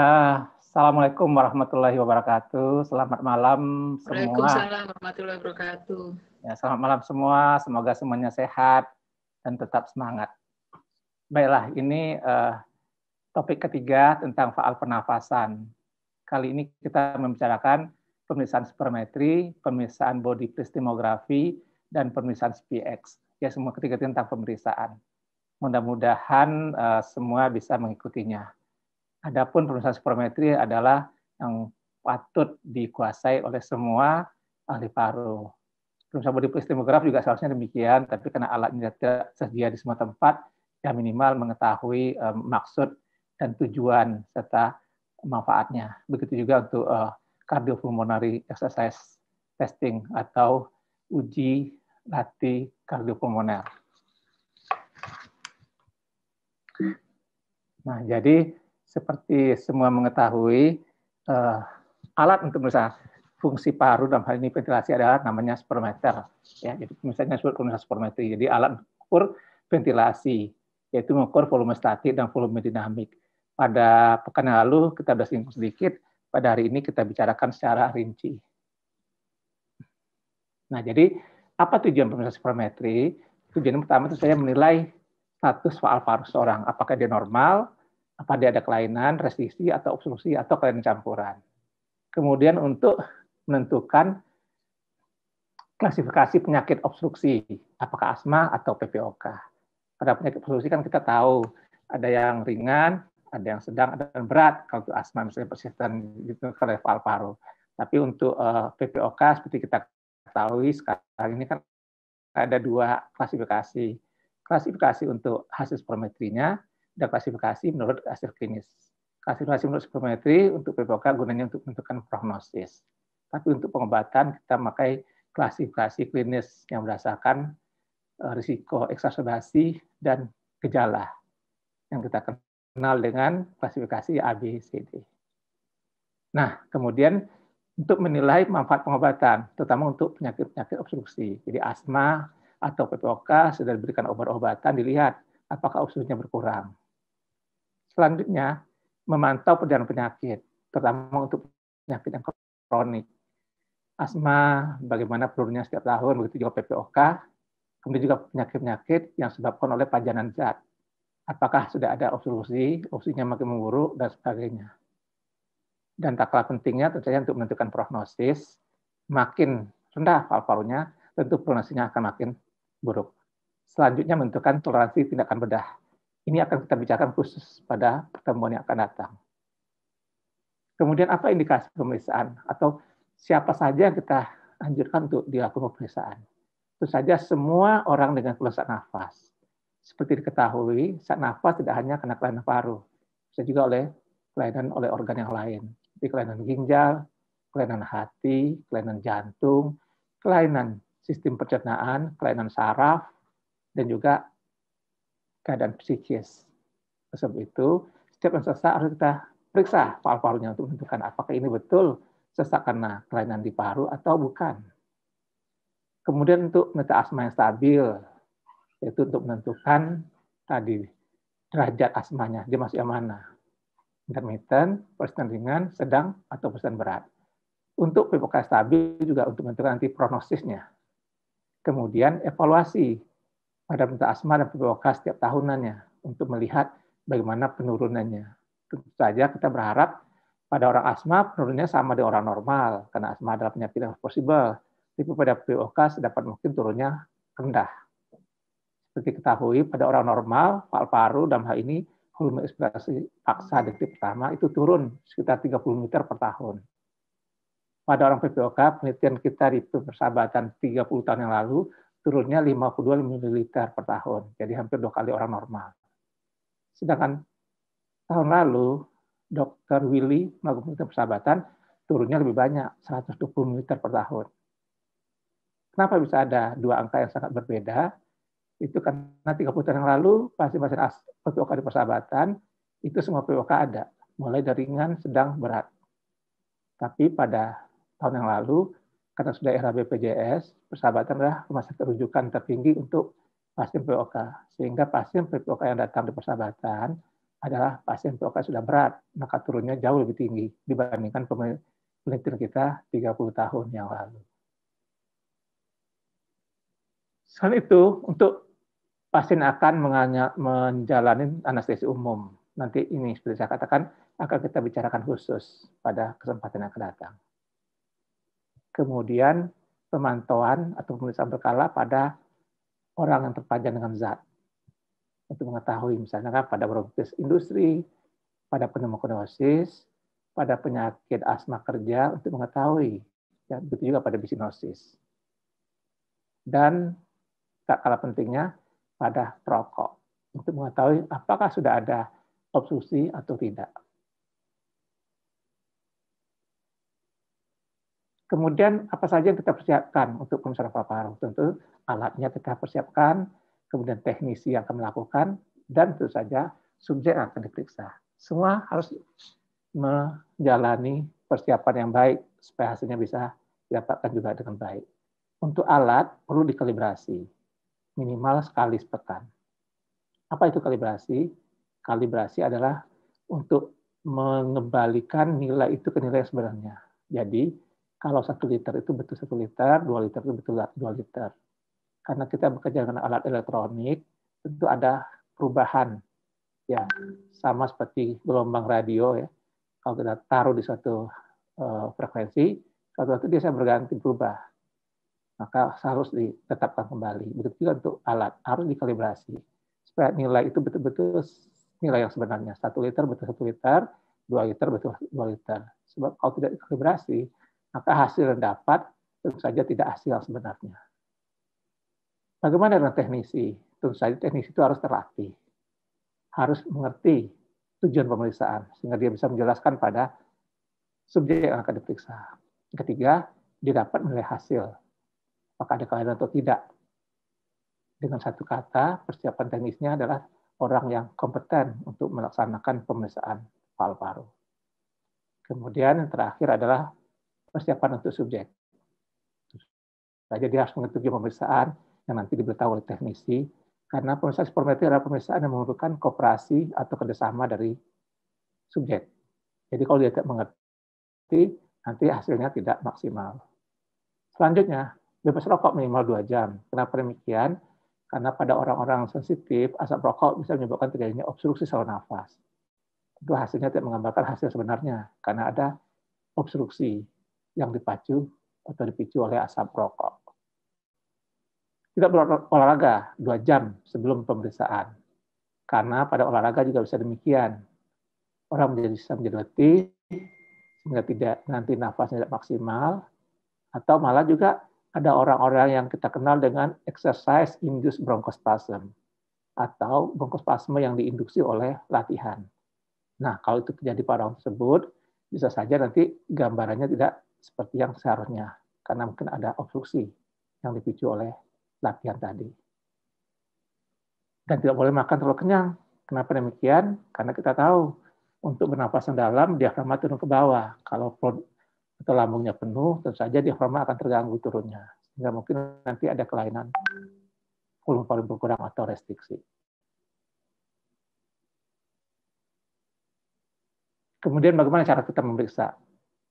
Ah, Assalamualaikum warahmatullahi wabarakatuh. Selamat malam semua. Waalaikumsalam warahmatullahi wabarakatuh. Ya, selamat malam semua. Semoga semuanya sehat dan tetap semangat. Baiklah, ini uh, topik ketiga tentang faal pernafasan. Kali ini kita membicarakan pemeriksaan spirometri, pemeriksaan body prismografi, dan pemeriksaan SPX. Ya, semua ketiga tentang pemeriksaan. Mudah-mudahan uh, semua bisa mengikutinya. Adapun perusahaan spirometri adalah yang patut dikuasai oleh semua ahli paru. Perusahaan body plethysmograph juga seharusnya demikian, tapi karena alatnya tidak tersedia di semua tempat, ya minimal mengetahui um, maksud dan tujuan serta manfaatnya. Begitu juga untuk uh, eh, cardiopulmonary exercise testing atau uji latih kardiopulmoner. Nah, jadi seperti semua mengetahui, uh, alat untuk meriksa fungsi paru dalam hal ini ventilasi adalah namanya spirometer. Ya, jadi misalnya surat Jadi alat ukur ventilasi, yaitu mengukur volume statik dan volume dinamik. Pada pekan yang lalu kita sudah singgung sedikit, pada hari ini kita bicarakan secara rinci. Nah, jadi apa tujuan pemeriksaan spirometri? Tujuan pertama itu saya menilai status faal paru seorang, apakah dia normal, apa dia ada kelainan, resisi, atau obstruksi, atau kelainan campuran. Kemudian untuk menentukan klasifikasi penyakit obstruksi, apakah asma atau PPOK. Pada penyakit obstruksi kan kita tahu ada yang ringan, ada yang sedang, ada yang berat. Kalau itu asma misalnya persisten gitu ke level paru. Tapi untuk uh, eh, PPOK seperti kita ketahui sekarang ini kan ada dua klasifikasi. Klasifikasi untuk hasil spirometrinya dan klasifikasi menurut hasil klinis. Klasifikasi menurut spirometri untuk PPOK gunanya untuk menentukan prognosis. Tapi untuk pengobatan kita memakai klasifikasi klinis yang berdasarkan eh, risiko eksacerbasi dan gejala yang kita kenal dengan klasifikasi ABCD. Nah, kemudian untuk menilai manfaat pengobatan, terutama untuk penyakit-penyakit obstruksi. Jadi asma atau PPOK sudah diberikan obat-obatan, dilihat apakah obstruksinya berkurang selanjutnya memantau perjalanan penyakit, terutama untuk penyakit yang kronik. Asma, bagaimana penurunnya setiap tahun, begitu juga PPOK, kemudian juga penyakit-penyakit yang disebabkan oleh pajanan zat. Apakah sudah ada obstruksi, obstruksinya makin memburuk, dan sebagainya. Dan tak kalah pentingnya tentunya untuk menentukan prognosis, makin rendah paru-parunya, tentu prognosisnya akan makin buruk. Selanjutnya menentukan toleransi tindakan bedah ini akan kita bicarakan khusus pada pertemuan yang akan datang. Kemudian apa indikasi pemeriksaan atau siapa saja yang kita anjurkan untuk dilakukan pemeriksaan? Itu saja semua orang dengan keluhan nafas. Seperti diketahui, saat nafas tidak hanya karena kelainan paru, bisa juga oleh kelainan oleh organ yang lain, seperti kelainan ginjal, kelainan hati, kelainan jantung, kelainan sistem pencernaan, kelainan saraf, dan juga keadaan psikis. Sebab itu, setiap yang sesak harus kita periksa paru-parunya untuk menentukan apakah ini betul sesak karena kelainan di paru atau bukan. Kemudian untuk meta asma yang stabil, yaitu untuk menentukan tadi derajat asmanya, dia masih yang mana. Nah, intermittent, persen ringan, sedang, atau persen berat. Untuk PPK stabil juga untuk menentukan nanti prognosisnya. Kemudian evaluasi pada pemerintah asma dan PPOK setiap tahunannya untuk melihat bagaimana penurunannya. Tentu saja kita berharap pada orang asma penurunannya sama dengan orang normal karena asma adalah penyakit yang possible. Tapi pada POK dapat mungkin turunnya rendah. Seperti ketahui pada orang normal paru-paru dalam hal ini volume ekspresi paksa detik pertama itu turun sekitar 30 meter per tahun. Pada orang PPOK, penelitian kita di Persahabatan 30 tahun yang lalu turunnya 52 mililiter per tahun, jadi hampir dua kali orang normal. Sedangkan tahun lalu, Dr. Willy melakukan persahabatan, turunnya lebih banyak, 120 mililiter per tahun. Kenapa bisa ada dua angka yang sangat berbeda? Itu karena 30 tahun yang lalu, pasien-pasien PPOK di persahabatan, itu semua PPOK ada, mulai dari ringan, sedang, berat. Tapi pada tahun yang lalu, karena sudah era BPJS, persahabatan adalah rumah sakit rujukan tertinggi untuk pasien POK. Sehingga pasien POK yang datang di persahabatan adalah pasien POK sudah berat, maka turunnya jauh lebih tinggi dibandingkan penelitian kita 30 tahun yang lalu. Selain itu, untuk pasien akan menjalani anestesi umum. Nanti ini seperti saya katakan, akan kita bicarakan khusus pada kesempatan yang akan datang kemudian pemantauan atau pemeriksaan berkala pada orang yang terpanjang dengan zat untuk mengetahui misalnya kan pada bronkitis industri, pada pneumokonosis, pada penyakit asma kerja untuk mengetahui ya begitu juga pada bisinosis dan tak kalah pentingnya pada perokok untuk mengetahui apakah sudah ada obstruksi atau tidak. Kemudian apa saja yang kita persiapkan untuk pemeriksaan paru-paru? Tentu alatnya kita persiapkan, kemudian teknisi yang akan melakukan, dan tentu saja subjek yang akan diperiksa. Semua harus menjalani persiapan yang baik supaya hasilnya bisa didapatkan juga dengan baik. Untuk alat perlu dikalibrasi minimal sekali sepekan. Apa itu kalibrasi? Kalibrasi adalah untuk mengembalikan nilai itu ke nilai sebenarnya. Jadi kalau satu liter itu betul satu liter, dua liter itu betul dua liter. Karena kita bekerja dengan alat elektronik, tentu ada perubahan, ya sama seperti gelombang radio ya. Kalau kita taruh di suatu uh, frekuensi, suatu waktu dia bisa berganti berubah. Maka harus ditetapkan kembali. Begitu juga untuk alat harus dikalibrasi supaya nilai itu betul-betul nilai yang sebenarnya. Satu liter betul satu liter, dua liter betul dua liter. Sebab kalau tidak dikalibrasi, maka hasil yang dapat tentu saja tidak hasil sebenarnya. Bagaimana dengan teknisi? Tentu saja teknisi itu harus terlatih, harus mengerti tujuan pemeriksaan, sehingga dia bisa menjelaskan pada subjek yang akan diperiksa. Ketiga, dia dapat menilai hasil, apakah ada kelainan atau tidak. Dengan satu kata, persiapan teknisnya adalah orang yang kompeten untuk melaksanakan pemeriksaan paru-paru. Kemudian yang terakhir adalah persiapan untuk subjek. Nah, jadi harus mengetujuh pemeriksaan yang nanti diberitahu oleh teknisi, karena pemeriksaan formatif adalah pemeriksaan yang memerlukan kooperasi atau kerjasama dari subjek. Jadi kalau dia tidak mengerti, nanti hasilnya tidak maksimal. Selanjutnya, bebas rokok minimal dua jam. Kenapa demikian? Karena pada orang-orang sensitif, asap rokok bisa menyebabkan terjadinya obstruksi saluran nafas. Itu hasilnya tidak menggambarkan hasil sebenarnya, karena ada obstruksi yang dipacu atau dipicu oleh asap rokok. Tidak berolahraga dua jam sebelum pemeriksaan, karena pada olahraga juga bisa demikian. Orang menjadi bisa menjadi letih, sehingga tidak nanti nafasnya tidak maksimal, atau malah juga ada orang-orang yang kita kenal dengan exercise induced bronchospasm atau bronkospasme yang diinduksi oleh latihan. Nah, kalau itu terjadi pada orang tersebut, bisa saja nanti gambarannya tidak seperti yang seharusnya karena mungkin ada obstruksi yang dipicu oleh latihan tadi. Dan tidak boleh makan terlalu kenyang. Kenapa demikian? Karena kita tahu untuk yang dalam diafragma turun ke bawah. Kalau perut atau lambungnya penuh, tentu saja diafragma akan terganggu turunnya. Sehingga mungkin nanti ada kelainan volume berkurang atau restriksi. Kemudian bagaimana cara kita memeriksa?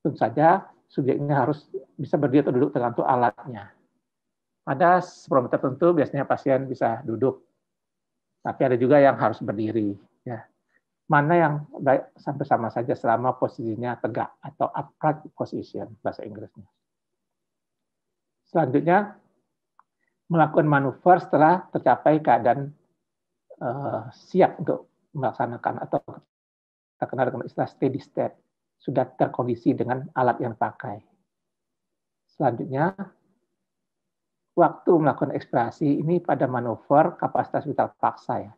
Tentu saja subjeknya harus bisa berdiri atau duduk tergantung alatnya. Pada seprometer tertentu biasanya pasien bisa duduk, tapi ada juga yang harus berdiri. Ya. Mana yang baik sampai sama saja selama posisinya tegak atau upright position bahasa Inggrisnya. Selanjutnya melakukan manuver setelah tercapai keadaan uh, siap untuk melaksanakan atau terkenal dengan istilah steady state sudah terkondisi dengan alat yang pakai. Selanjutnya, waktu melakukan ekspirasi ini pada manuver kapasitas vital paksa ya.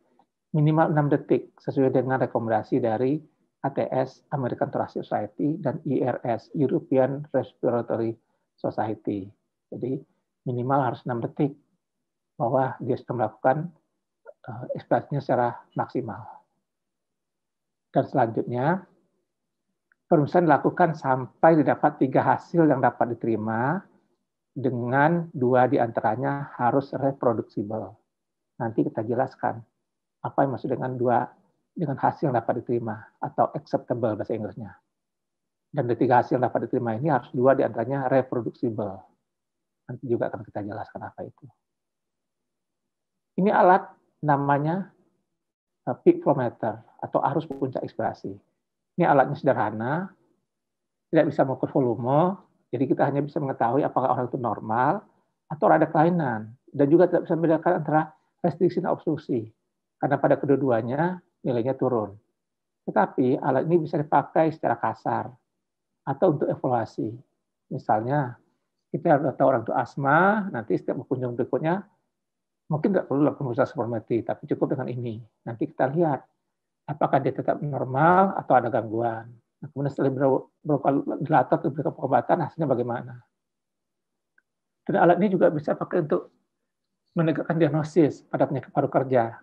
Minimal 6 detik sesuai dengan rekomendasi dari ATS American Thoracic Society dan IRS European Respiratory Society. Jadi minimal harus 6 detik bahwa dia sudah melakukan eh, ekspresinya secara maksimal. Dan selanjutnya, perumusan dilakukan sampai didapat tiga hasil yang dapat diterima dengan dua diantaranya harus reproduksibel. Nanti kita jelaskan apa yang maksud dengan dua dengan hasil yang dapat diterima atau acceptable bahasa Inggrisnya. Dan dari tiga hasil yang dapat diterima ini harus dua diantaranya reproduksibel. Nanti juga akan kita jelaskan apa itu. Ini alat namanya uh, peak flow meter atau arus puncak inspirasi. Ini alatnya sederhana, tidak bisa mengukur volume, jadi kita hanya bisa mengetahui apakah orang itu normal atau ada kelainan. Dan juga tidak bisa membedakan antara restriksi dan obstruksi. Karena pada kedua-duanya nilainya turun. Tetapi alat ini bisa dipakai secara kasar atau untuk evaluasi. Misalnya, kita sudah tahu orang itu asma, nanti setiap berkunjung berikutnya, mungkin tidak perlu lakukan pemeriksaan spirometri, tapi cukup dengan ini. Nanti kita lihat apakah dia tetap normal atau ada gangguan. Nah, kemudian setelah bronchodilator atau diberikan pengobatan, hasilnya bagaimana. Dan alat ini juga bisa pakai untuk menegakkan diagnosis pada penyakit paru kerja.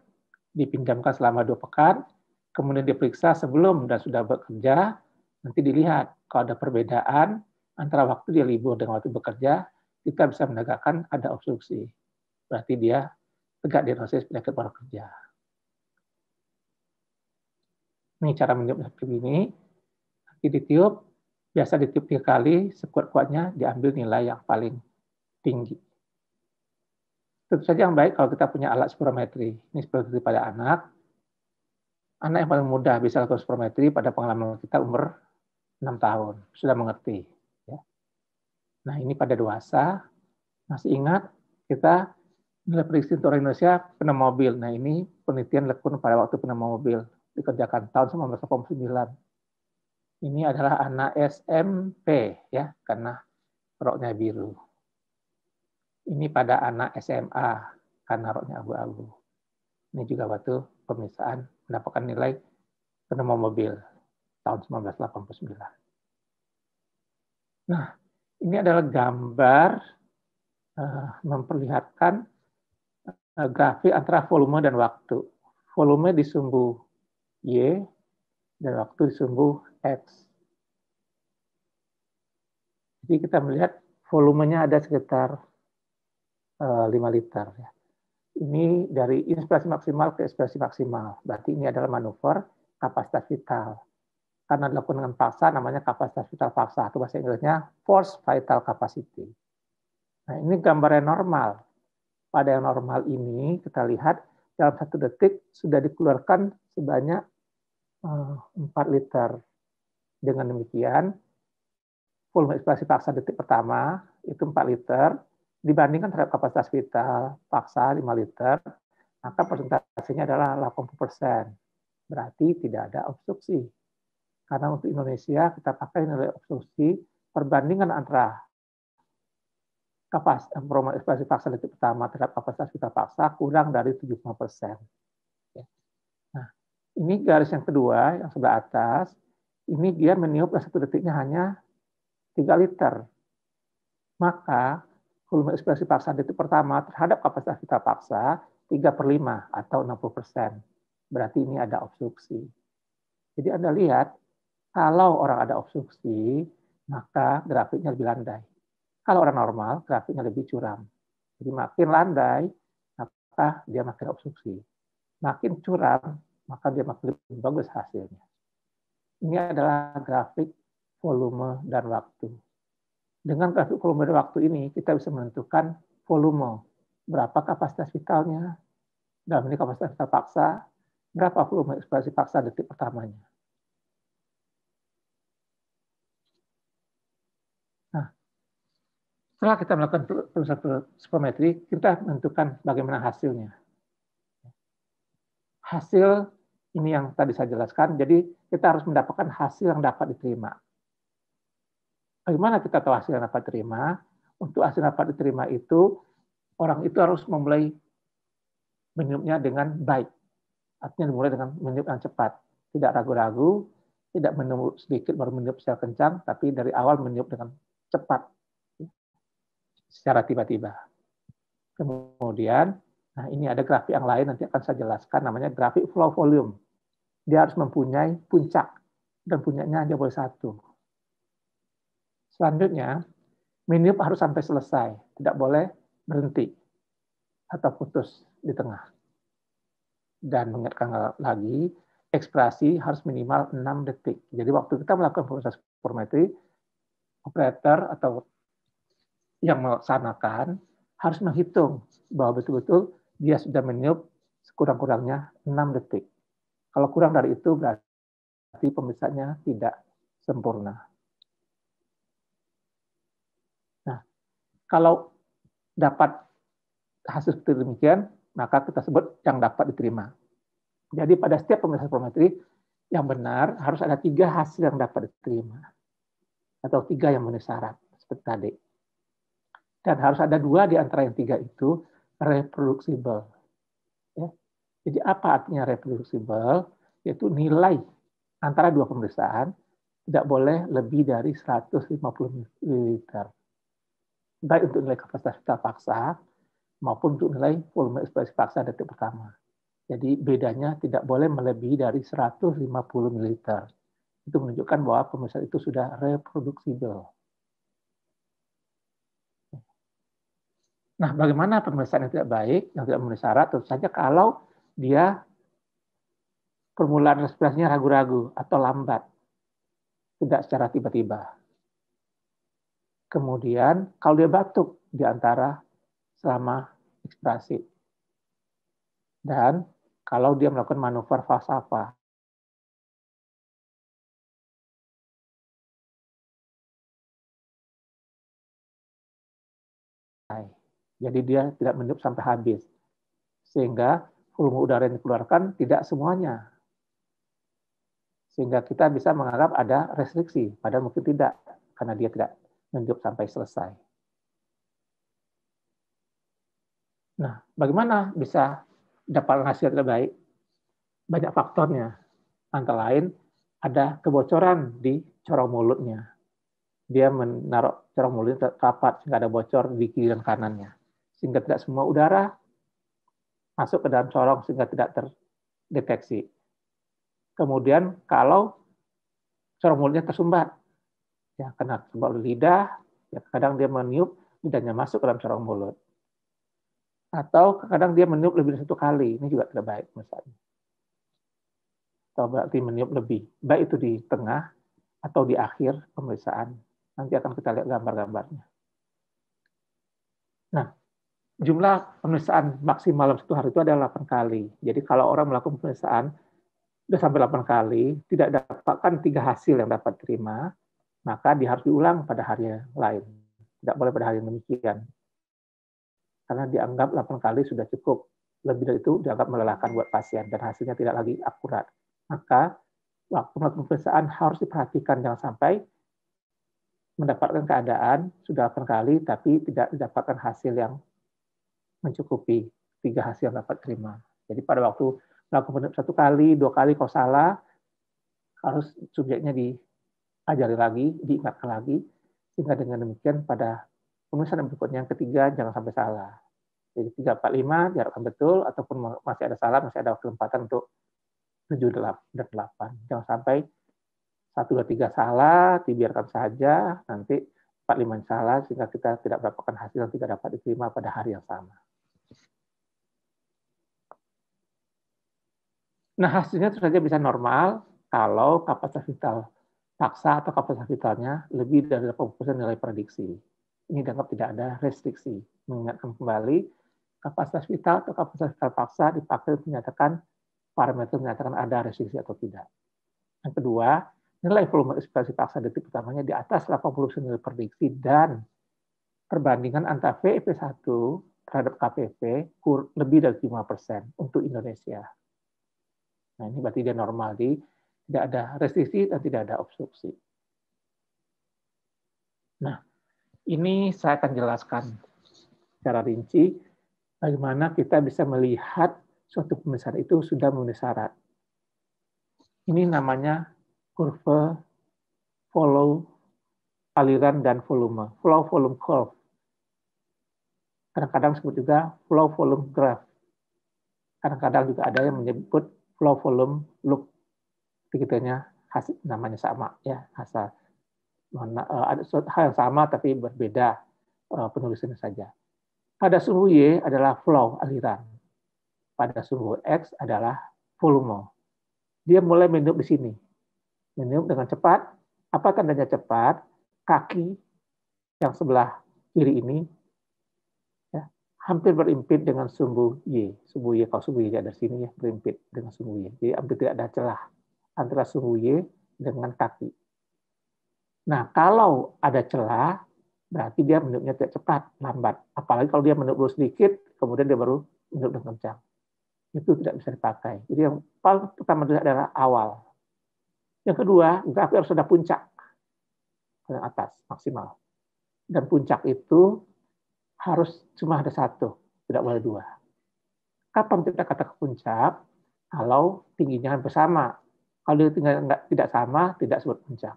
Dipinjamkan selama dua pekan, kemudian diperiksa sebelum dan sudah bekerja, nanti dilihat kalau ada perbedaan antara waktu dia libur dengan waktu bekerja, kita bisa menegakkan ada obstruksi. Berarti dia tegak diagnosis penyakit paru kerja. Ini cara meniup seperti ini. Aki ditiup, biasa ditiup tiga kali, sekuat-kuatnya diambil nilai yang paling tinggi. Tentu saja yang baik kalau kita punya alat spirometri. Ini spirometri pada anak. Anak yang paling mudah bisa lakukan spirometri pada pengalaman kita umur 6 tahun. Sudah mengerti. Ya. Nah ini pada dewasa. Masih ingat kita nilai prediksi untuk orang Indonesia mobil. Nah ini penelitian lekun pada waktu mobil dikerjakan tahun 1989. Ini adalah anak SMP ya karena roknya biru. Ini pada anak SMA karena roknya abu-abu. Ini juga waktu pemisahan mendapatkan nilai penemu mobil tahun 1989. Nah, ini adalah gambar uh, memperlihatkan uh, grafik antara volume dan waktu. Volume di sumbu Y dan waktu sumbu X. Jadi kita melihat volumenya ada sekitar uh, eh, 5 liter. Ya. Ini dari inspirasi maksimal ke inspirasi maksimal. Berarti ini adalah manuver kapasitas vital. Karena dilakukan dengan paksa, namanya kapasitas vital paksa. Atau bahasa Inggrisnya force vital capacity. Nah, ini gambarnya normal. Pada yang normal ini, kita lihat dalam satu detik sudah dikeluarkan sebanyak 4 eh, liter. Dengan demikian, volume ekspresi paksa detik pertama itu 4 liter, dibandingkan terhadap kapasitas vital paksa 5 liter, maka persentasenya adalah 80%. persen Berarti tidak ada obstruksi. Karena untuk Indonesia kita pakai nilai obstruksi perbandingan antara kapasitas volume eh, ekspresi paksa detik pertama terhadap kapasitas vital paksa kurang dari 75 persen. Ini garis yang kedua, yang sebelah atas, ini dia meniup dalam satu detiknya hanya 3 liter. Maka volume ekspresi paksa detik pertama terhadap kapasitas kita paksa 3 per 5 atau 60 persen. Berarti ini ada obstruksi. Jadi Anda lihat, kalau orang ada obstruksi, maka grafiknya lebih landai. Kalau orang normal, grafiknya lebih curam. Jadi makin landai, maka dia makin obstruksi. Makin curam, maka dia makin bagus hasilnya. Ini adalah grafik volume dan waktu. Dengan grafik volume dan waktu ini, kita bisa menentukan volume. Berapa kapasitas vitalnya, dalam ini kapasitas vital paksa, berapa volume ekspresi paksa detik pertamanya. Nah, setelah kita melakukan proses spirometri, kita menentukan bagaimana hasilnya. Hasil ini yang tadi saya jelaskan. Jadi kita harus mendapatkan hasil yang dapat diterima. Bagaimana kita tahu hasil yang dapat diterima? Untuk hasil yang dapat diterima itu, orang itu harus memulai minumnya dengan baik. Artinya dimulai dengan meniup yang cepat. Tidak ragu-ragu, tidak menunggu sedikit baru meniup secara kencang, tapi dari awal meniup dengan cepat. Secara tiba-tiba. Kemudian Nah, ini ada grafik yang lain nanti akan saya jelaskan namanya grafik flow volume. Dia harus mempunyai puncak dan punyanya hanya boleh satu. Selanjutnya, minimum harus sampai selesai, tidak boleh berhenti atau putus di tengah. Dan mengingatkan lagi, ekspresi harus minimal 6 detik. Jadi waktu kita melakukan proses formatri, operator atau yang melaksanakan harus menghitung bahwa betul-betul dia sudah meniup sekurang-kurangnya 6 detik. Kalau kurang dari itu berarti pemeriksaannya tidak sempurna. Nah, kalau dapat hasil seperti demikian, maka kita sebut yang dapat diterima. Jadi pada setiap pemeriksaan prometri yang benar harus ada tiga hasil yang dapat diterima atau tiga yang memenuhi syarat seperti tadi. Dan harus ada dua di antara yang tiga itu reproduksibel. Ya. Jadi apa artinya reproduksibel? Yaitu nilai antara dua pemeriksaan tidak boleh lebih dari 150 ml. Baik untuk nilai kapasitas vital paksa maupun untuk nilai volume ekspresi paksa detik pertama. Jadi bedanya tidak boleh melebihi dari 150 ml. Itu menunjukkan bahwa pemeriksaan itu sudah reproduksibel. Nah, bagaimana pemeriksaan yang tidak baik, yang tidak memenuhi syarat? Tentu saja kalau dia permulaan respirasinya ragu-ragu atau lambat, tidak secara tiba-tiba. Kemudian kalau dia batuk di antara selama ekspirasi. Dan kalau dia melakukan manuver falsafah, Jadi dia tidak meniup sampai habis. Sehingga volume udara yang dikeluarkan tidak semuanya. Sehingga kita bisa menganggap ada restriksi, padahal mungkin tidak, karena dia tidak meniup sampai selesai. Nah, bagaimana bisa dapat hasil terbaik? Banyak faktornya. Antara lain, ada kebocoran di corong mulutnya. Dia menaruh corong mulutnya rapat sehingga ada bocor di kiri dan kanannya sehingga tidak semua udara masuk ke dalam corong sehingga tidak terdeteksi. Kemudian kalau corong mulutnya tersumbat, ya kena tersumbat lidah, ya kadang dia meniup lidahnya masuk ke dalam corong mulut. Atau kadang dia meniup lebih dari satu kali, ini juga tidak baik misalnya. Atau berarti meniup lebih, baik itu di tengah atau di akhir pemeriksaan. Nanti akan kita lihat gambar-gambarnya. Nah, jumlah pemeriksaan maksimal dalam satu hari itu adalah 8 kali. Jadi kalau orang melakukan pemeriksaan sudah sampai 8 kali, tidak dapatkan tiga hasil yang dapat terima, maka dia harus diulang pada hari yang lain. Tidak boleh pada hari yang demikian. Karena dianggap 8 kali sudah cukup. Lebih dari itu dianggap melelahkan buat pasien dan hasilnya tidak lagi akurat. Maka waktu melakukan pemeriksaan harus diperhatikan jangan sampai mendapatkan keadaan sudah 8 kali tapi tidak didapatkan hasil yang mencukupi tiga hasil yang dapat terima. Jadi pada waktu melakukan satu kali, dua kali kalau salah, harus subjeknya diajari lagi, diingatkan lagi, sehingga dengan demikian pada penulisan berikutnya yang ketiga jangan sampai salah. Jadi 5 diharapkan betul, ataupun masih ada salah, masih ada kesempatan untuk 7 dan 8. Jangan sampai 1, 2, 3 salah, dibiarkan saja, nanti 4, 5 salah, sehingga kita tidak mendapatkan hasil yang tidak dapat diterima pada hari yang sama. Nah, hasilnya tentu saja bisa normal kalau kapasitas vital paksa atau kapasitas vitalnya lebih dari 80% nilai prediksi. Ini dianggap tidak ada restriksi. Mengingatkan kembali, kapasitas vital atau kapasitas vital paksa dipakai untuk menyatakan parameter menyatakan ada restriksi atau tidak. Yang kedua, nilai volume ekspresi paksa detik pertamanya di atas 80% nilai prediksi dan perbandingan antara VEP1 terhadap KPP kur lebih dari 5% untuk Indonesia. Nah, ini berarti dia normal di tidak ada resisi dan tidak ada obstruksi. Nah, ini saya akan jelaskan secara rinci bagaimana kita bisa melihat suatu pembesar itu sudah memenuhi syarat. Ini namanya kurva follow aliran dan volume, flow volume curve. Kadang-kadang disebut juga flow volume graph. Kadang-kadang juga ada yang menyebut Flow volume loop ketiganya hasil namanya sama ya asal eh, ada hal yang sama tapi berbeda eh, penulisannya saja. Pada sumbu Y adalah flow aliran. Pada sumbu X adalah volume. Dia mulai meniup di sini. Meniup dengan cepat. Apa tandanya cepat? Kaki yang sebelah kiri ini hampir berimpit dengan sumbu Y. Sumbu Y, kalau sumbu Y ada sini ya, berimpit dengan sumbu Y. Jadi hampir tidak ada celah antara sumbu Y dengan kaki. Nah, kalau ada celah, berarti dia menutupnya tidak cepat, lambat. Apalagi kalau dia menutup sedikit, kemudian dia baru menutup dengan kencang. Itu tidak bisa dipakai. Jadi yang paling pertama adalah awal. Yang kedua, grafik harus ada puncak. Ke atas, maksimal. Dan puncak itu harus cuma ada satu, tidak boleh dua. Kapan kita kata ke puncak? Kalau tingginya kan bersama. Kalau tinggal enggak, tidak sama, tidak sebut puncak.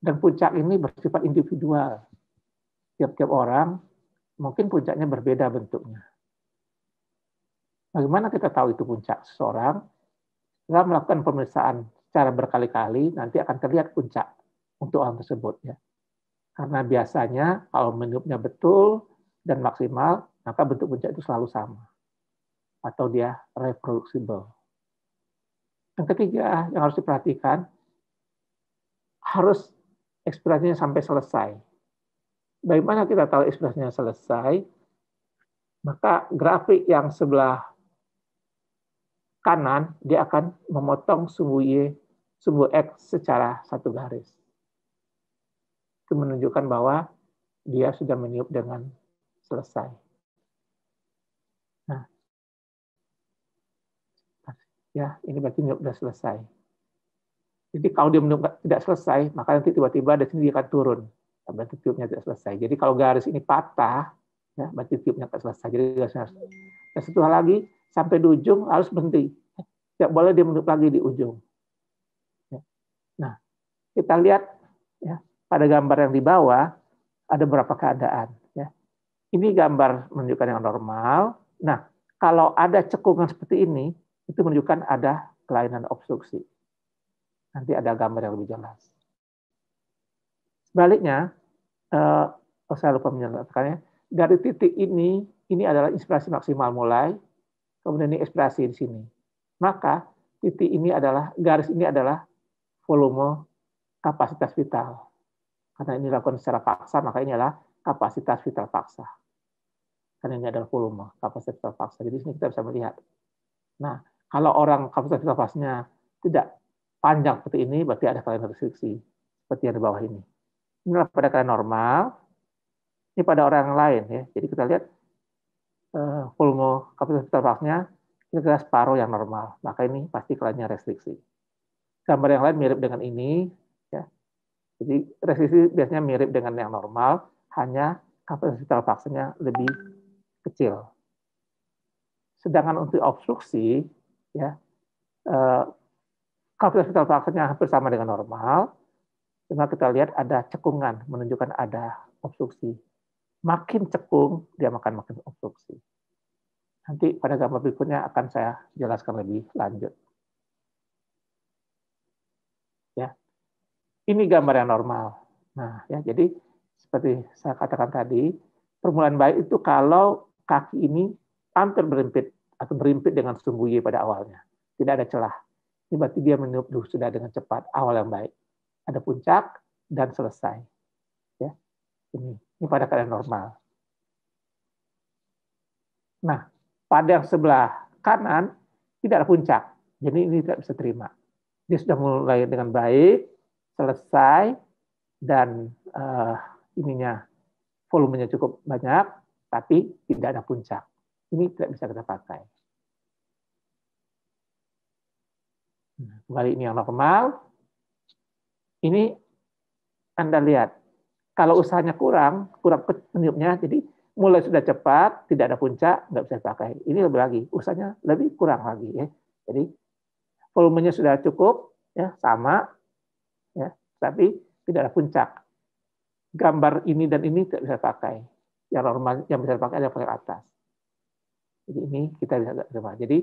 Dan puncak ini bersifat individual. Tiap-tiap orang mungkin puncaknya berbeda bentuknya. Bagaimana kita tahu itu puncak seseorang? Setelah melakukan pemeriksaan secara berkali-kali, nanti akan terlihat puncak untuk orang tersebut. Ya. Karena biasanya kalau meniupnya betul dan maksimal, maka bentuk puncak itu selalu sama. Atau dia reproducible. Yang ketiga yang harus diperhatikan, harus eksplorasinya sampai selesai. Bagaimana kita tahu eksplorasinya selesai? Maka grafik yang sebelah kanan, dia akan memotong sumbu Y, sumbu X secara satu garis itu menunjukkan bahwa dia sudah meniup dengan selesai. Nah, ya ini berarti meniup sudah selesai. Jadi kalau dia meniup tidak selesai, maka nanti tiba-tiba ada sini dia akan turun. Nah, berarti tiupnya tidak selesai. Jadi kalau garis ini patah, ya berarti tiupnya tidak selesai. Jadi garisnya Dan nah, satu hal lagi, sampai di ujung harus berhenti. Tidak boleh dia meniup lagi di ujung. Ya. Nah, kita lihat ya pada gambar yang di bawah ada beberapa keadaan. Ya. Ini gambar menunjukkan yang normal. Nah, kalau ada cekungan seperti ini, itu menunjukkan ada kelainan obstruksi. Nanti ada gambar yang lebih jelas. Sebaliknya, eh, oh saya lupa menjelaskannya, dari titik ini, ini adalah inspirasi maksimal mulai, kemudian ini ekspresi di sini. Maka titik ini adalah, garis ini adalah volume kapasitas vital. Karena ini dilakukan secara paksa, maka ini adalah kapasitas vital paksa. Karena ini adalah volume, kapasitas vital paksa. Jadi sini kita bisa melihat. Nah, kalau orang kapasitas vital paksanya tidak panjang seperti ini, berarti ada kalian restriksi. Seperti yang di bawah ini. Ini adalah pada kalian normal, ini pada orang yang lain. ya. Jadi kita lihat eh, volume kapasitas vital paksanya ini adalah separuh yang normal. Maka ini pasti kaliannya restriksi. Gambar yang lain mirip dengan ini, jadi resesi biasanya mirip dengan yang normal, hanya kapasitas vaksinnya lebih kecil. Sedangkan untuk obstruksi, ya eh, kapasitas vaksinnya hampir sama dengan normal, cuma kita lihat ada cekungan menunjukkan ada obstruksi. Makin cekung, dia makan makin obstruksi. Nanti pada gambar berikutnya akan saya jelaskan lebih lanjut. Ini gambar yang normal. Nah, ya jadi seperti saya katakan tadi, permulaan baik itu kalau kaki ini hampir berimpit atau berimpit dengan sumbu Y pada awalnya. Tidak ada celah. Ini berarti dia meniup sudah dengan cepat, awal yang baik. Ada puncak dan selesai. Ya. Ini, ini pada keadaan normal. Nah, pada yang sebelah kanan tidak ada puncak. Jadi ini tidak bisa terima. Dia sudah mulai dengan baik, selesai dan uh, ininya volumenya cukup banyak, tapi tidak ada puncak. Ini tidak bisa kita pakai. Nah, kembali ini yang normal. Ini Anda lihat, kalau usahanya kurang, kurang peniupnya, jadi mulai sudah cepat, tidak ada puncak, nggak bisa dipakai. Ini lebih lagi, usahanya lebih kurang lagi. ya Jadi volumenya sudah cukup, ya sama, tapi tidak ada puncak. Gambar ini dan ini tidak bisa pakai. Yang normal yang bisa dipakai adalah paling atas. Jadi ini kita bisa terima. Jadi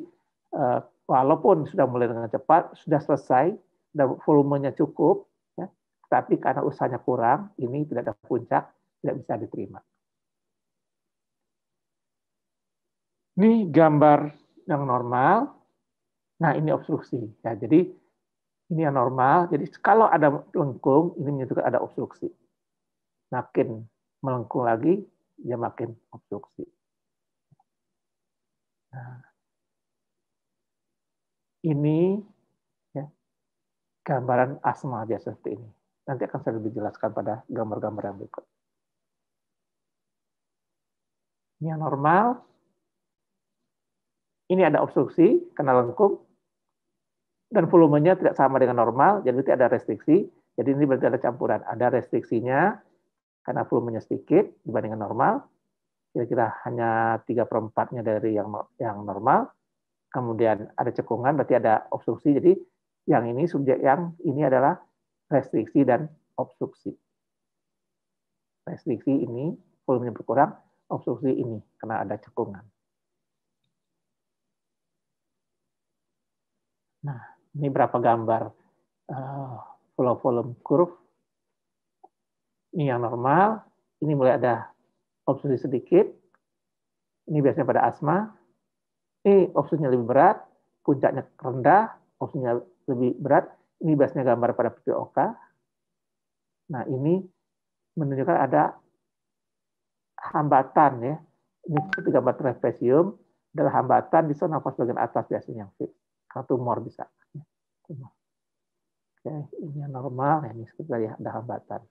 eh, walaupun sudah mulai dengan cepat, sudah selesai, dan volumenya cukup, ya, tapi karena usahanya kurang, ini tidak ada puncak, tidak bisa diterima. Ini gambar yang normal. Nah, ini obstruksi. Ya, jadi ini yang normal. Jadi kalau ada lengkung, ini menunjukkan ada obstruksi. Makin melengkung lagi, dia makin obstruksi. Nah, ini ya, gambaran asma biasa seperti ini. Nanti akan saya lebih jelaskan pada gambar-gambar yang berikut. Ini yang normal. Ini ada obstruksi, kena lengkung, dan volumenya tidak sama dengan normal, jadi berarti ada restriksi. Jadi ini berarti ada campuran. Ada restriksinya karena volumenya sedikit dibandingkan normal, kira-kira hanya tiga perempatnya dari yang, yang normal. Kemudian ada cekungan, berarti ada obstruksi. Jadi yang ini subjek yang ini adalah restriksi dan obstruksi. Restriksi ini volumenya berkurang, obstruksi ini karena ada cekungan. Nah, ini berapa gambar uh, eh, follow volume curve. Ini yang normal. Ini mulai ada obstruksi sedikit. Ini biasanya pada asma. Ini obstruksinya lebih berat, puncaknya rendah, obstruksinya lebih berat. Ini biasanya gambar pada PPOK. Nah, ini menunjukkan ada hambatan ya. Ini seperti gambar trapesium adalah hambatan di zona nafas bagian atas biasanya yang fit tumor bisa. Tumor. Oke, ini normal, ini sekitar ya, ada hambatan.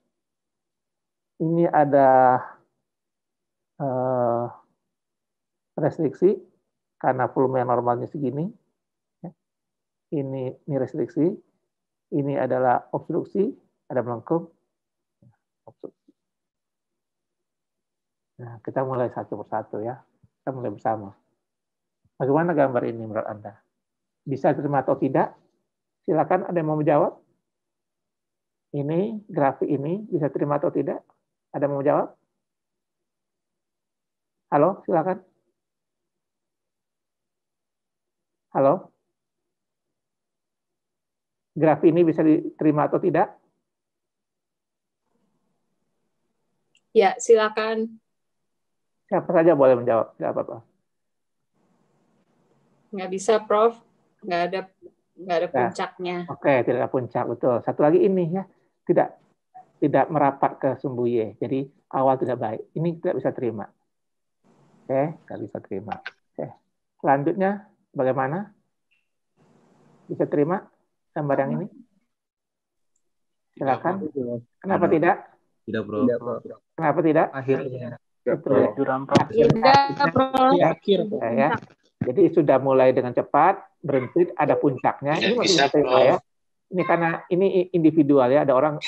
Ini ada eh, restriksi karena volume yang normalnya segini. Ya. Ini, ini restriksi, ini adalah obstruksi, ada melengkung. Nah, kita mulai satu persatu ya. Kita mulai bersama. Bagaimana gambar ini menurut Anda? bisa diterima atau tidak. Silakan ada yang mau menjawab. Ini grafik ini bisa terima atau tidak? Ada yang mau menjawab? Halo, silakan. Halo. Grafik ini bisa diterima atau tidak? Ya, silakan. Siapa saja boleh menjawab, tidak apa-apa. Nggak bisa, Prof nggak ada nggak ada nah, puncaknya. Nah, Oke, okay, tidak ada puncak betul. Satu lagi ini ya, tidak tidak merapat ke sumbu y Jadi awal tidak baik. Ini tidak bisa terima. Oke, okay, tidak bisa terima. Oke. Okay. Selanjutnya bagaimana? Bisa terima gambar yang ini? Silakan. Kenapa tidak? Tidak, Bro. Kenapa tidak? Akhirnya. Betul. Bro. Akhir. ya. Jadi sudah mulai dengan cepat, berhenti, ada ya. puncaknya. Ya, ini masih bisa ya Ini karena ini individual ya, ada orang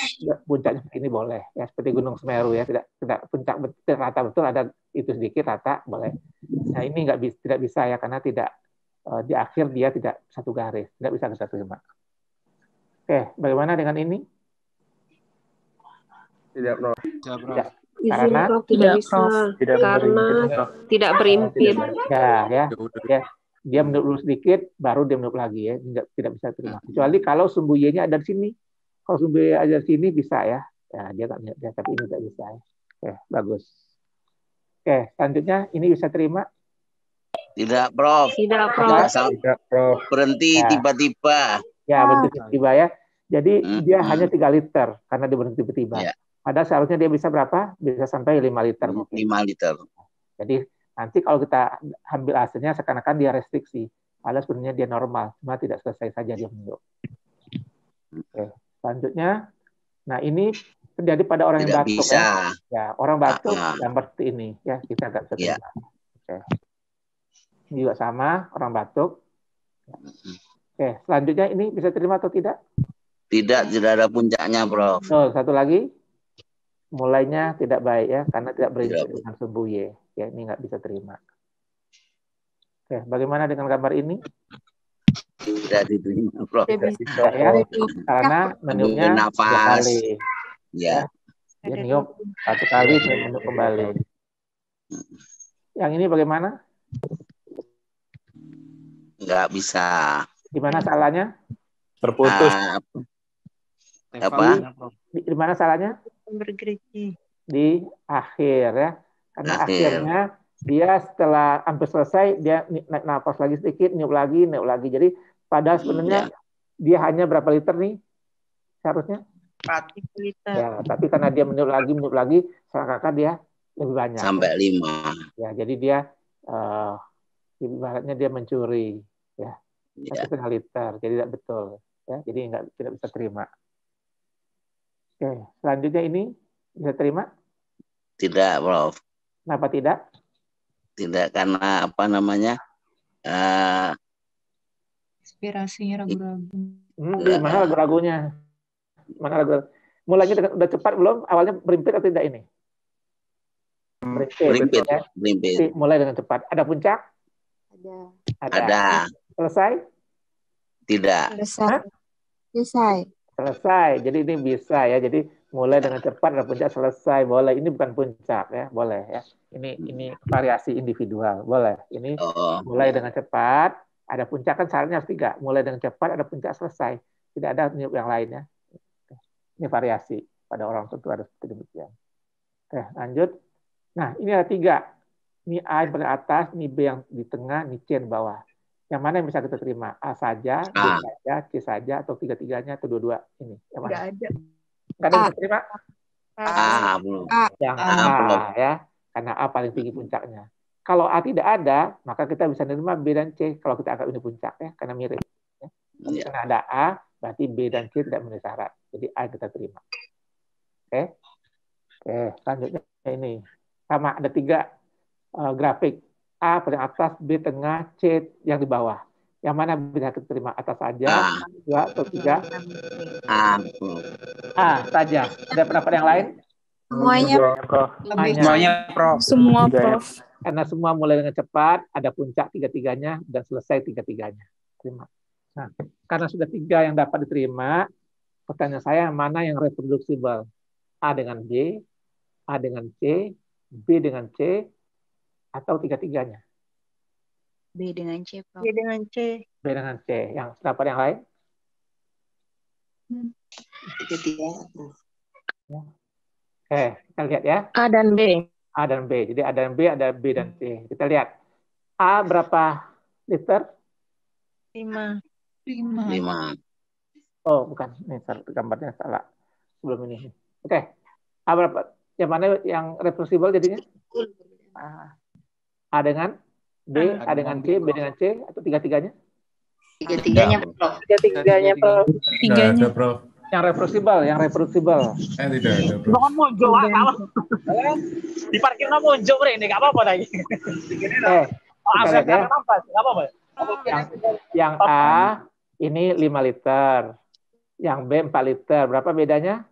puncaknya ini boleh ya, seperti Gunung Semeru ya, tidak tidak puncak rata betul ada itu sedikit rata boleh. Nah ini nggak bisa tidak bisa ya karena tidak eh, di akhir dia tidak satu garis, tidak bisa ke satu lima. Oke, bagaimana dengan ini? Tidak, Prof. Tidak, Tidak. Karena tidak, bisa tidak karena tidak berimpit. Nah, ya, ya. ya dia menurut dulu sedikit, baru dia menurut lagi ya, tidak tidak bisa terima. Hmm. Kecuali kalau sumbu Y-nya ada di sini, kalau sumbu Y ada di sini bisa ya, ya dia nggak bisa, tapi ini nggak bisa ya. Oke, bagus. Oke, selanjutnya ini bisa terima. Tidak, Prof. Tidak, Prof. Tidak, Prof. Berhenti ya. tiba-tiba. Ya, ya berhenti tiba-tiba ya. Jadi hmm. dia hmm. hanya 3 liter karena dia berhenti tiba-tiba. Ya. Padahal seharusnya dia bisa berapa? Bisa sampai 5 liter 5 hmm, liter. Jadi Nanti kalau kita ambil hasilnya seakan-akan dia restriksi, padahal sebenarnya dia normal, cuma tidak selesai saja dia menurut. Oke, selanjutnya. Nah, ini terjadi pada orang tidak yang batuk. Ya. ya, orang batuk uh ah, -huh. Ah. yang seperti ini ya, kita agak bisa. Yeah. Iya. Oke. Ini juga sama, orang batuk. Oke, selanjutnya ini bisa terima atau tidak? Tidak, tidak ada puncaknya, Bro. Oh, satu lagi? mulainya tidak baik ya karena tidak ya. dengan sembuh ya. ya ini nggak bisa terima oke bagaimana dengan gambar ini tidak diterima Bro. Tidak, ya. karena menunya satu kembali. ya dia niup satu kali saya kembali yang ini bagaimana nggak bisa gimana salahnya terputus uh, apa Gimana ya, salahnya gereja di akhir ya karena akhir. akhirnya dia setelah hampir selesai dia naik nafas lagi sedikit niup lagi niup lagi jadi pada iya. sebenarnya ya. dia hanya berapa liter nih seharusnya 40 liter ya tapi karena dia meniup lagi meniup lagi seakan-akan dia lebih banyak sampai lima ya jadi dia uh, ibaratnya dia mencuri ya, ya. setengah liter jadi tidak betul ya jadi nggak tidak bisa terima Oke, selanjutnya ini bisa terima? Tidak, Prof. Kenapa tidak? Tidak karena apa namanya? Uh, Inspirasinya ragu-ragu. Hmm, mana eh. ragu-ragunya? Mana ragu, ragu Mulainya dengan, udah cepat belum? Awalnya berimpit atau tidak ini? Berimpit. Berimpit. Ya. Mulai dengan cepat. Ada puncak? Ada. Ada. Ada. Selesai? Tidak. Selesai. Selesai selesai. Jadi ini bisa ya. Jadi mulai dengan cepat dan puncak selesai. Boleh. Ini bukan puncak ya. Boleh ya. Ini ini variasi individual. Boleh. Ini oh. mulai dengan cepat. Ada puncak kan syaratnya harus tiga. Mulai dengan cepat, ada puncak selesai. Tidak ada yang lainnya. Ini variasi. Pada orang tentu ada seperti demikian. Oke, lanjut. Nah, ini ada tiga. Ini A yang paling atas, ini B yang di tengah, ini C yang bawah yang mana yang bisa kita terima? A saja, B ah. saja, C saja, atau tiga-tiganya, atau dua-dua ini? Yang mana? Gak ada. Gak terima? A, belum. Yang A, A, ya. Karena A paling tinggi puncaknya. Kalau A tidak ada, maka kita bisa menerima B dan C kalau kita anggap ini puncak ya, karena mirip. Ya. ya. Karena ada A, berarti B dan C tidak memenuhi syarat. Jadi A kita terima. Oke. Okay? Oke, okay, selanjutnya ini. Sama, ada tiga uh, grafik A paling atas, B tengah, C yang di bawah. Yang mana bisa diterima Atas saja, dua atau tiga? A. A saja. Ada pendapat yang lain? Semuanya, Semuanya, Prof. Semua, ya. Prof. Karena semua mulai dengan cepat, ada puncak tiga-tiganya, dan selesai tiga-tiganya. Terima. Nah, karena sudah tiga yang dapat diterima, pertanyaan saya mana yang reproduksibel? A dengan B, A dengan C, B dengan C, atau tiga-tiganya? B dengan C, Pak. B dengan C. B dengan C. Yang pendapat yang lain? Hmm. Tiga-tiga. Ya. Oke, kita lihat ya. A dan B. A dan B. Jadi A dan B ada B dan C. Kita lihat. A berapa liter? Lima. Lima. Lima. Oh, bukan. Ini gambarnya salah. Sebelum ini. Oke. A berapa? Yang mana yang reversible jadinya? A dengan B, A, A dengan C, B dengan C, atau tiga-tiganya? Tiga-tiganya, Prof. Tiga-tiganya, Prof. Tiganya. Prof. Yang reversible, yang reversible. Eh, tidak ada, Prof. Bukan muncul, ah, kalau. Di parkir nggak muncul, Prof. Ini nggak apa-apa lagi. Eh, oh, kita lihat ya. Nggak apa-apa. Yang, yang A, ini 5 liter. Yang B 4 liter. Berapa bedanya?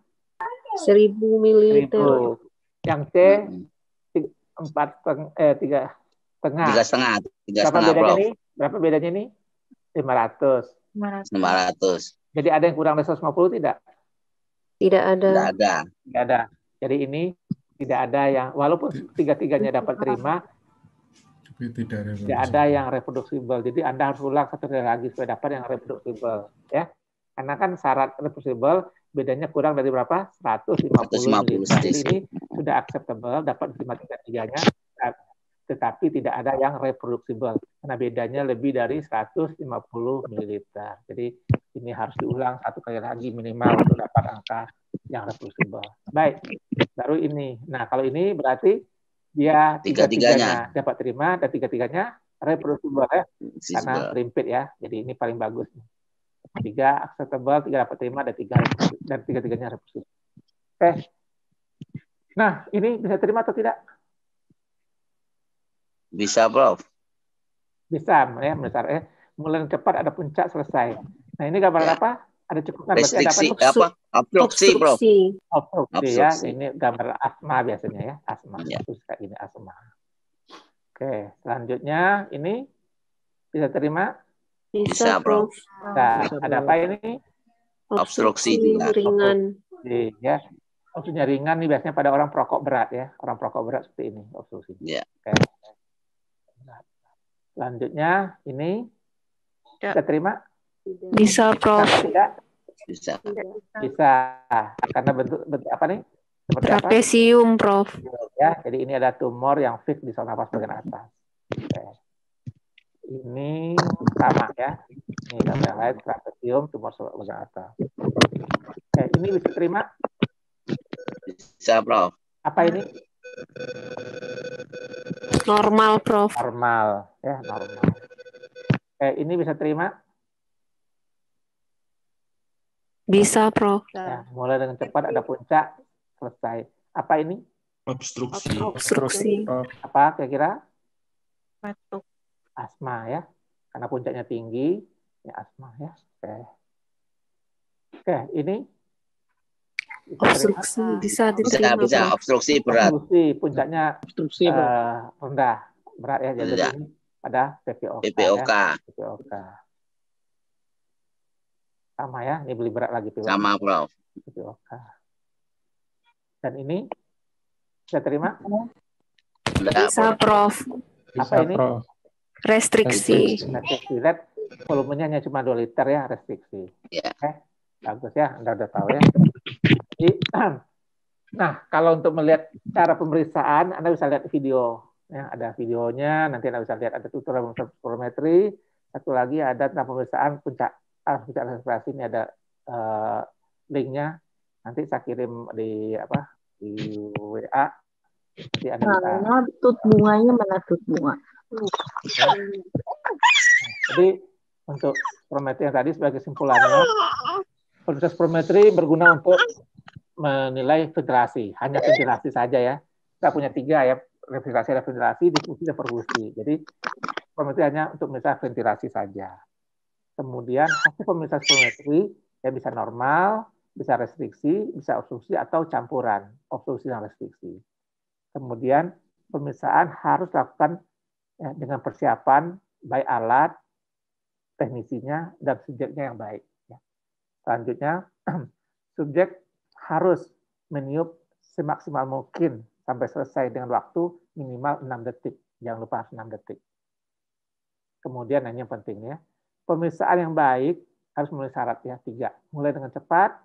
1000 mililiter. Yang C 4 hmm. eh 3 Tengah. Tiga setengah. Tiga berapa setengah bedanya nih? Berapa bedanya nih? 500. 500. ratus. Jadi ada yang kurang dari 150 tidak? Tidak ada. Tidak ada. Tidak ada. Jadi ini tidak ada yang walaupun tiga-tiganya dapat terima tapi tidak, tidak ada yang reproduksibel. Jadi Anda harus ulang satu kali lagi supaya dapat yang reproduksibel, ya. Karena kan syarat reproduksibel bedanya kurang dari berapa? 150. 150 Jadi ini sudah acceptable, dapat diterima tiga-tiganya, tetapi tidak ada yang reproducible karena bedanya lebih dari 150 ml. Jadi ini harus diulang satu kali lagi minimal untuk dapat angka yang reproducible Baik, baru ini. Nah kalau ini berarti dia tiga-tiganya dapat terima dan tiga-tiganya reproducible ya, karena rimpit ya. Jadi ini paling bagus. Tiga acceptable, tiga dapat terima, dan tiga dan tiga-tiganya reproducible eh, Oke. Nah, ini bisa terima atau tidak? Bisa, Prof. Bisa, ya, besar. Ya. Eh. Mulai cepat ada puncak selesai. Nah, ini gambar ya. apa? Ada cekungan berarti ada apa? Obstruksi, Prof. Obstruksi, ya. Ini gambar asma biasanya ya. Asma. Ya. ini asma. Oke, selanjutnya ini bisa terima? Bisa, Prof. Nah, ada apa ini? Obstruksi, ringan. Obstruksi, ya. Obstruksinya ringan nih biasanya pada orang perokok berat ya. Orang perokok berat seperti ini obstruksi. Ya. Oke. Selanjutnya ini ya. kita terima? Bisa, Prof. Tidak? Bisa. Bisa. Karena bentuk bentuk apa nih? Seperti Trapesium, apa? Prof. Ya, jadi ini ada tumor yang fix di saluran nafas bagian atas. Oke. Ini sama ya. Ini sama yang lain trapesium tumor bagian atas. Oke, ini bisa terima? Bisa, Prof. Apa ini? Normal, Prof. Normal, ya normal. Oke, eh, ini bisa terima? Bisa, Prof. ya, mulai dengan cepat ada puncak, selesai. Apa ini? Obstruksi. Obstruksi. Apa kira-kira? Batuk. Asma ya. Karena puncaknya tinggi, ya asma ya. Oke. Oke, ini obstruksi bisa diterima bisa, bisa obstruksi berat obstruksi puncaknya obstruksi uh, rendah berat ya jadi ada PPOK PPOK. Ya. PPOK sama ya ini beli berat lagi PPOK. sama Prof PPOK dan ini bisa terima bisa Prof apa bisa, ini prof. restriksi restriksi lihat volumenya hanya cuma 2 liter ya restriksi yeah. Iya. oke Okay. bagus ya anda udah tahu ya jadi, nah kalau untuk melihat cara pemeriksaan, Anda bisa lihat video. Ya, ada videonya, nanti Anda bisa lihat ada tutorial spirometri, satu lagi ada tentang pemeriksaan puncak ah, puncak respirasi ini ada eh, linknya nanti saya kirim di apa di WA nanti anda bisa, mana tut bunganya mana tut bunga okay. jadi untuk prometri yang tadi sebagai simpulannya. proses prometri berguna untuk menilai federasi, hanya federasi saja ya. Kita punya tiga ya, federasi ada federasi, diskusi ada perkusi. Jadi pemerintah hanya untuk menilai ventilasi saja. Kemudian hasil pemeriksaan spirometri yang bisa normal, bisa restriksi, bisa obstruksi atau campuran obstruksi dan restriksi. Kemudian pemeriksaan harus dilakukan ya, dengan persiapan baik alat, teknisinya dan subjeknya yang baik. Ya. Selanjutnya subjek harus meniup semaksimal mungkin sampai selesai dengan waktu minimal 6 detik. Jangan lupa 6 detik. Kemudian yang penting ya pemeriksaan yang baik harus memenuhi syarat ya, tiga. Mulai dengan cepat,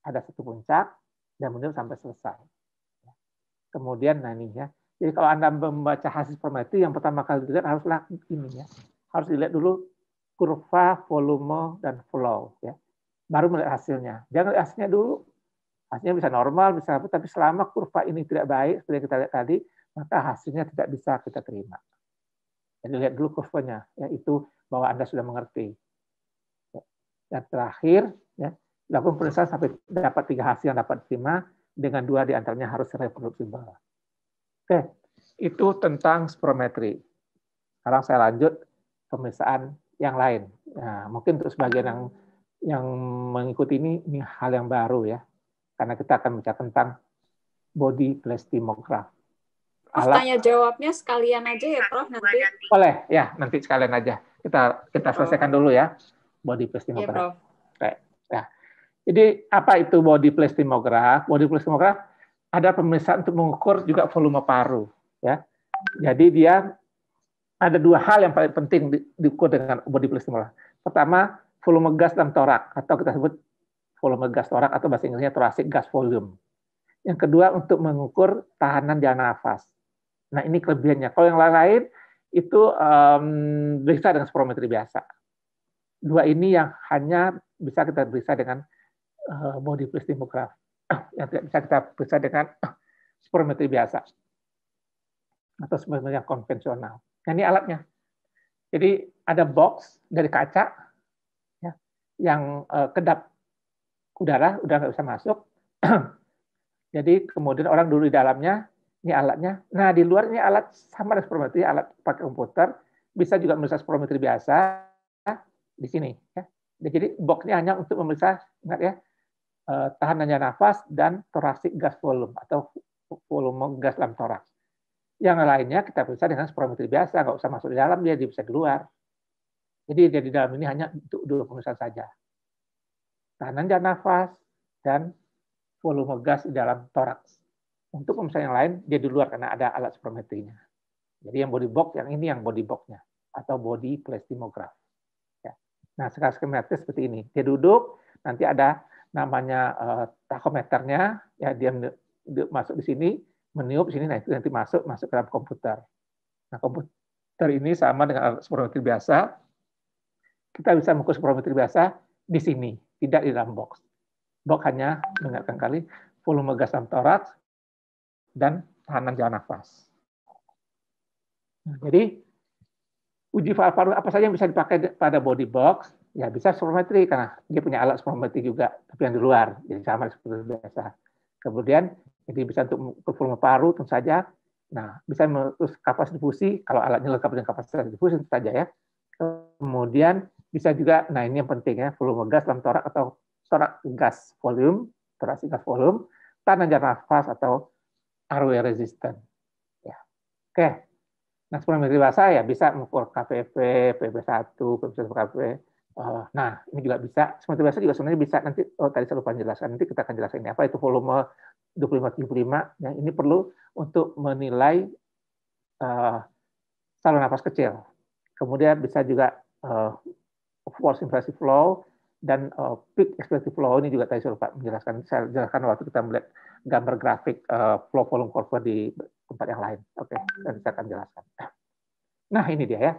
ada satu puncak, dan kemudian sampai selesai. Kemudian nantinya jadi kalau Anda membaca hasil pemeriksaan yang pertama kali dilihat haruslah ini ya. Harus dilihat dulu kurva, volume, dan flow ya. Baru melihat hasilnya. Jangan lihat hasilnya dulu, hasilnya bisa normal, bisa apa, tapi selama kurva ini tidak baik, seperti yang kita lihat tadi, maka hasilnya tidak bisa kita terima. Jadi lihat dulu kurvanya, yaitu bahwa Anda sudah mengerti. Dan ya. terakhir, ya, lakukan pemeriksaan sampai dapat tiga hasil yang dapat terima, dengan dua di antaranya harus reproduksible. Oke, itu tentang spirometri. Sekarang saya lanjut pemeriksaan yang lain. Nah, mungkin untuk sebagian yang yang mengikuti ini, ini hal yang baru ya karena kita akan bicara tentang body plastimograf. alat. tanya jawabnya sekalian aja ya, Prof. Nanti. Boleh, ya nanti sekalian aja. Kita kita selesaikan dulu ya body iya, plastimograf. Ya, ya. Jadi apa itu body plastimograf? Body plastimograf ada pemeriksaan untuk mengukur juga volume paru, ya. Jadi dia ada dua hal yang paling penting diukur dengan body plastimograf. Pertama, volume gas dalam torak atau kita sebut volume gas torak atau bahasa Inggrisnya thoracic gas volume. Yang kedua untuk mengukur tahanan jalan nafas. Nah ini kelebihannya. Kalau yang lain lain itu um, bisa dengan spirometri biasa. Dua ini yang hanya bisa kita periksa dengan uh, body plus yang tidak bisa kita periksa dengan spirometri biasa atau spirometri yang konvensional. Nah, ini alatnya. Jadi ada box dari kaca ya, yang uh, kedap udara udah nggak bisa masuk. Jadi kemudian orang dulu di dalamnya, ini alatnya. Nah di luar ini alat sama dengan spirometri, alat pakai komputer, bisa juga memeriksa spirometri biasa di sini. Ya. Jadi boxnya hanya untuk memeriksa, ingat ya, eh, tahanannya nafas dan torasik gas volume atau volume gas dalam toraks. Yang lainnya kita periksa dengan spirometri biasa, nggak usah masuk di dalam, dia bisa keluar. Jadi dia di dalam ini hanya untuk dua pemeriksaan saja tahanan dan nafas, dan volume gas di dalam toraks. Untuk pemeriksaan yang lain, dia di luar karena ada alat spirometrinya. Jadi yang body box, yang ini yang body boxnya atau body plethysmograph. Ya. Nah, sekarang skematis seperti ini. Dia duduk, nanti ada namanya uh, tachometernya, ya dia masuk di sini, meniup di sini, nah itu nanti masuk masuk ke dalam komputer. Nah, komputer ini sama dengan alat spirometri biasa. Kita bisa mengukur spirometri biasa di sini tidak di dalam box. Box hanya mengingatkan kali volume gas dalam torak dan tahanan jalan nafas. jadi uji paru-paru apa saja yang bisa dipakai pada body box ya bisa spirometri karena dia punya alat spirometri juga tapi yang di luar jadi sama seperti biasa kemudian jadi bisa untuk volume paru tentu saja nah bisa terus kapasitas difusi kalau alatnya lengkap dengan kapasitas difusi tentu saja ya kemudian bisa juga, nah ini yang penting ya, volume gas dalam torak atau torak gas volume, torak gas volume, tanah aja nafas atau airway resistant. Ya. Oke. Nah, sebelum dewasa ya bisa mengukur KPV, PP 1 PP 1 KPV. nah, ini juga bisa. Seperti biasa juga sebenarnya bisa. Nanti oh, tadi saya lupa jelaskan. Nanti kita akan jelaskan ini apa itu volume 2575. Ya, nah, ini perlu untuk menilai uh, saluran nafas kecil. Kemudian bisa juga uh, force invasive flow dan uh, peak expressive flow ini juga tadi sudah Pak menjelaskan saya jelaskan waktu kita melihat gambar grafik uh, flow volume curve di tempat yang lain. Oke, okay. dan saya akan jelaskan. Nah, ini dia ya.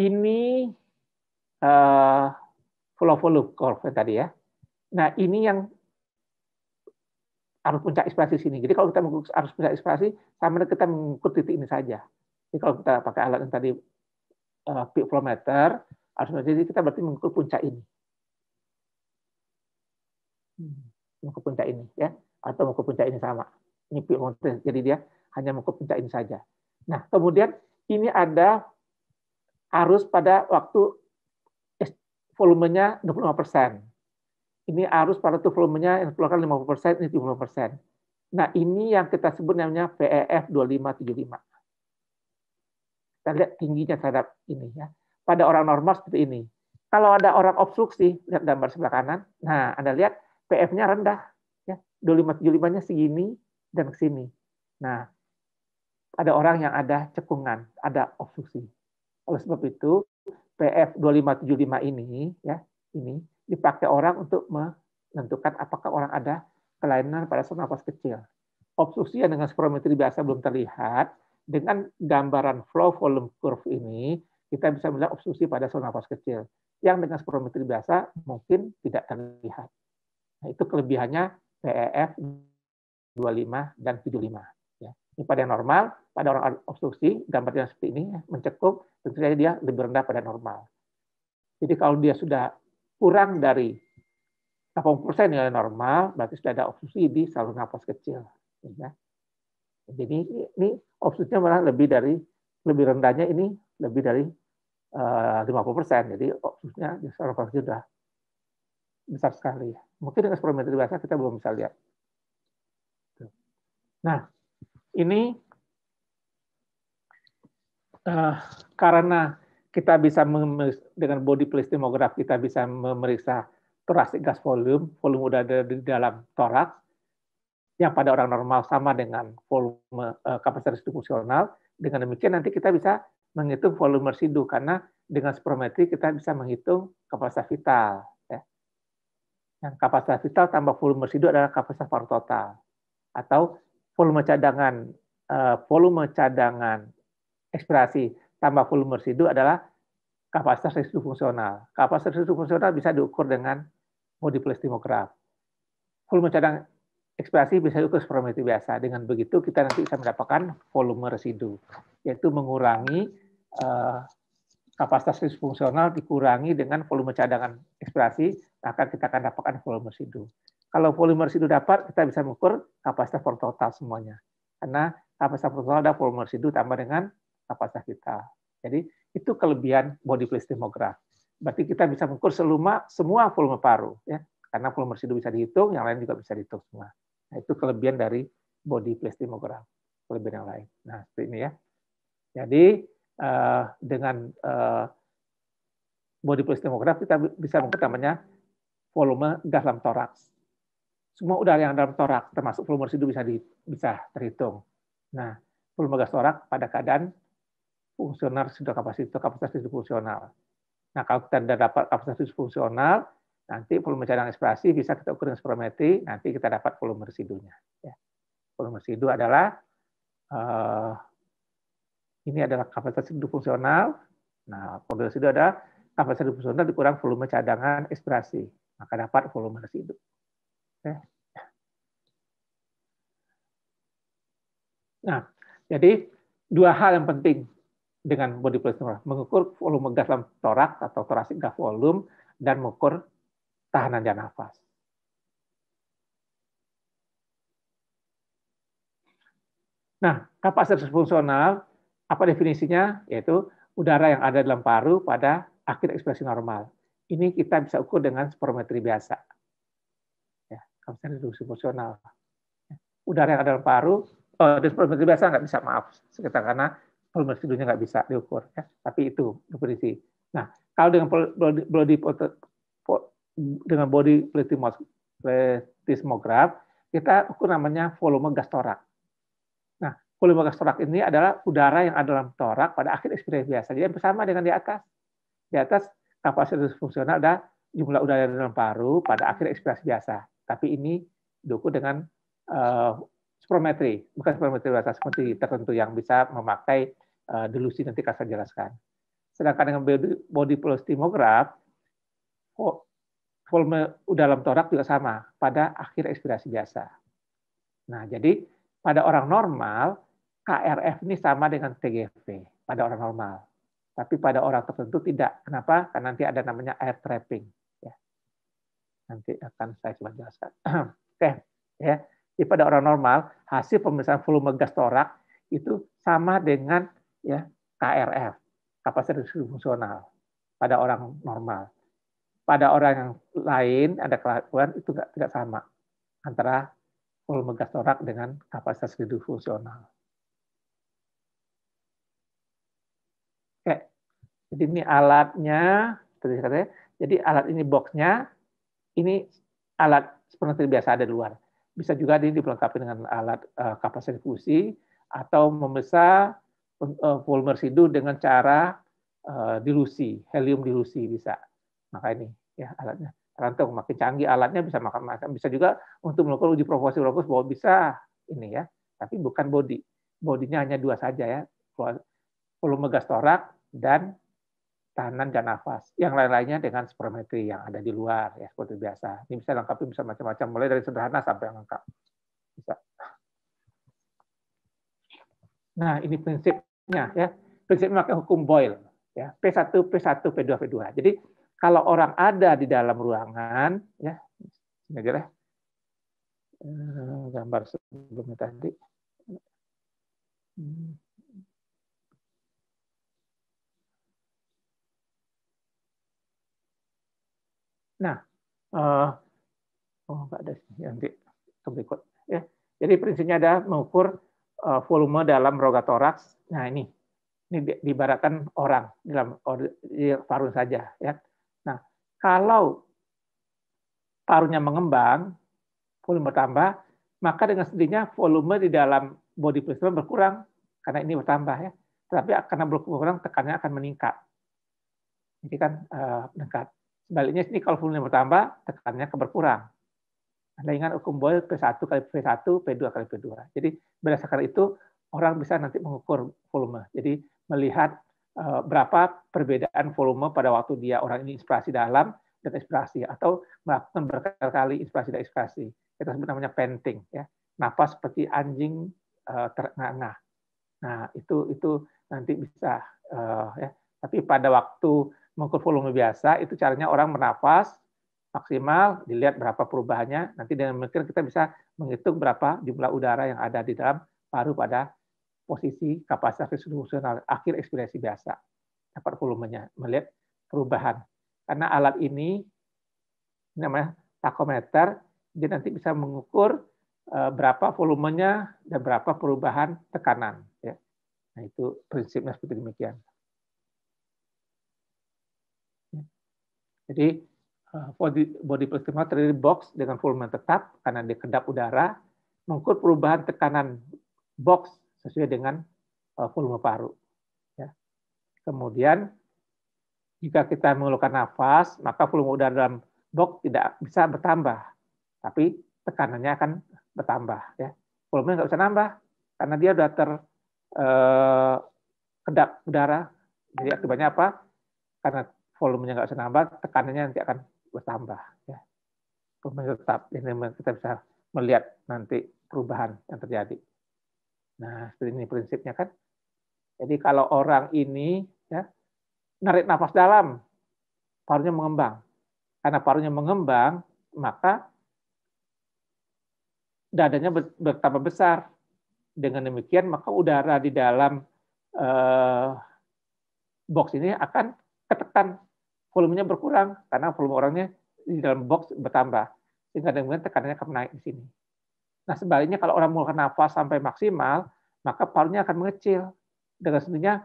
Ini uh, flow volume curve tadi ya. Nah, ini yang arus puncak ekspresi sini. Jadi kalau kita mengikuti arus puncak ekspresi, sama kita mengikuti titik ini saja. Jadi kalau kita pakai alat yang tadi uh, peak flow meter, harus Jadi kita berarti mengukur puncak ini. Hmm. Mengukur puncak ini ya atau mengukur puncak ini sama. Ini peak Jadi dia hanya mengukur puncak ini saja. Nah, kemudian ini ada arus pada waktu volumenya 25%. Ini arus pada tuh volumenya yang dikeluarkan 50%, ini persen. Nah, ini yang kita sebut namanya PEF 2575. Kita lihat tingginya terhadap ini ya pada orang normal seperti ini. Kalau ada orang obstruksi, lihat gambar sebelah kanan. Nah, Anda lihat PF-nya rendah. Ya, 25-75-nya segini dan kesini. Nah, ada orang yang ada cekungan, ada obstruksi. Oleh sebab itu, PF 2575 ini, ya, ini dipakai orang untuk menentukan apakah orang ada kelainan pada saluran nafas kecil. Obstruksi yang dengan spirometri biasa belum terlihat, dengan gambaran flow volume curve ini, kita bisa melihat obstruksi pada saluran nafas kecil yang dengan spirometri biasa mungkin tidak terlihat. Nah, itu kelebihannya PEF 25 dan 75. Ya. Ini pada yang normal, pada orang obstruksi, yang seperti ini, mencekung, tentu saja dia lebih rendah pada normal. Jadi kalau dia sudah kurang dari 80% nilai normal, berarti sudah ada obstruksi di saluran nafas kecil. Ya. Jadi ini ini obstruksinya malah lebih dari lebih rendahnya ini lebih dari 50%. Eh, Jadi oh, ya, secara sudah besar sekali. Mungkin dengan spirometri biasa kita belum bisa lihat. Nah, ini uh, karena kita bisa dengan body plate demograf kita bisa memeriksa thoracic gas volume, volume udara di dalam torak yang pada orang normal sama dengan volume uh, kapasitas fungsional. Dengan demikian nanti kita bisa menghitung volume residu karena dengan spirometri kita bisa menghitung kapasitas vital. Ya. Yang kapasitas vital tambah volume residu adalah kapasitas paru total atau volume cadangan eh, volume cadangan ekspirasi tambah volume residu adalah kapasitas residu fungsional. Kapasitas residu fungsional bisa diukur dengan multiple stimograf. Volume cadangan Ekspresi bisa juga spirometri biasa. Dengan begitu kita nanti bisa mendapatkan volume residu, yaitu mengurangi uh, kapasitas fungsional dikurangi dengan volume cadangan ekspresi, maka kita akan dapatkan volume residu. Kalau volume residu dapat, kita bisa mengukur kapasitas port total semuanya. Karena kapasitas port total ada volume residu tambah dengan kapasitas kita. Jadi itu kelebihan body place demograf. Berarti kita bisa mengukur seluma semua volume paru. Ya. Karena volume residu bisa dihitung, yang lain juga bisa dihitung semua. Nah, itu kelebihan dari body plastimogram, kelebihan yang lain. Nah, seperti ini ya. Jadi uh, dengan uh, body plastimogram kita bisa mengukur namanya volume gas dalam toraks. Semua udara yang dalam torak, termasuk volume residu bisa di, bisa terhitung. Nah, volume gas torak pada keadaan fungsional sudah kapasitas kapasitas fungsional. Nah, kalau kita dapat kapasitas fungsional, Nanti volume cadangan ekspirasi bisa kita ukur dengan spirometri, nanti kita dapat volume residunya. Ya. Volume residu adalah uh, ini adalah kapasitas hidup fungsional. Nah, volume residu adalah kapasitas hidup fungsional dikurang volume cadangan ekspirasi, maka dapat volume residu. Ya. Nah, jadi dua hal yang penting dengan body position mengukur volume gas dalam torak atau thoracic gas volume dan mengukur tahanan dan nafas. Nah, kapasitas fungsional, apa definisinya? Yaitu udara yang ada dalam paru pada akhir ekspresi normal. Ini kita bisa ukur dengan spirometri biasa. Ya, kapasitas fungsional. Udara yang ada dalam paru, oh, dan spirometri biasa nggak bisa, maaf. Sekitar karena volume dunia nggak bisa diukur. Ya. Tapi itu definisi. Nah, kalau dengan body dengan body plethysmograph kita ukur namanya volume gas torak. Nah, volume gas torak ini adalah udara yang ada dalam torak pada akhir ekspirasi biasa. Jadi bersama dengan di atas. Di atas kapasitas fungsional ada jumlah udara yang ada dalam paru pada akhir ekspirasi biasa. Tapi ini diukur dengan uh, spirometri, bukan spirometri biasa seperti tertentu yang bisa memakai uh, delusi nanti akan saya jelaskan. Sedangkan dengan body, body plethysmograph, volume dalam torak juga sama pada akhir ekspirasi biasa. Nah, jadi pada orang normal, KRF ini sama dengan TGV pada orang normal. Tapi pada orang tertentu tidak. Kenapa? Karena nanti ada namanya air trapping. Ya. Nanti akan saya coba jelaskan. Oke, okay. ya. Jadi pada orang normal, hasil pemeriksaan volume gas torak itu sama dengan ya KRF, kapasitas fungsional pada orang normal pada orang yang lain ada kelakuan itu tidak, tidak sama antara volume gas torak dengan kapasitas hidup fungsional. Oke, jadi ini alatnya, jadi alat ini boxnya, ini alat seperti biasa ada di luar. Bisa juga ini dilengkapi dengan alat eh, kapasitas difusi atau membesar eh, volume residu dengan cara eh, dilusi, helium dilusi bisa maka ini ya alatnya tergantung makin canggih alatnya bisa makan makan bisa juga untuk melakukan uji provokasi robot bahwa bisa ini ya tapi bukan body bodinya hanya dua saja ya volume gas torak dan tahanan dan nafas yang lain-lainnya dengan spirometri yang ada di luar ya seperti biasa ini bisa lengkapi bisa macam-macam mulai dari sederhana sampai yang lengkap bisa nah ini prinsipnya ya prinsipnya memakai hukum boil ya P1 P1 P2 P2 jadi kalau orang ada di dalam ruangan, ya, ini aja lah. Eh, gambar sebelumnya tadi. Hmm. Nah, uh, oh nggak ada sih nanti ke berikut. Ya, jadi prinsipnya ada mengukur uh, volume dalam rongga toraks. Nah ini, ini diibaratkan orang dalam paru saja ya. Kalau parunya mengembang, volume bertambah, maka dengan sendirinya volume di dalam body plasma berkurang karena ini bertambah ya. Tetapi karena berkurang tekanannya akan meningkat. Jadi kan uh, meningkat. Sebaliknya sini kalau volume bertambah, tekanannya akan berkurang. Anda ingat hukum Boyle P1 kali P1, P2 kali P2. Jadi berdasarkan itu orang bisa nanti mengukur volume. Jadi melihat Eh, berapa perbedaan volume pada waktu dia orang ini inspirasi dalam dan inspirasi atau melakukan berkali-kali inspirasi dan inspirasi. itu sebut namanya panting ya. Napas seperti anjing uh, eh, terengah-engah. Nah. nah, itu itu nanti bisa uh, ya. Tapi pada waktu mengukur volume biasa itu caranya orang bernapas maksimal, dilihat berapa perubahannya. Nanti dengan mikir kita bisa menghitung berapa jumlah udara yang ada di dalam paru pada posisi kapasitas fungsional akhir ekspresi biasa dapat volumenya melihat perubahan karena alat ini namanya takometer dia nanti bisa mengukur eh, berapa volumenya dan berapa perubahan tekanan ya nah itu prinsipnya seperti demikian ya. jadi eh, body, body plasma terdiri box dengan volume tetap karena dia kedap udara mengukur perubahan tekanan box sesuai dengan eh, volume paru. Ya. Kemudian jika kita mengeluarkan nafas, maka volume udara dalam box tidak bisa bertambah, tapi tekanannya akan bertambah. Ya. Volume nggak bisa nambah karena dia sudah ter eh, udara. Jadi akibatnya apa? Karena volumenya nggak bisa nambah, tekanannya nanti akan bertambah. Ya. Volume tetap, ini kita bisa melihat nanti perubahan yang terjadi. Nah, seperti ini prinsipnya kan. Jadi kalau orang ini ya, narik nafas dalam, parunya mengembang. Karena parunya mengembang, maka dadanya bertambah besar. Dengan demikian, maka udara di dalam eh, box ini akan ketekan. Volumenya berkurang karena volume orangnya di dalam box bertambah. Sehingga dengan tekanannya akan naik di sini. Nah sebaliknya kalau orang mengeluarkan nafas sampai maksimal, maka parunya akan mengecil. Dengan sendirinya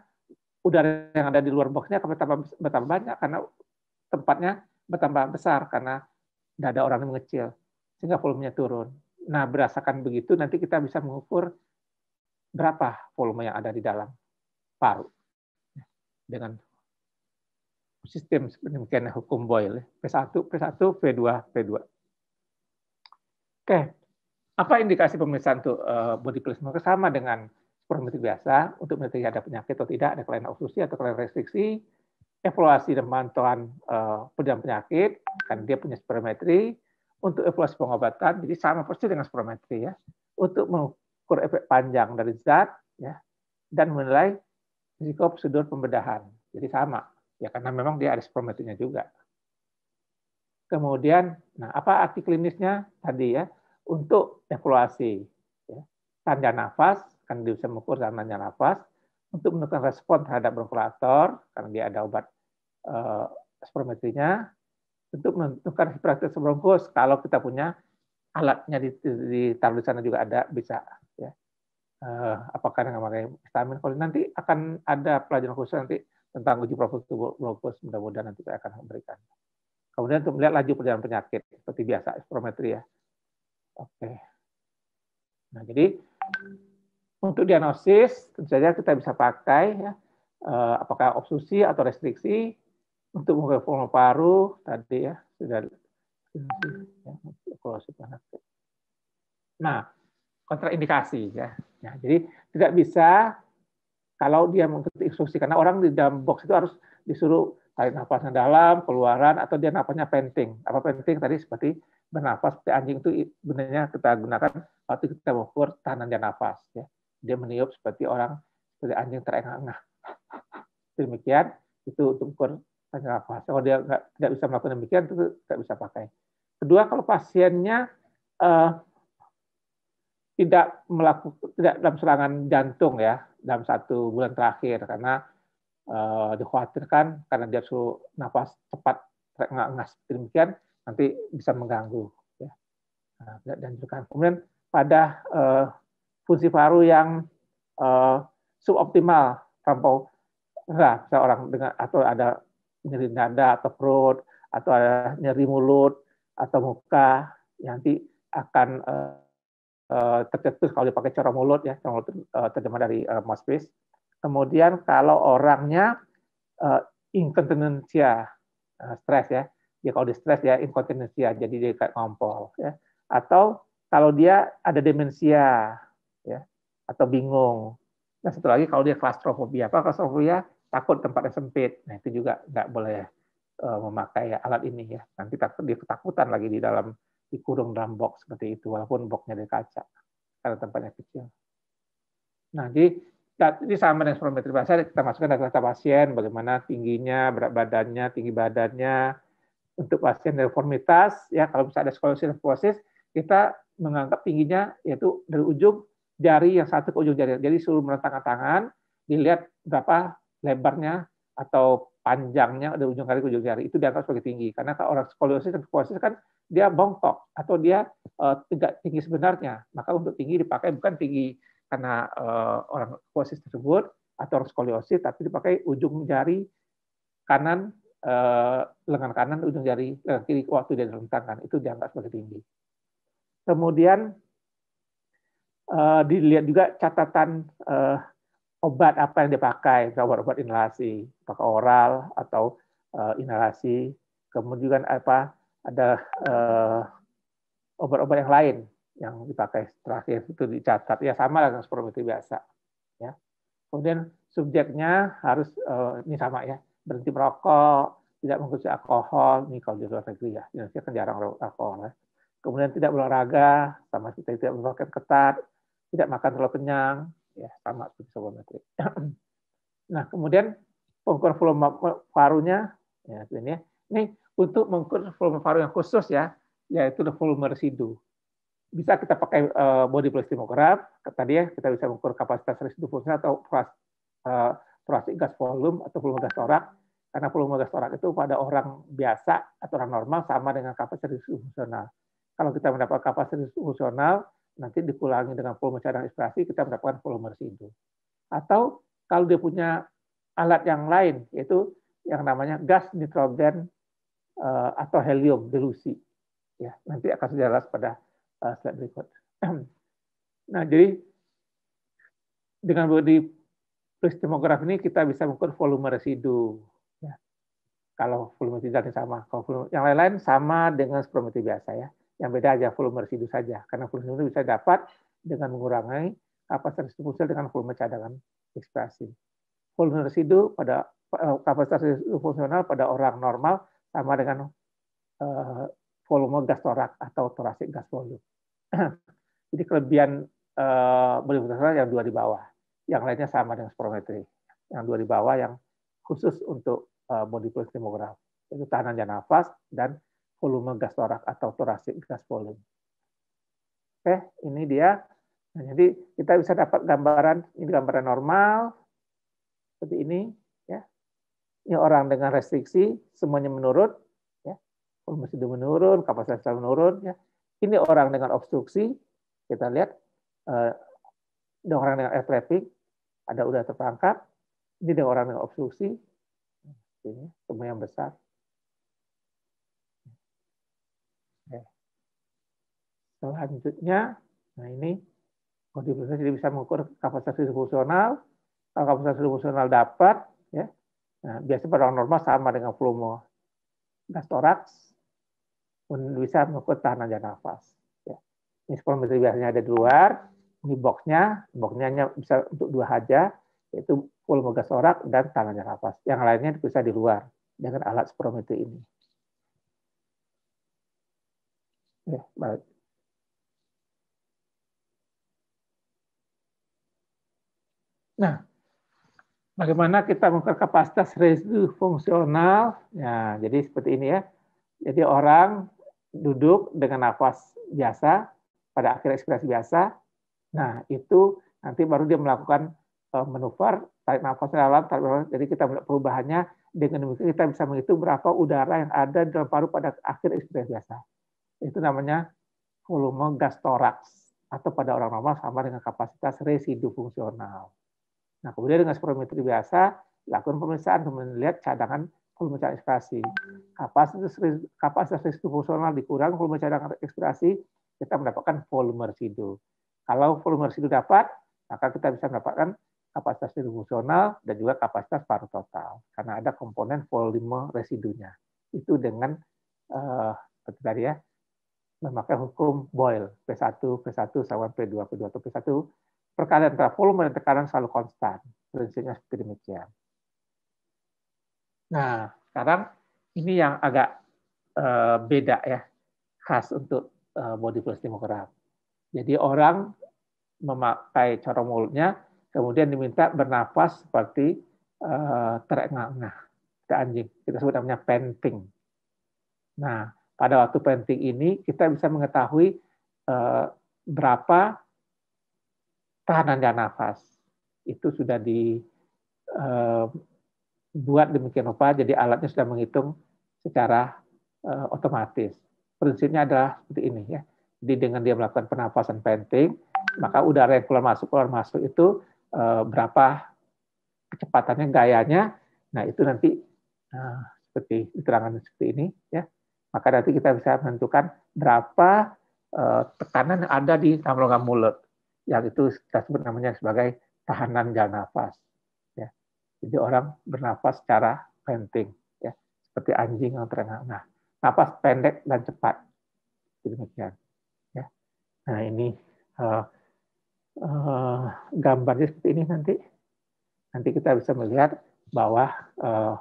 udara yang ada di luar boxnya akan bertambah, bertambah banyak karena tempatnya bertambah besar karena dada orang yang mengecil sehingga volumenya turun. Nah berdasarkan begitu nanti kita bisa mengukur berapa volume yang ada di dalam paru dengan sistem mungkin hukum Boyle P1, P1, P2, P2. Oke, apa indikasi pemeriksaan untuk eh, body plasma sama dengan spirometri biasa untuk mendeteksi ada penyakit atau tidak, ada kelainan obstruksi atau kelainan restriksi, evaluasi dan pemantauan eh, perjalanan penyakit, kan dia punya spirometri, untuk evaluasi pengobatan, jadi sama persis dengan spirometri ya, untuk mengukur efek panjang dari zat ya, dan menilai risiko prosedur pembedahan. Jadi sama, ya karena memang dia ada spirometrinya juga. Kemudian, nah apa arti klinisnya tadi ya? untuk evaluasi. Ya. Tanda nafas, kan bisa mengukur tanda nafas, untuk menentukan respon terhadap bronkulator, karena dia ada obat uh, spirometrinya, untuk menentukan hiperaktivitas bronkus kalau kita punya alatnya taruh di sana juga ada bisa ya uh, apakah dengan memakai vitamin kalau nanti akan ada pelajaran khusus nanti tentang uji profil tubuh bronkus mudah-mudahan nanti saya akan memberikan kemudian untuk melihat laju perjalanan penyakit seperti biasa spirometri ya Oke. Nah, jadi untuk diagnosis tentu saja kita bisa pakai ya, eh, apakah obstruksi atau restriksi untuk mengukur paru tadi ya sudah ya, Nah, kontraindikasi ya. Nah, jadi tidak bisa kalau dia mengikuti instruksi karena orang di dalam box itu harus disuruh tarik nafasnya dalam, keluaran atau dia nafasnya penting. Apa penting tadi seperti bernafas seperti anjing itu benarnya kita gunakan waktu kita mengukur tahanan dia nafas. Ya. Dia meniup seperti orang seperti anjing terengah-engah. Demikian itu untuk ukur tahanan nafas. Kalau dia nggak, tidak bisa melakukan demikian, itu tidak bisa pakai. Kedua, kalau pasiennya eh, tidak melakukan tidak dalam serangan jantung ya dalam satu bulan terakhir karena eh, dikhawatirkan karena dia suruh nafas cepat terengah-engah, demikian nanti bisa mengganggu. Ya. Nah, dan juga kemudian pada uh, fungsi paru yang uh, suboptimal tanpa nah, misalnya orang dengan atau ada nyeri dada atau perut atau ada nyeri mulut atau muka ya nanti akan uh, uh, tercetus kalau dipakai cara mulut ya cara mulut terjemah dari uh, mouthpiece. Kemudian kalau orangnya uh, incontinensia uh, stres ya ya kalau di stres ya inkontinensia jadi dia kayak ngompol ya atau kalau dia ada demensia ya atau bingung nah satu lagi kalau dia klastrofobia apa klastrofobia takut tempatnya sempit nah itu juga nggak boleh uh, memakai alat ini ya nanti takut dia ketakutan lagi di dalam dikurung dalam box seperti itu walaupun boxnya dari kaca karena tempatnya kecil nah jadi nah, ini sama dengan spirometri basah kita masukkan data pasien bagaimana tingginya berat badannya tinggi badannya untuk pasien deformitas ya kalau misalnya ada skoliosis dan kyphosis kita menganggap tingginya yaitu dari ujung jari yang satu ke ujung jari. Jadi seluruh merentangkan tangan, dilihat berapa lebarnya atau panjangnya dari ujung jari ke ujung jari. Itu dianggap sebagai tinggi. Karena kalau orang skoliosis dan kyphosis kan dia bongkok atau dia uh, tidak tinggi sebenarnya. Maka untuk tinggi dipakai bukan tinggi karena uh, orang kyphosis tersebut atau orang skoliosis, tapi dipakai ujung jari kanan Eh, lengan kanan ujung jari lengan eh, kiri waktu dia dalam itu dianggap sebagai tinggi. Kemudian eh, dilihat juga catatan obat apa yang dipakai, obat obat inhalasi, pakai oral atau inhalasi, kemudian apa ada obat-obat yang lain yang dipakai terakhir itu dicatat ya sama dengan seperti biasa ya kemudian subjeknya harus ini sama ya berhenti merokok, tidak mengkonsumsi alkohol, ini kalau di luar negeri ya, Indonesia kan jarang alkohol ya. Kemudian tidak berolahraga, sama kita tidak memakan ketat, tidak makan terlalu kenyang, ya sama seperti sobometri. nah kemudian pengukuran volume parunya, ya ini, ya. ini untuk mengukur volume paru yang khusus ya, yaitu volume residu. Bisa kita pakai eh, body plethysmograph, tadi ya kita bisa mengukur kapasitas residu fungsi atau uh, thoracic gas volume atau volume gas torak karena volume gas torak itu pada orang biasa atau orang normal sama dengan kapasitas fungsional. Kalau kita mendapat kapasitas fungsional, nanti dikurangi dengan volume cadangan inspirasi, kita mendapatkan volume residu. Atau kalau dia punya alat yang lain, yaitu yang namanya gas nitrogen eh, atau helium dilusi. Ya, nanti akan saya jelas pada eh, slide berikut. Nah, jadi dengan Terus demografi ini kita bisa mengukur volume residu. Ya. Kalau volume yang sama, kalau volume yang lain-lain sama dengan spirometri biasa ya. Yang beda aja volume residu saja, karena volume residu bisa dapat dengan mengurangi kapasitas residu dengan volume cadangan ekspresi. Volume residu pada eh, kapasitas residu fungsional pada orang normal sama dengan uh, volume gas torak atau torasik gas volume. Jadi kelebihan uh, eh, volume yang dua di bawah yang lainnya sama dengan spirometri. Yang dua di bawah yang khusus untuk eh, modulus yaitu tahanan jangka nafas dan volume gas torak atau thoracic gas volume. Oke, ini dia. Nah, jadi kita bisa dapat gambaran, ini gambaran normal, seperti ini. ya Ini orang dengan restriksi, semuanya menurun, ya. volume sudah menurun, kapasitas menurun. Ya. Ini orang dengan obstruksi, kita lihat eh, ada orang dengan epileptik, ada udah terperangkap, ini ada orang dengan obstruksi, ini semua yang besar. Ya. Selanjutnya, nah ini kondisi jadi bisa mengukur kapasitas fungsional. Kalau kapasitas fungsional dapat, ya, nah, biasanya pada orang normal sama dengan volume gas toraks, bisa mengukur tahanan nafas. Ya. Ini sebelum biasanya ada di luar, ini boxnya, boxnya hanya bisa untuk dua saja, yaitu pulmoga sorak dan tangannya nafas. Yang lainnya bisa di luar dengan alat spirometri ini. Ya, baik. Nah, bagaimana kita mengukur kapasitas residu fungsional? Ya, jadi seperti ini ya. Jadi orang duduk dengan nafas biasa, pada akhir ekspirasi biasa, Nah, itu nanti baru dia melakukan eh, manuver, tarik nafas dalam, tarik nafas. Jadi kita melihat perubahannya dengan demikian kita bisa menghitung berapa udara yang ada di dalam paru pada akhir ekspresi biasa. Itu namanya volume gas toraks atau pada orang normal sama dengan kapasitas residu fungsional. Nah, kemudian dengan spirometri biasa, lakukan pemeriksaan untuk melihat cadangan volume cadangan ekspirasi. Kapasitas, kapasitas residu fungsional dikurang volume cadangan ekspirasi, kita mendapatkan volume residu. Kalau volume residu dapat, maka kita bisa mendapatkan kapasitas distribusional dan juga kapasitas paru total karena ada komponen volume residunya. Itu dengan eh, seperti ya memakai hukum Boyle P1 P1 sama P2 P2 atau P1 perkalian antara volume dan tekanan selalu konstan. Prinsipnya seperti demikian. Nah, sekarang ini yang agak uh, beda ya khas untuk uh, body plus demograf. Jadi orang memakai corong mulutnya, kemudian diminta bernafas seperti uh, eh, terengah-engah kita anjing. Kita sebut namanya penting. Nah, pada waktu penting ini kita bisa mengetahui uh, berapa tahanan dan nafas. Itu sudah dibuat eh, uh, demikian rupa, jadi alatnya sudah menghitung secara uh, otomatis. Prinsipnya adalah seperti ini ya. Jadi dengan dia melakukan pernapasan penting, maka udara yang keluar masuk keluar masuk itu eh, berapa kecepatannya, gayanya. Nah itu nanti nah, seperti keterangan seperti ini ya. Maka nanti kita bisa menentukan berapa eh, tekanan ada di dalam rongga mulut yang itu kita sebut namanya sebagai tahanan jalan nafas. Ya. Jadi orang bernafas secara penting, ya. seperti anjing yang terengah. Nah, nafas pendek dan cepat. Demikian. Nah ini uh, uh, gambarnya seperti ini nanti. Nanti kita bisa melihat bahwa uh,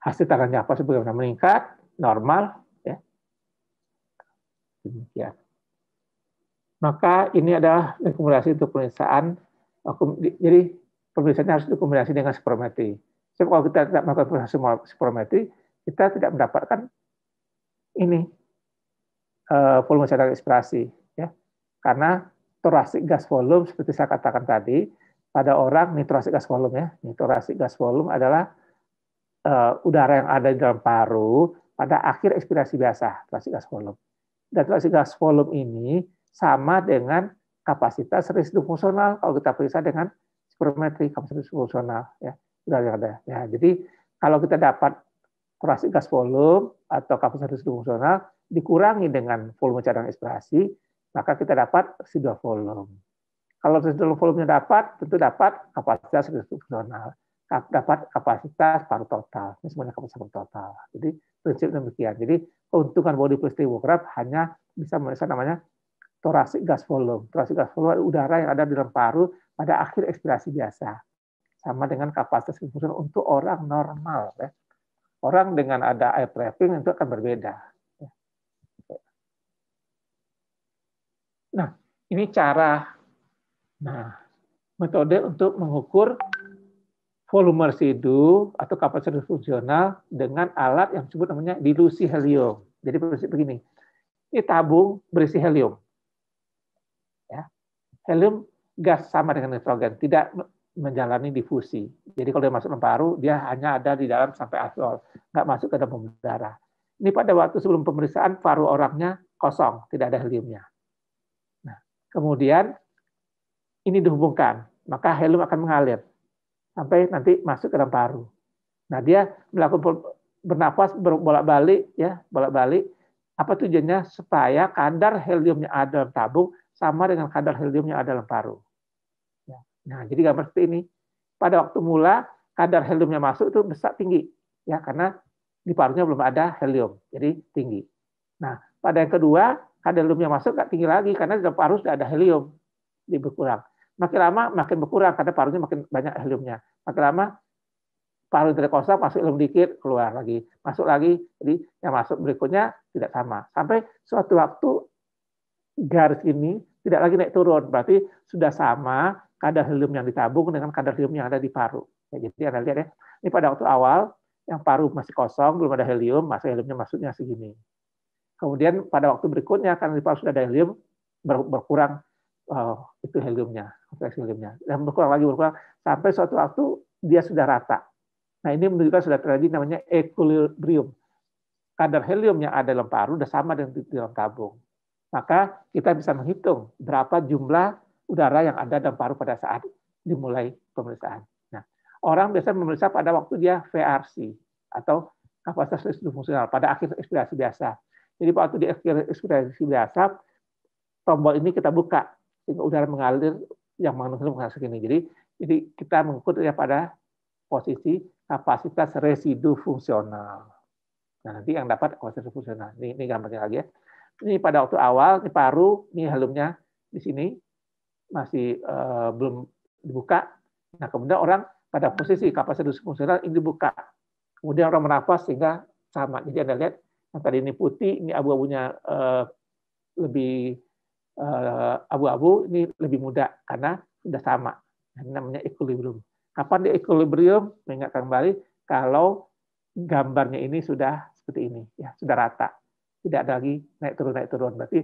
hasil tangan apa sebagaimana meningkat, normal. Ya. Demikian. Maka ini adalah rekomendasi untuk pemeriksaan. Jadi pemeriksaannya harus dikombinasi dengan spirometri. jadi kalau kita tidak melakukan pemeriksaan spirometri, kita tidak mendapatkan ini volume cairan respirasi. Karena torasik gas volume seperti saya katakan tadi, pada orang nitrosik gas volume ya. nitrosik gas volume adalah uh, udara yang ada di dalam paru pada akhir ekspirasi biasa, torasik gas volume. Dan torasik gas volume ini sama dengan kapasitas residu fungsional kalau kita periksa dengan spirometri kapasitas residu fungsional ya. Udara yang ada. Ya, jadi kalau kita dapat torasik gas volume atau kapasitas residu fungsional dikurangi dengan volume cadangan ekspirasi, maka kita dapat residual volume. Kalau residual volume dapat, tentu dapat kapasitas restruksional, dapat kapasitas paru total. Ini semuanya kapasitas paru total. Jadi prinsip demikian. Jadi keuntungan body plus tewograf hanya bisa memeriksa namanya torasik gas volume. Torasik gas volume adalah udara yang ada di dalam paru pada akhir ekspirasi biasa. Sama dengan kapasitas fungsional untuk orang normal. Ya. Orang dengan ada air trapping itu akan berbeda Nah, ini cara nah metode untuk mengukur volume residu atau kapasitas fungsional dengan alat yang disebut namanya dilusi helium. Jadi prinsip begini. Ini tabung berisi helium. Ya. Helium gas sama dengan nitrogen, tidak menjalani difusi. Jadi kalau dia masuk dalam paru, dia hanya ada di dalam sampai aspol, nggak masuk ke dalam pembuluh darah. Ini pada waktu sebelum pemeriksaan paru orangnya kosong, tidak ada heliumnya kemudian ini dihubungkan, maka helium akan mengalir sampai nanti masuk ke dalam paru. Nah, dia melakukan bernafas bolak-balik ya, bolak-balik. Apa tujuannya? Supaya kadar heliumnya ada dalam tabung sama dengan kadar heliumnya ada dalam paru. Ya. Nah, jadi gambar seperti ini. Pada waktu mula kadar heliumnya masuk itu besar tinggi ya karena di parunya belum ada helium, jadi tinggi. Nah, pada yang kedua Kadar kan heliumnya masuk nggak tinggi lagi karena di dalam paru sudah ada helium di berkurang. Makin lama makin berkurang karena parunya makin banyak heliumnya. Makin lama paru tidak kosong masuk helium dikit keluar lagi, masuk lagi. Jadi yang masuk berikutnya tidak sama. Sampai suatu waktu garis ini tidak lagi naik turun. Berarti sudah sama kadar helium yang ditabung dengan kadar helium yang ada di paru. Ya, jadi Anda lihat ya, ini pada waktu awal yang paru masih kosong, belum ada helium, masa heliumnya masuknya segini. Kemudian pada waktu berikutnya karena di paru sudah ada helium ber, berkurang uh, itu heliumnya, kompleks heliumnya dan berkurang lagi berkurang sampai suatu waktu dia sudah rata. Nah ini menunjukkan sudah terjadi namanya equilibrium. Kadar helium yang ada dalam paru sudah sama dengan di dalam tabung. Maka kita bisa menghitung berapa jumlah udara yang ada dalam paru pada saat dimulai pemeriksaan. Nah, orang biasanya memeriksa pada waktu dia VRC atau kapasitas listrik fungsional pada akhir ekspirasi biasa. Jadi waktu di ekspirasi biasa, tombol ini kita buka sehingga udara mengalir yang mengandung masuk ini. Jadi jadi kita mengukur ya pada posisi kapasitas residu fungsional. Nah, nanti yang dapat kapasitas fungsional. Ini, ini gambarnya lagi ya. Ini pada waktu awal, ini paru, ini helumnya di sini masih uh, belum dibuka. Nah, kemudian orang pada posisi kapasitas fungsional ini dibuka. Kemudian orang menafas sehingga sama. Jadi Anda lihat yang tadi ini putih, ini abu-abunya uh, lebih eh, abu-abu, ini lebih muda karena sudah sama. Ini namanya equilibrium. Kapan di equilibrium? Mengingatkan kembali kalau gambarnya ini sudah seperti ini, ya sudah rata, tidak ada lagi naik turun naik turun. Berarti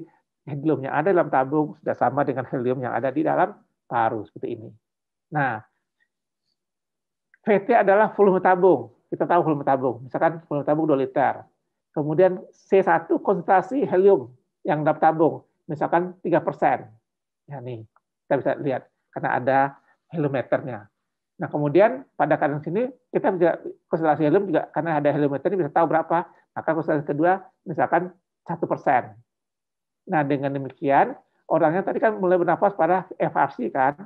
helium yang ada dalam tabung sudah sama dengan helium yang ada di dalam paru seperti ini. Nah, VT adalah volume tabung. Kita tahu volume tabung. Misalkan volume tabung 2 liter. Kemudian C1 konsentrasi helium yang dalam tabung, misalkan 3 persen. Ya nih, kita bisa lihat karena ada heliometernya. Nah kemudian pada kadang sini kita bisa konsentrasi helium juga karena ada heliometernya bisa tahu berapa. Maka konsentrasi kedua misalkan satu persen. Nah dengan demikian orangnya tadi kan mulai bernafas pada FRC kan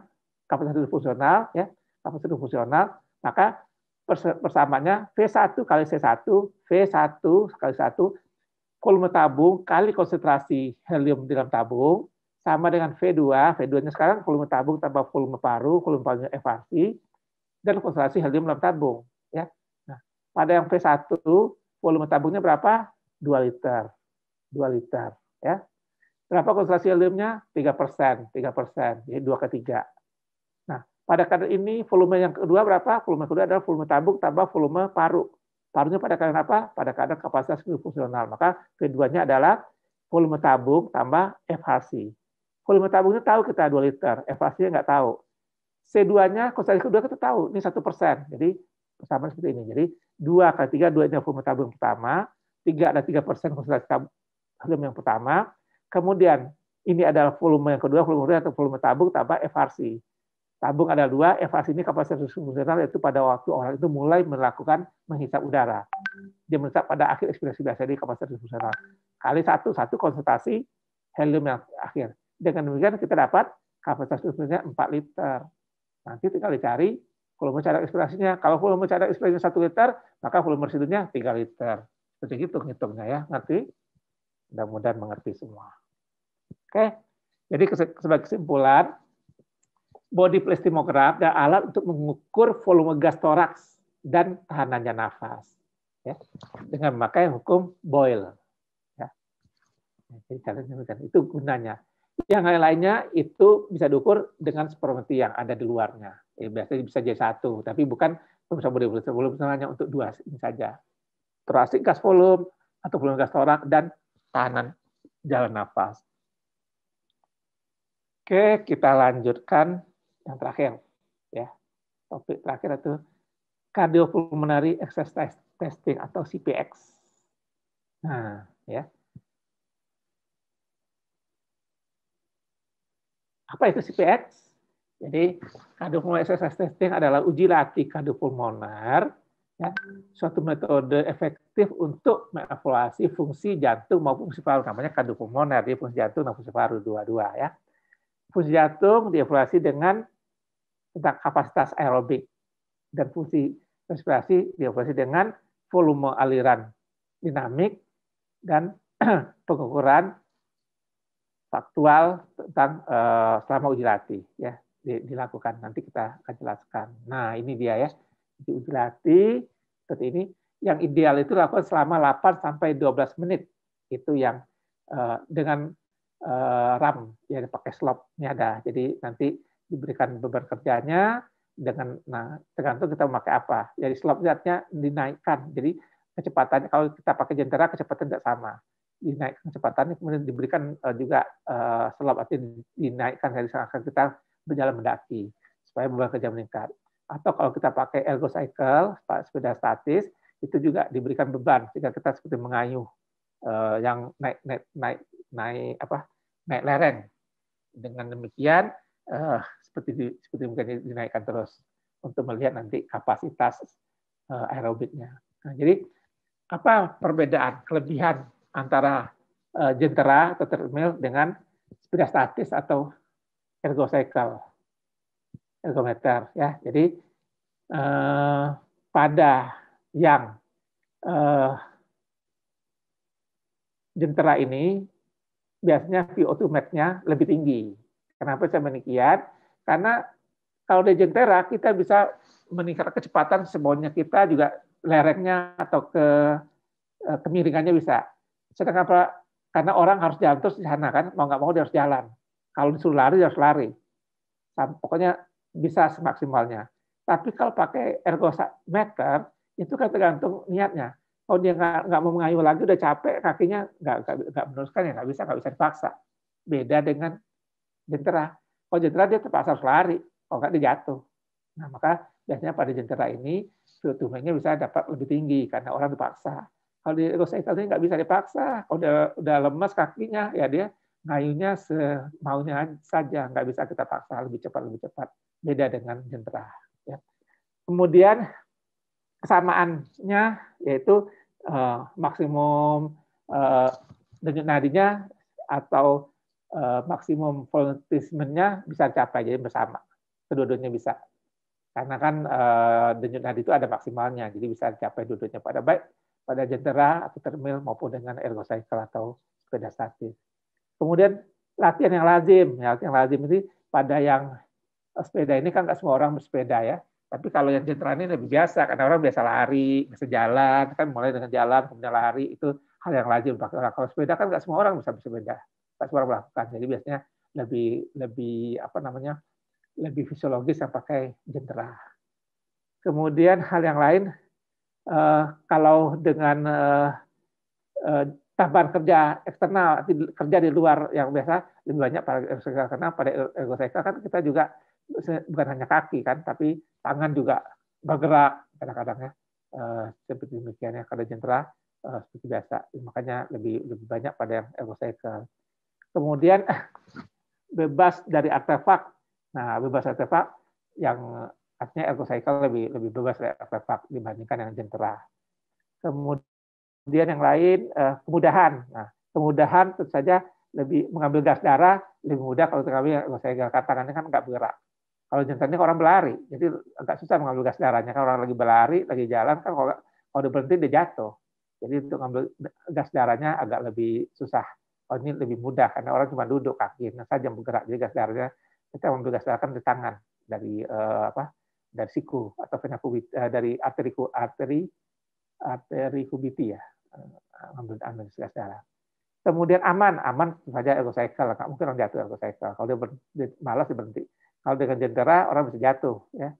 kapasitas fungsional ya kapasitas fungsional maka persamaannya V1 kali C1, V1 kali 1, volume tabung kali konsentrasi helium di dalam tabung, sama dengan V2, V2-nya sekarang volume tabung tambah volume paru, volume parunya evasi, dan konsentrasi helium dalam tabung. Ya. Nah, pada yang V1, volume tabungnya berapa? 2 liter. 2 liter. Ya. Berapa konsentrasi heliumnya? 3 persen. 3 persen. Jadi 2 ke 3. Pada kadar ini volume yang kedua berapa? Volume kedua adalah volume tabung tambah volume paru. Parunya pada kadar apa? Pada kadar kapasitas fungsional. Maka keduanya adalah volume tabung tambah FHC. Volume tabungnya tahu kita 2 liter, FHC-nya nggak tahu. C2-nya, konsentrasi kedua kita tahu, ini satu persen. Jadi persamaan seperti ini. Jadi 2 kali 3, 2 ini volume tabung pertama, 3 ada 3 persen konsentrasi volume yang pertama, kemudian ini adalah volume yang kedua, volume kedua atau volume tabung tambah FRC. Tabung ada dua, FAS ini kapasitas fungsional yaitu pada waktu orang itu mulai melakukan menghisap udara. Dia menghisap pada akhir ekspirasi biasa di kapasitas fungsional. Kali satu, satu konsentrasi helium yang akhir. Dengan demikian kita dapat kapasitas fungsionalnya 4 liter. Nanti tinggal dicari volume cadar ekspirasinya. Kalau volume cadar ekspirasinya 1 liter, maka volume residunya 3 liter. Seperti itu hitungnya ya, ngerti? Mudah-mudahan mengerti semua. Oke, jadi sebagai kesimpulan, body plethysmograph adalah alat untuk mengukur volume gas toraks dan tahanannya nafas ya, dengan memakai hukum Boyle. Ya. Jadi kalian itu gunanya. Yang lain lainnya itu bisa diukur dengan spirometri yang ada di luarnya. Ya, biasanya bisa jadi satu, tapi bukan pemeriksaan body volume hanya untuk dua ini saja. Terasi gas volume atau volume gas toraks dan tahanan jalan nafas. Oke, kita lanjutkan yang terakhir ya topik terakhir itu cardiopulmonary exercise testing atau CPX. Nah, ya. Apa itu CPX? Jadi cardiopulmonary exercise testing adalah uji latih kardiopulmoner ya, suatu metode efektif untuk mengevaluasi fungsi jantung maupun fungsi paru namanya kardiopulmoner, dia fungsi jantung dan fungsi paru dua-dua ya. Fungsi jantung dievaluasi dengan tentang kapasitas aerobik dan fungsi respirasi diobati dengan volume aliran dinamik dan pengukuran faktual tentang uh, selama uji latih ya dilakukan nanti kita akan jelaskan. Nah, ini dia ya. Di uji latih seperti ini yang ideal itu lakukan selama 8 sampai 12 menit. Itu yang uh, dengan uh, RAM ya pakai ini ada. Jadi nanti diberikan beban kerjanya dengan nah tergantung kita memakai apa. Jadi slope dinaikkan. Jadi kecepatannya kalau kita pakai jentera kecepatan tidak sama. Dinaikkan kecepatannya kemudian diberikan eh, juga uh, eh, slope artinya dinaikkan dari sana kita berjalan mendaki supaya beban kerja meningkat. Atau kalau kita pakai ergo cycle, sepeda statis, itu juga diberikan beban sehingga kita seperti mengayuh uh, yang naik naik naik naik apa naik lereng. Dengan demikian uh, seperti di, seperti mungkin dinaikkan terus untuk melihat nanti kapasitas eh, aerobiknya. Nah, jadi apa perbedaan kelebihan antara eh, jentera atau treadmill dengan sepeda statis atau cycle ergometer ya. Jadi uh, pada yang uh, jentera ini biasanya VO2 max-nya lebih tinggi. Kenapa saya demikian? Karena kalau di jentera kita bisa meningkat kecepatan semuanya kita juga lerengnya atau ke eh, kemiringannya bisa. Sedangkan apa? Karena orang harus jalan terus di sana kan, mau nggak mau dia harus jalan. Kalau disuruh lari, dia harus lari. pokoknya bisa semaksimalnya. Tapi kalau pakai meter, itu kan tergantung niatnya. Kalau dia nggak, nggak mau mengayuh lagi, udah capek, kakinya nggak, nggak, nggak meneruskan, ya nggak bisa, nggak bisa dipaksa. Beda dengan jentera. Kalau oh, jentera dia terpaksa harus lari, kalau oh, nggak dia jatuh. Nah maka biasanya pada jentera ini suhu tubuhnya bisa dapat lebih tinggi karena orang dipaksa. Kalau di rosaceae ini nggak bisa dipaksa, kalau udah, udah lemas kakinya ya dia ngayunya semaunya saja, nggak bisa kita paksa lebih cepat lebih cepat. Beda dengan jentera. Ya. Kemudian kesamaannya yaitu uh, maksimum uh, denyut nadinya atau Eh, maksimum volunteerismenya bisa capai, jadi bersama. Kedua-duanya bisa. Karena kan eh, denyut nadi itu ada maksimalnya, jadi bisa capai dua-duanya pada baik pada jentera, termil maupun dengan ergocycle atau sepeda statis. Kemudian latihan yang lazim. Ya, latihan yang lazim ini pada yang sepeda ini kan nggak semua orang bersepeda ya. Tapi kalau yang jentera ini lebih biasa, karena orang biasa lari, bisa jalan, kan mulai dengan jalan, kemudian lari, itu hal yang lazim. Kalau sepeda kan nggak semua orang bisa bersepeda tak sembarang melakukan. Jadi biasanya lebih lebih apa namanya lebih fisiologis yang pakai jendera. Kemudian hal yang lain eh, kalau dengan eh, eh, tambahan kerja eksternal kerja di luar yang biasa lebih banyak pada ergosekal karena pada ergosekal kan kita juga bukan hanya kaki kan tapi tangan juga bergerak kadang-kadang ya seperti demikian ya kalau jendera seperti biasa makanya lebih lebih banyak pada yang ergosekal kemudian eh, bebas dari artefak. Nah, bebas artefak yang artinya ecocycle lebih lebih bebas dari artefak dibandingkan yang jentera. Kemudian yang lain eh, kemudahan. Nah, kemudahan tentu saja lebih mengambil gas darah lebih mudah kalau kami yang saya katakan kan nggak bergerak. Kalau jentera kan orang berlari, jadi agak susah mengambil gas darahnya. Kan orang lagi berlari, lagi jalan kan kalau kalau berhenti dia jatuh. Jadi untuk mengambil gas darahnya agak lebih susah. Oh ini lebih mudah karena orang cuma duduk nah saja bergerak jadi gas darahnya kita membeli gas darah kan dari tangan dari uh, apa dari siku atau vena kubit uh, eh, dari arteri arteri arteri kubiti ya eh, ambil ambil gas darah. Kemudian aman, aman saja ergo cycle. Nggak mungkin orang jatuh ergo cycle. Kalau dia, ber, malas dia berhenti. Kalau dengan jendera orang bisa jatuh ya.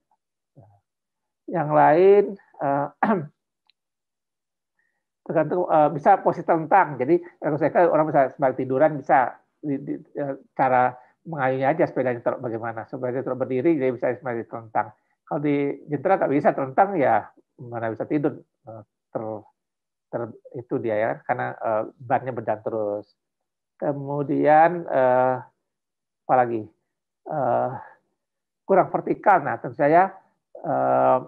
Yang lain uh, tergantung uh, bisa posisi tentang. Jadi saya kan orang bisa sembari tiduran bisa di, di, eh, cara mengayunya aja sepedanya terus bagaimana. Sepedanya terus berdiri jadi bisa sembari terentang. Kalau di jentera tak bisa terentang ya mana bisa tidur eh, ter, ter itu dia ya karena uh, bannya berdan terus. Kemudian uh, apa lagi? Uh, kurang vertikal. Nah, tentu saya uh,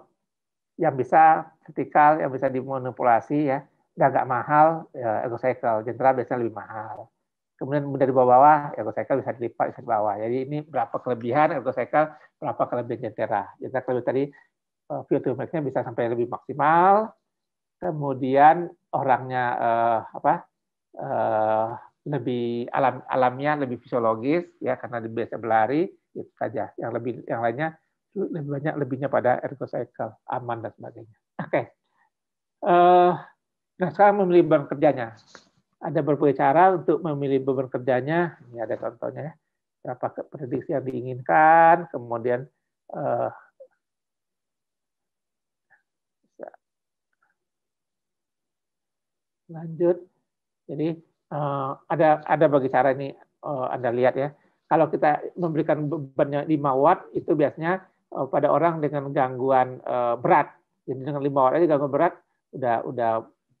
yang bisa vertikal, yang bisa dimanipulasi ya agak mahal, ya, ekocycle. Jentera biasanya lebih mahal. Kemudian dari bawah-bawah, ekocycle bisa dilipat, bisa di bawah. Jadi ini berapa kelebihan ekocycle, berapa kelebihan jentera. Jentera kelebihan tadi, filter eh, to max-nya bisa sampai lebih maksimal. Kemudian orangnya eh, apa eh, lebih alam alamnya lebih fisiologis ya karena biasa berlari itu saja. Yang lebih yang lainnya lebih banyak lebihnya pada cycle aman dan sebagainya. Oke. Okay. eh, Nah, sekarang memilih beban kerjanya. Ada berbagai cara untuk memilih beban kerjanya. Ini ada contohnya ya. Berapa prediksi yang diinginkan, kemudian eh, lanjut. Jadi eh, ada ada bagi cara ini eh, Anda lihat ya. Kalau kita memberikan bebannya 5 watt itu biasanya eh, pada orang dengan gangguan eh, berat. Jadi dengan 5 watt aja gangguan berat udah udah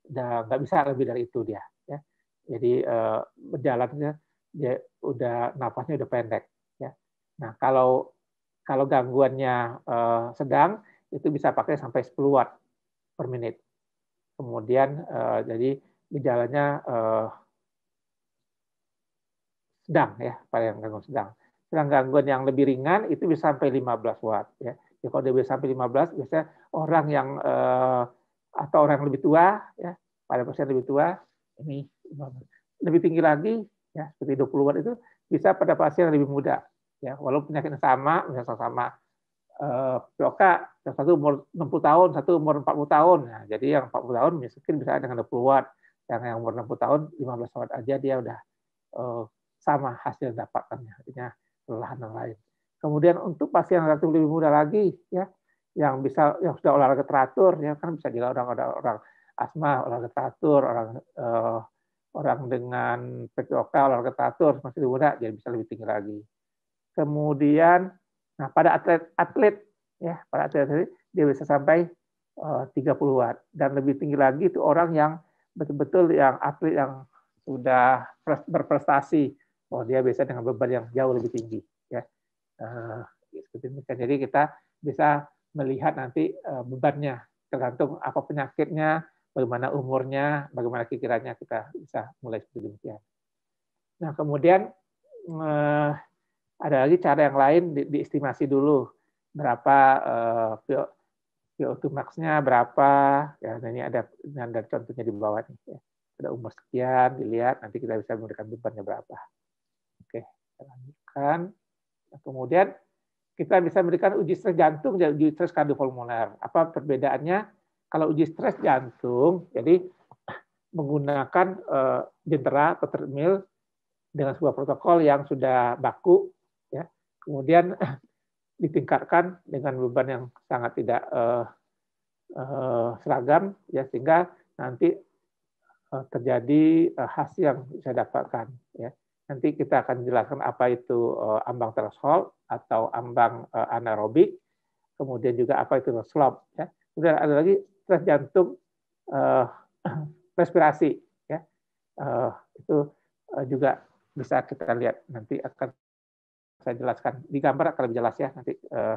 udah nggak bisa lebih dari itu dia ya jadi eh, jalannya dia udah nafasnya udah pendek ya nah kalau kalau gangguannya uh, sedang itu bisa pakai sampai 10 watt per menit kemudian uh, jadi gejalanya uh, sedang ya pada yang gangguan sedang sedang gangguan yang lebih ringan itu bisa sampai 15 watt ya jadi ya, kalau dia bisa sampai 15 biasanya orang yang uh, atau orang yang lebih tua ya pada pasien lebih tua ini lebih tinggi lagi ya seperti 20-an itu bisa pada pasien yang lebih muda ya walaupun penyakitnya sama misalnya sama eh, ploka yang satu umur 60 tahun satu umur 40 tahun nah, jadi yang 40 tahun mungkin bisa dengan 20 watt yang yang umur 60 tahun 15 watt aja dia udah eh, sama hasil dapatannya artinya kelelahan yang lain kemudian untuk pasien yang relatif lebih muda lagi ya yang bisa yang sudah olahraga teratur ya kan bisa juga orang orang, orang asma olahraga teratur orang eh, orang dengan PPOK olahraga teratur masih muda jadi bisa lebih tinggi lagi kemudian nah pada atlet atlet ya pada atlet, -atlet dia bisa sampai eh, 30 watt dan lebih tinggi lagi itu orang yang betul-betul yang atlet yang sudah berprestasi oh dia biasa dengan beban yang jauh lebih tinggi ya eh, seperti ini kan. jadi kita bisa melihat nanti eh, bebannya, tergantung apa penyakitnya, bagaimana umurnya, bagaimana kira-kiranya kita bisa mulai seperti demikian. Nah kemudian eh, ada lagi cara yang lain di, diestimasi dulu berapa eh, VO2 maxnya berapa ya nah, ini ada ada contohnya di bawah ini ya. ada umur sekian dilihat nanti kita bisa memberikan bebannya berapa oke kita lanjutkan nah, kemudian kita bisa memberikan uji stres jantung dan uji stres kardiopulmoner. Apa perbedaannya? Kalau uji stres jantung, jadi menggunakan uh, jentera atau treadmill dengan sebuah protokol yang sudah baku, ya. kemudian ditingkatkan dengan beban yang sangat tidak uh, uh, seragam, ya sehingga nanti uh, terjadi uh, hasil yang bisa dapatkan. Ya. Nanti kita akan jelaskan apa itu eh, ambang threshold atau ambang eh, anaerobik, kemudian juga apa itu slope. Ya. Kemudian ada lagi stres jantung eh, respirasi. Ya. Eh, itu eh, juga bisa kita lihat nanti akan saya jelaskan di gambar akan lebih jelas ya nanti. Uh,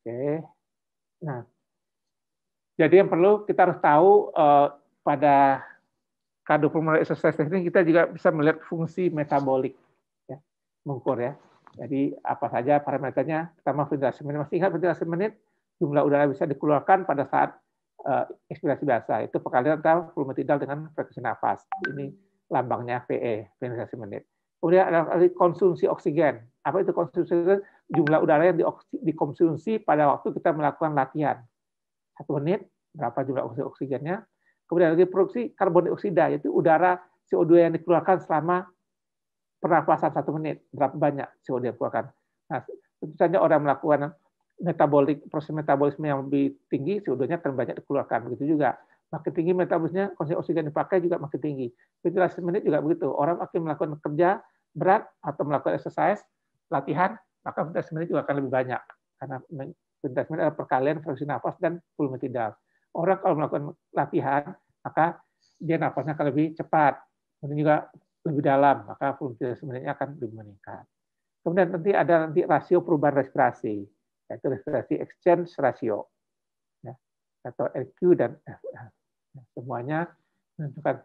Oke, okay. nah jadi yang perlu kita harus tahu uh, pada cardiopulmonary exercise testing kita juga bisa melihat fungsi metabolik ya, mengukur ya. Jadi apa saja parameternya, pertama ventilasi menit. Masih ingat ventilasi menit, jumlah udara bisa dikeluarkan pada saat uh, ekspirasi biasa. Itu perkalian antara volume tidal dengan frekuensi nafas. Ini lambangnya VE, ventilasi menit. Kemudian ada konsumsi oksigen. Apa itu konsumsi oksigen? Jumlah udara yang dikonsumsi pada waktu kita melakukan latihan. Satu menit, berapa jumlah oksigennya, Kemudian lagi produksi karbon dioksida, yaitu udara CO2 yang dikeluarkan selama pernapasan satu menit. Berapa banyak CO2 yang dikeluarkan. Nah, tentu saja orang melakukan metabolik proses metabolisme yang lebih tinggi, CO2-nya akan banyak dikeluarkan. Begitu juga. Makin tinggi metabolismenya, konsumsi oksigen dipakai juga makin tinggi. Ventilasi menit juga begitu. Orang makin melakukan kerja berat atau melakukan exercise, latihan, maka ventilasi menit juga akan lebih banyak. Karena ventilasi menit adalah perkalian fungsi nafas dan volume tidak orang kalau melakukan latihan maka dia nafasnya akan lebih cepat, kemudian juga lebih dalam, maka volumenya sebenarnya akan lebih meningkat. Kemudian nanti ada nanti rasio perubahan respirasi, yaitu respirasi exchange ratio, ya, atau RQ dan FF. Ya, semuanya menentukan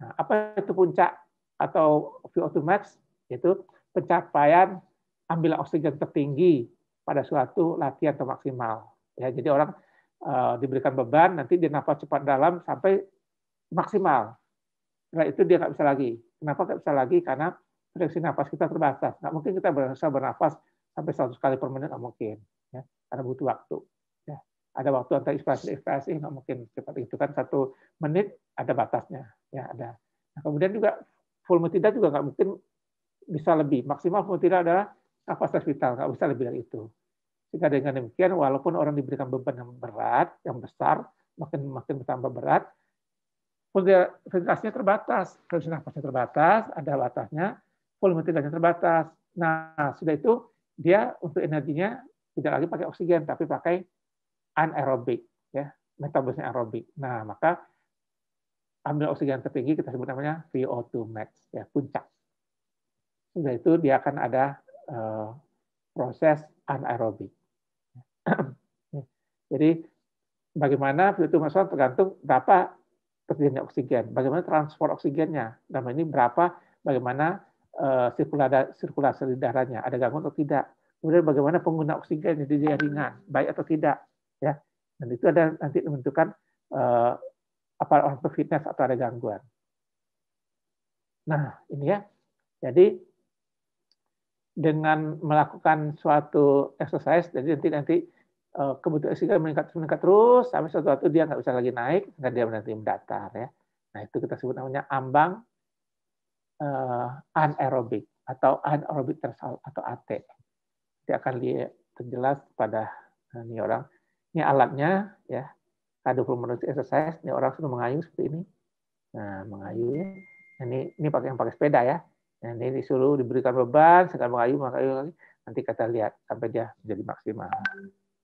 nah, apa itu puncak atau VO2 max, yaitu pencapaian ambil oksigen tertinggi pada suatu latihan atau maksimal. Ya, jadi orang Eh, diberikan beban, nanti dia nafas cepat dalam sampai maksimal. Setelah itu dia nggak bisa lagi. Kenapa nggak bisa lagi? Karena frekuensi nafas kita terbatas. Nggak mungkin kita bisa bernafas sampai 100 kali per menit, nggak mungkin. Ya, karena butuh waktu. Ya, ada waktu antara ekspresi ekspresi, ekspirasi, nggak mungkin cepat itu kan satu menit ada batasnya. Ya, ada. Nah, kemudian juga volume tidak juga nggak mungkin bisa lebih. Maksimal tidak adalah kapasitas vital, nggak bisa lebih dari itu. Jika dengan demikian, walaupun orang diberikan beban yang berat, yang besar, makin makin bertambah berat, fasilitasnya terbatas, produksi nafasnya terbatas, ada batasnya, volume tidaknya terbatas. Nah, sudah itu dia untuk energinya tidak lagi pakai oksigen, tapi pakai anaerobik, ya, metabolisme aerobik. Nah, maka ambil oksigen tertinggi kita sebut namanya VO2 max, ya, puncak. Sudah itu dia akan ada uh, proses anaerobik. Jadi bagaimana filter tergantung berapa terjadinya oksigen, bagaimana transfer oksigennya, nama ini berapa, bagaimana eh, sirkulasi, sirkulasi darahnya, ada gangguan atau tidak, kemudian bagaimana pengguna oksigen di ringan, baik atau tidak, ya. Dan itu ada nanti menentukan uh, apa orang fitness atau ada gangguan. Nah, ini ya. Jadi dengan melakukan suatu exercise, jadi nanti nanti Eh, kebutuhan Oksigen meningkat meningkat terus sampai suatu waktu dia nggak bisa lagi naik nggak dia berhenti mendatar ya nah itu kita sebut namanya ambang uh, anaerobik atau anaerobik tersal atau AT dia akan lihat terjelas pada eh, ini orang ini alatnya ya ada menit exercise ini orang sudah mengayuh seperti ini nah mengayuh ya. ini ini pakai yang pakai sepeda ya nah, ini disuruh diberikan beban sekarang mengayuh mengayuh lagi nanti kita lihat sampai dia jadi maksimal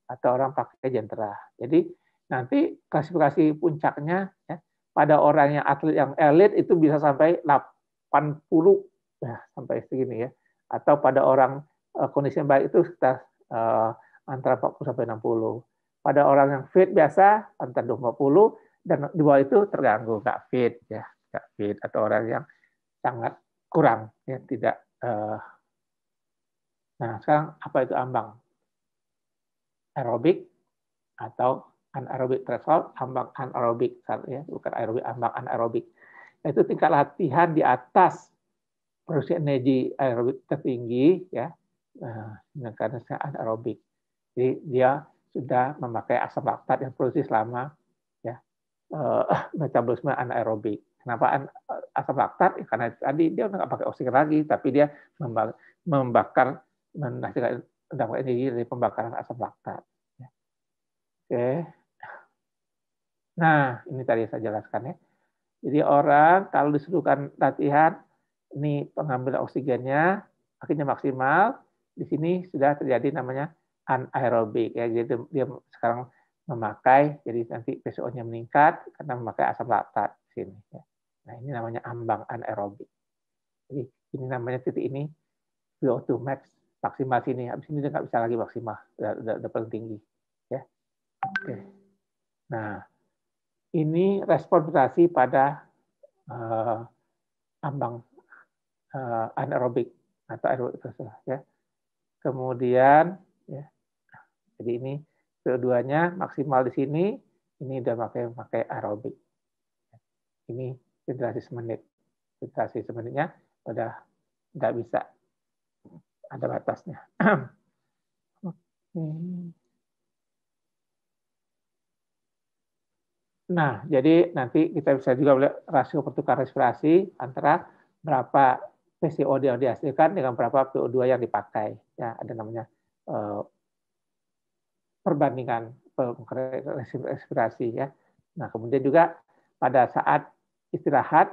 atau orang pakai jentera. Jadi nanti klasifikasi puncaknya ya, pada orang yang atlet yang elit itu bisa sampai 80 ya, sampai segini ya. Atau pada orang uh, kondisi yang baik itu sekitar uh, antara 40 sampai 60. Pada orang yang fit biasa antara 20 dan di bawah itu terganggu nggak fit ya, nggak fit atau orang yang sangat kurang ya tidak uh. nah sekarang apa itu ambang aerobik atau anaerobik threshold, ambang anaerobik, ya, bukan aerobik, ambang anaerobik. Itu tingkat latihan di atas produksi energi aerobik tertinggi, ya, eh, dengan karena anaerobik. Jadi dia sudah memakai asam laktat yang produksi selama ya eh, metabolisme anaerobik. Kenapa asam laktat? Ya, karena tadi dia nggak pakai oksigen lagi, tapi dia membakar menghasilkan dampak energi dari pembakaran asam laktat. Ya. Oke. Nah, ini tadi saya jelaskan ya. Jadi orang kalau disuruhkan latihan, ini pengambil oksigennya akhirnya maksimal. Di sini sudah terjadi namanya anaerobik ya. Jadi dia sekarang memakai, jadi nanti PCO-nya meningkat karena memakai asam laktat di sini. Ya. Nah ini namanya ambang anaerobik. Jadi ini namanya titik ini VO2 max maksimal sini. habis ini dia nggak bisa lagi maksimal udah, udah, paling tinggi ya oke nah ini respon mutasi pada uh, ambang uh, anaerobik atau aerobik ya kemudian ya jadi ini keduanya maksimal di sini ini udah pakai pakai aerobik ini generasi semenit Generasi semenitnya udah nggak bisa ada batasnya. Nah, jadi nanti kita bisa juga melihat rasio pertukaran respirasi antara berapa PCO yang dihasilkan dengan berapa PO2 yang dipakai. Ya, ada namanya eh, perbandingan respirasi ya. Nah, kemudian juga pada saat istirahat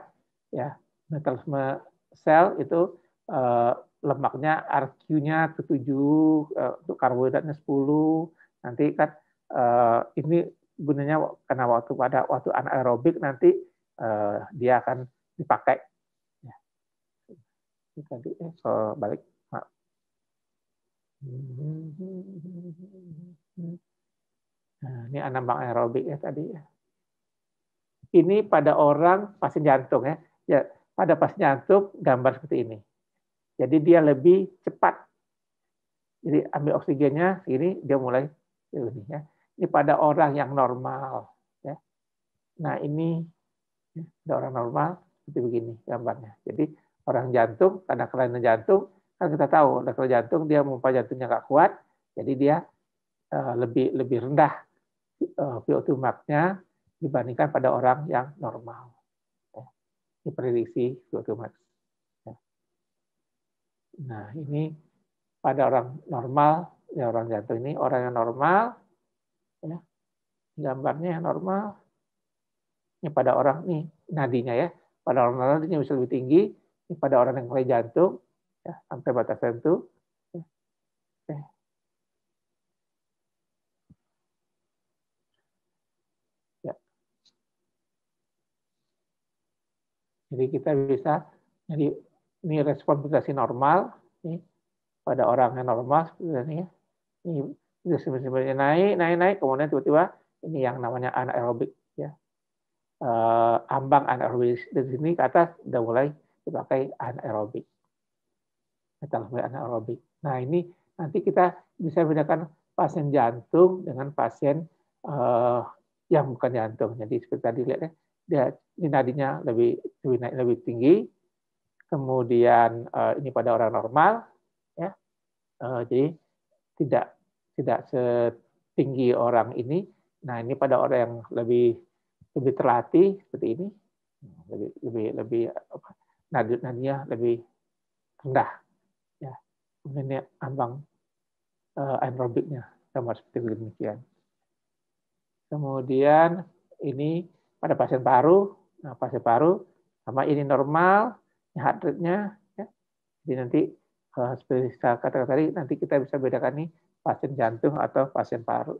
ya metabolisme sel itu eh, lemaknya RQ-nya ke-7, eh, untuk karbohidratnya 10. Nanti kan eh, ini gunanya karena waktu pada waktu anaerobik nanti eh, dia akan dipakai. Ini ya. tadi so, balik. Nah, nah ini anambang aerobik ya tadi ya. Ini pada orang pasien jantung ya. ya pada pasien jantung gambar seperti ini. Jadi dia lebih cepat. Jadi ambil oksigennya ini dia mulai ini ya. Ini pada orang yang normal. Ya. Nah ini ya, ada orang normal seperti begini gambarnya. Jadi orang jantung tanda kelainan jantung kan kita tahu kalau jantung dia pompa jantungnya nggak kuat, jadi dia eh, lebih lebih rendah eh, VO2 max-nya dibandingkan pada orang yang normal. Ya. Ini prediksi VO2 max. Nah, ini pada orang normal, ya orang jatuh ini orang yang normal, ya, gambarnya yang normal. Ini pada orang nih nadinya ya, pada orang normal nadinya bisa lebih tinggi, ini pada orang yang mulai jantung, ya, sampai batas tertentu. Ya. ya. Jadi kita bisa jadi ini respon mutasi normal ini pada orang yang normal sebenarnya ini sebenarnya naik naik naik kemudian tiba-tiba ini yang namanya anaerobik ya uh, ambang anaerobik dari sini ke atas sudah mulai dipakai anaerobik mulai anaerobik nah ini nanti kita bisa bedakan pasien jantung dengan pasien uh, yang bukan jantung jadi seperti tadi lihat ya dia ini nadinya lebih lebih naik lebih tinggi kemudian eh, ini pada orang normal, ya, eh, jadi tidak tidak setinggi orang ini. Nah ini pada orang yang lebih lebih terlatih seperti ini, lebih lebih lebih nadinya lebih rendah. Ya, kemudian ini ambang uh, aerobiknya sama seperti demikian. Kemudian ini pada pasien paru, nah, pasien paru sama ini normal, heart rate-nya. Ya. Jadi nanti eh, seperti saya katakan tadi, nanti kita bisa bedakan nih pasien jantung atau pasien paru.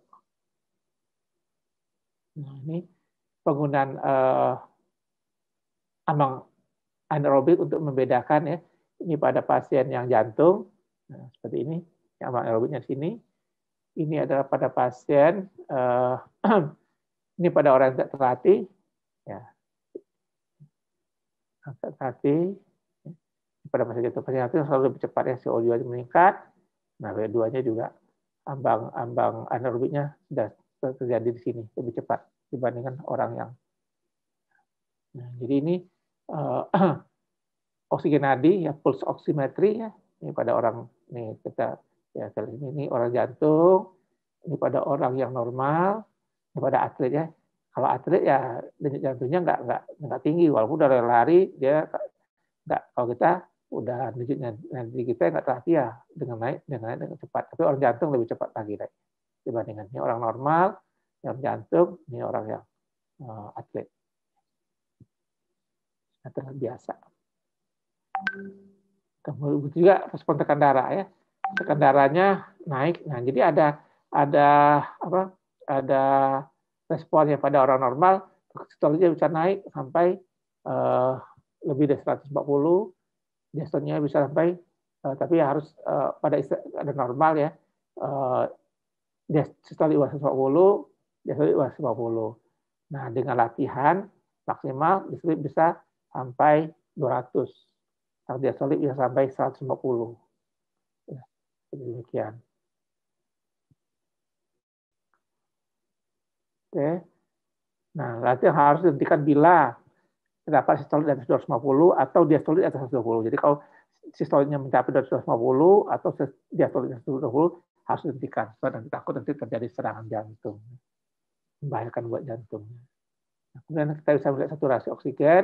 Nah, ini penggunaan uh, eh, ambang anaerobik untuk membedakan ya ini pada pasien yang jantung nah, seperti ini yang ambang aerobiknya di sini ini adalah pada pasien uh, ini pada orang yang tidak terlatih ya tidak terlatih pada masa jatuh persenjataan selalu lebih cepat ya CO2 meningkat, nah W2-nya juga ambang ambang anaerobiknya sudah terjadi di sini lebih cepat dibandingkan orang yang. Nah, jadi ini uh, oksigenadi ya pulse oximetry ya ini pada orang nih kita ya kali ini, ini orang jantung ini pada orang yang normal ini pada atlet ya kalau atlet ya denyut jantungnya nggak nggak nggak tinggi walaupun udah lari dia nggak kalau kita udah nunjuknya nanti kita nggak terapi ya dengan naik dengan naik dengan cepat. Tapi orang jantung lebih cepat lagi naik dibandingkan ini orang normal, yang jantung, ini orang yang uh, atlet atau biasa. Kemudian juga respon tekan darah ya, tekan darahnya naik. Nah jadi ada ada apa? Ada responnya pada orang normal, setelahnya bisa naik sampai uh, lebih dari 140 biasanya bisa sampai uh, tapi ya harus uh, pada ada normal ya uh, 150, 250 150. nah dengan latihan maksimal diastoli bisa sampai 200 kalau diastoli bisa sampai 150 ya, demikian oke nah latihan harus dihentikan bila terdapat sistolik di atas 250 atau diastolik di atas 120. Jadi kalau sistoliknya mencapai 250 atau diastolik di atas 120 harus dihentikan. Karena nanti takut nanti terjadi serangan jantung. Membahayakan buat jantung. Nah, kemudian kita bisa melihat saturasi oksigen,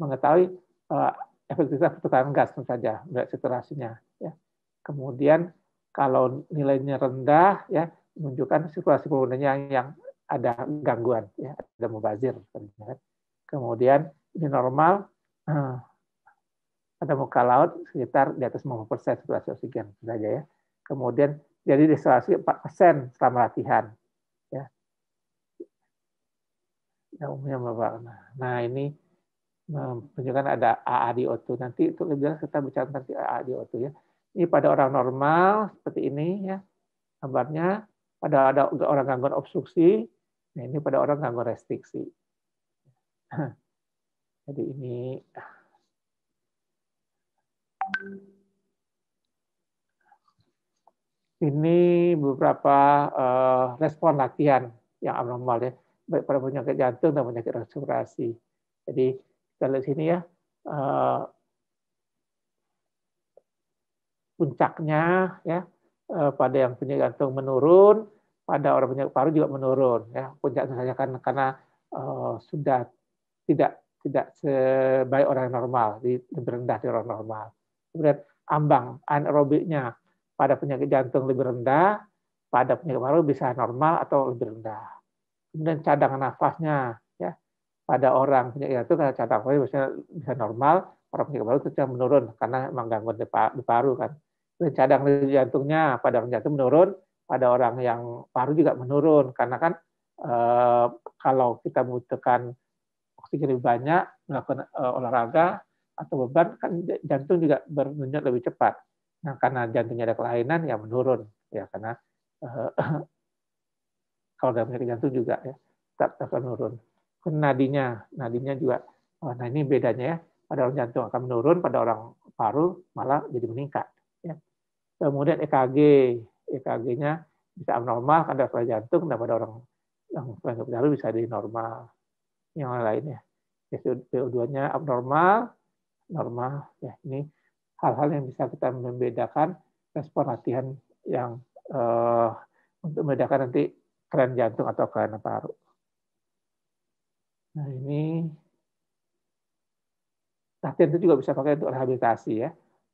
mengetahui eh, efektivitas pertukaran gas tentu saja, melihat saturasinya. Ya. Kemudian kalau nilainya rendah, ya menunjukkan sirkulasi pulmonernya yang, yang ada gangguan, ya, ada mubazir. Kan. Kemudian ini normal eh, ada muka laut sekitar di atas 50 persen saturasi oksigen saja ya. Kemudian jadi di desaturasi 4 persen selama latihan. Ya. ya umumnya berwarna. Nah ini eh, menunjukkan ada AADO2. Nanti itu lebih jelas kita bicara tentang AADO2 ya. Ini pada orang normal seperti ini ya gambarnya. Pada ada orang gangguan obstruksi, nah ini pada orang gangguan restriksi. Jadi ini ini beberapa uh, respon latihan yang abnormal ya, baik pada penyakit jantung dan penyakit respirasi. Jadi kita lihat sini ya, uh, puncaknya ya uh, pada yang penyakit jantung menurun, pada orang penyakit paru juga menurun ya. puncaknya saja kan karena karena uh, sudah tidak tidak sebaik orang normal, lebih rendah dari orang normal. Kemudian ambang anaerobiknya pada penyakit jantung lebih rendah, pada penyakit paru bisa normal atau lebih rendah. Kemudian cadangan nafasnya ya pada orang penyakit jantung karena cadangan nafasnya bisa, bisa normal, orang penyakit paru itu menurun karena memang gangguan di paru kan. Kemudian cadangan jantungnya pada orang jantung menurun, pada orang yang paru juga menurun karena kan eh, kalau kita membutuhkan aktif lebih banyak, melakukan uh, olahraga atau beban, kan jantung juga berdenyut lebih cepat. Nah, karena jantungnya ada kelainan, ya menurun. Ya, karena uh, kalau dalam penyakit jantung juga ya, tetap akan menurun. Kan nadinya, nadinya juga. Oh, nah, ini bedanya ya. Pada orang jantung akan menurun, pada orang paru malah jadi meningkat. Ya. Kemudian EKG, EKG-nya bisa abnormal karena pada jantung, dan pada orang yang penyakit paru bisa jadi normal yang lainnya ya. ya PO2-nya abnormal, normal. Ya, ini hal-hal yang bisa kita membedakan respon latihan yang uh, untuk membedakan nanti keran jantung atau keran paru. Nah ini latihan itu juga bisa pakai untuk rehabilitasi ya.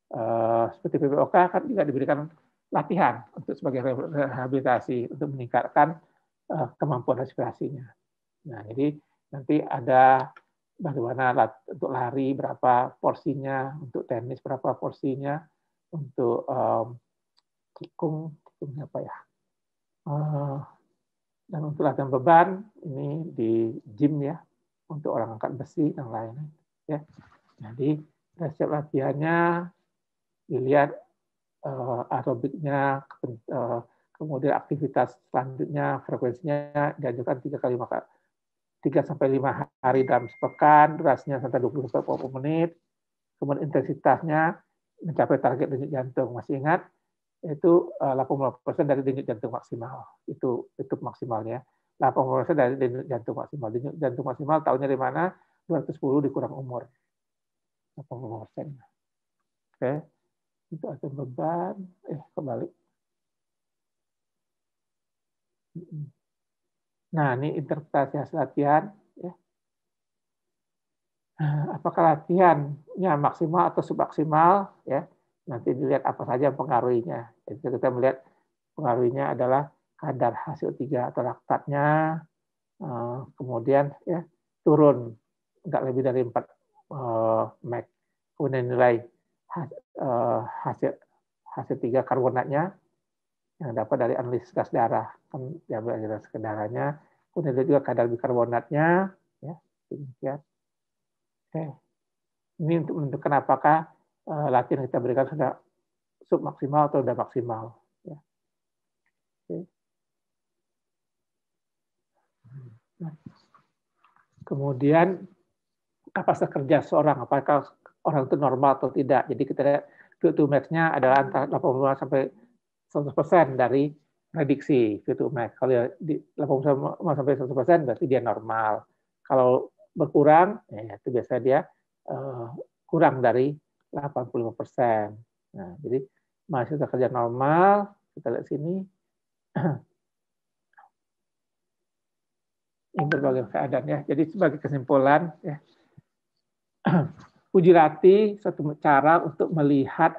Uh, seperti PPOK kan juga diberikan latihan untuk sebagai rehabilitasi untuk meningkatkan uh, kemampuan respirasinya. Nah jadi nanti ada bagaimana untuk lari berapa porsinya, untuk tenis berapa porsinya, untuk um, kikung kikungnya apa ya, uh, dan untuk latihan beban ini di gym ya, untuk orang angkat besi dan lainnya Ya. Jadi resep latihannya dilihat uh, aerobiknya, eh, kemudian aktivitas selanjutnya, frekuensinya dianjurkan tiga kali maka 3 sampai 5 hari dalam sepekan, durasinya sampai 20 sampai 40 menit, kemudian intensitasnya mencapai target denyut jantung. Masih ingat? Itu 80% eh, dari denyut jantung maksimal. Itu itu maksimalnya. 80% dari denyut jantung maksimal. Denyut jantung maksimal tahunnya di mana? 210 dikurang umur. 80%. Oke. Itu ada beban. Eh, kembali. Mm -mm. Nah, ini interpretasi hasil latihan. Ya. Nah, apakah latihannya maksimal atau submaksimal? Ya, nanti dilihat apa saja pengaruhnya. Jadi kita melihat pengaruhnya adalah kadar hasil tiga atau laktatnya, eh, kemudian ya turun nggak lebih dari 4 eh, meg. Kemudian nilai eh, hasil hasil tiga karbonatnya yang dapat dari analisis darah. Kan diambil darahnya, kemudian juga kadar bikarbonatnya, ya, demikian. Oke. Ini untuk menentukan apakah eh, latihan kita berikan sudah sub maksimal atau sudah maksimal. Ya. Oke. Nah, kemudian kapasitas kerja seorang, apakah orang itu normal atau tidak. Jadi kita lihat to max-nya adalah antara 80 sampai 100% dari prediksi gitu max. Kalau di 80 sampai 100% berarti dia normal. Kalau berkurang, ya, ya itu biasanya dia uh, kurang dari 85%. Nah, jadi masih kerja normal, kita lihat sini. Ini berbagai keadaan ya. Jadi sebagai kesimpulan ya. Uji rati satu cara untuk melihat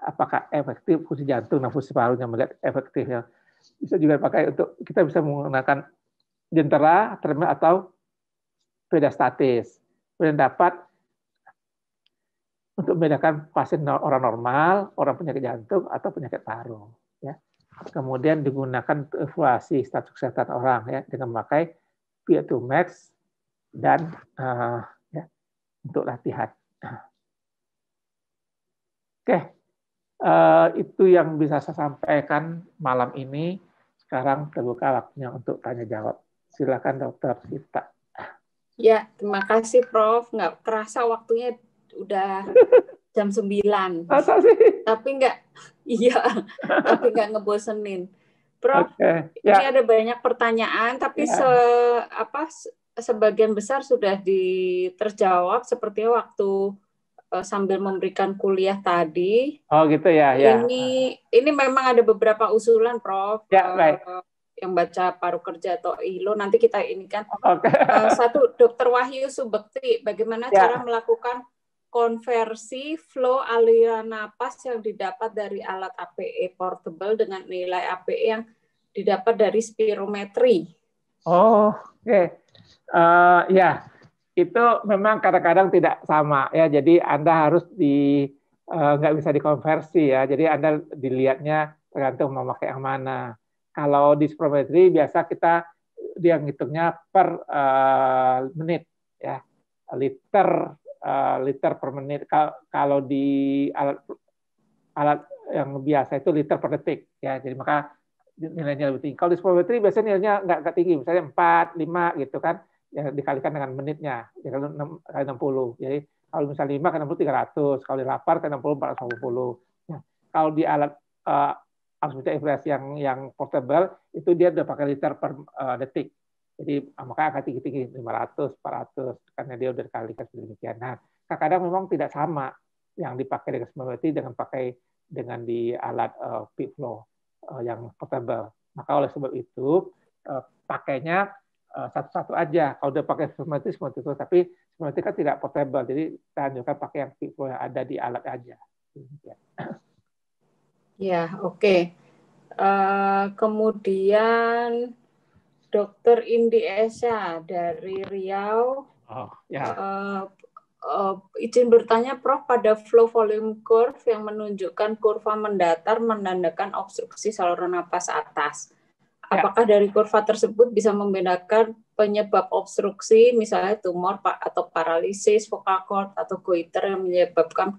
apakah efektif fungsi jantung dan fungsi parunya melihat efektifnya. Bisa juga pakai untuk kita bisa menggunakan jentera, termal atau beda statis. Kemudian dapat untuk membedakan pasien orang normal, orang penyakit jantung atau penyakit paru. Ya. Kemudian digunakan evaluasi status kesehatan orang ya dengan memakai peer to max dan uh, ya, untuk latihan. Oke, okay. Eh, itu yang bisa saya sampaikan malam ini. Sekarang terbuka waktunya untuk tanya jawab. Silakan Dokter Sita. Ya, terima kasih Prof. Nggak kerasa waktunya udah jam 9. Masa sih? Tapi nggak, iya, tapi nggak ngebosenin. Prof, okay. yeah. ini ya. ada banyak pertanyaan, tapi yeah. se apa sebagian besar sudah diterjawab seperti waktu Eh, sambil memberikan kuliah tadi. Oh gitu ya. ya. Ini ini memang ada beberapa usulan, Prof. Ya, eh, baik. yang baca paru kerja atau ILO nanti kita ini kan okay. uh, eh, satu Dokter Wahyu Subekti bagaimana ya. cara melakukan konversi flow aliran napas yang didapat dari alat APE portable dengan nilai APE yang didapat dari spirometri. Oh, oke. Okay. Uh, ya, itu memang kadang-kadang tidak sama ya. Jadi Anda harus di eh, nggak uh, bisa dikonversi ya. Jadi Anda dilihatnya tergantung memakai yang mana. Kalau di spirometri biasa kita dia ngitungnya per uh, menit ya. Liter uh, liter per menit. Kalau di alat alat yang biasa itu liter per detik ya. Jadi maka nilainya lebih tinggi. Kalau di spirometri biasanya nilainya nggak tinggi, misalnya 4, 5 gitu kan ya dikalikan dengan menitnya ya kalau 6 kali 60 jadi kalau misalnya 5 kali 60 300 kalau di 8 kali 60 450 ya. kalau di alat uh, artificial influence yang yang portable itu dia udah pakai liter per uh, detik jadi ah, makanya akan tinggi-tinggi 500 400 karena dia udah dikalikan sedemikian nah kadang memang tidak sama yang dipakai dengan smart dengan pakai dengan di alat uh, eh, pit flow uh, yang portable maka oleh sebab itu uh, pakainya Eh, satu-satu aja. Kalau udah pakai semantik, semantik terus. Tapi semantik kan tidak portable. Jadi kita anjurkan pakai yang flow yang ada di alat aja. Ya, oke. Okay. Uh, eh, kemudian Dokter Indi Esa dari Riau. Oh, ya. Uh, uh, izin bertanya Prof pada flow volume curve yang menunjukkan kurva mendatar menandakan obstruksi saluran napas atas. Ya. Apakah ya. dari kurva tersebut bisa membedakan penyebab obstruksi, misalnya tumor atau paralisis vokal cord atau goiter yang menyebabkan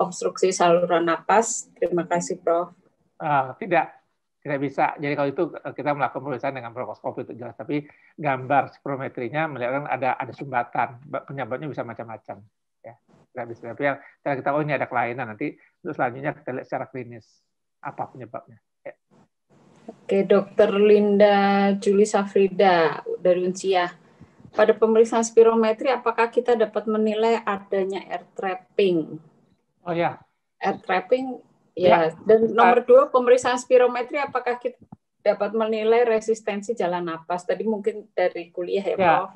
obstruksi saluran napas? Terima kasih, Prof. Uh, tidak, tidak bisa. Jadi kalau itu eh, kita melakukan pemeriksaan dengan bronkoskopi itu jelas, tapi gambar spirometrinya melihatkan ada ada sumbatan, penyebabnya bisa macam-macam. Ya, tidak bisa. Tapi yang kita, tahu ini ada kelainan nanti untuk selanjutnya kita lihat secara klinis apa penyebabnya. Oke, Dokter Linda Juli Safrida dari Unsia. Pada pemeriksaan spirometri, apakah kita dapat menilai adanya air trapping? Oh ya. Air trapping, ya. ya. Dan nomor dua, pemeriksaan spirometri, apakah kita dapat menilai resistensi jalan napas? Tadi mungkin dari kuliah ya, ya. Prof.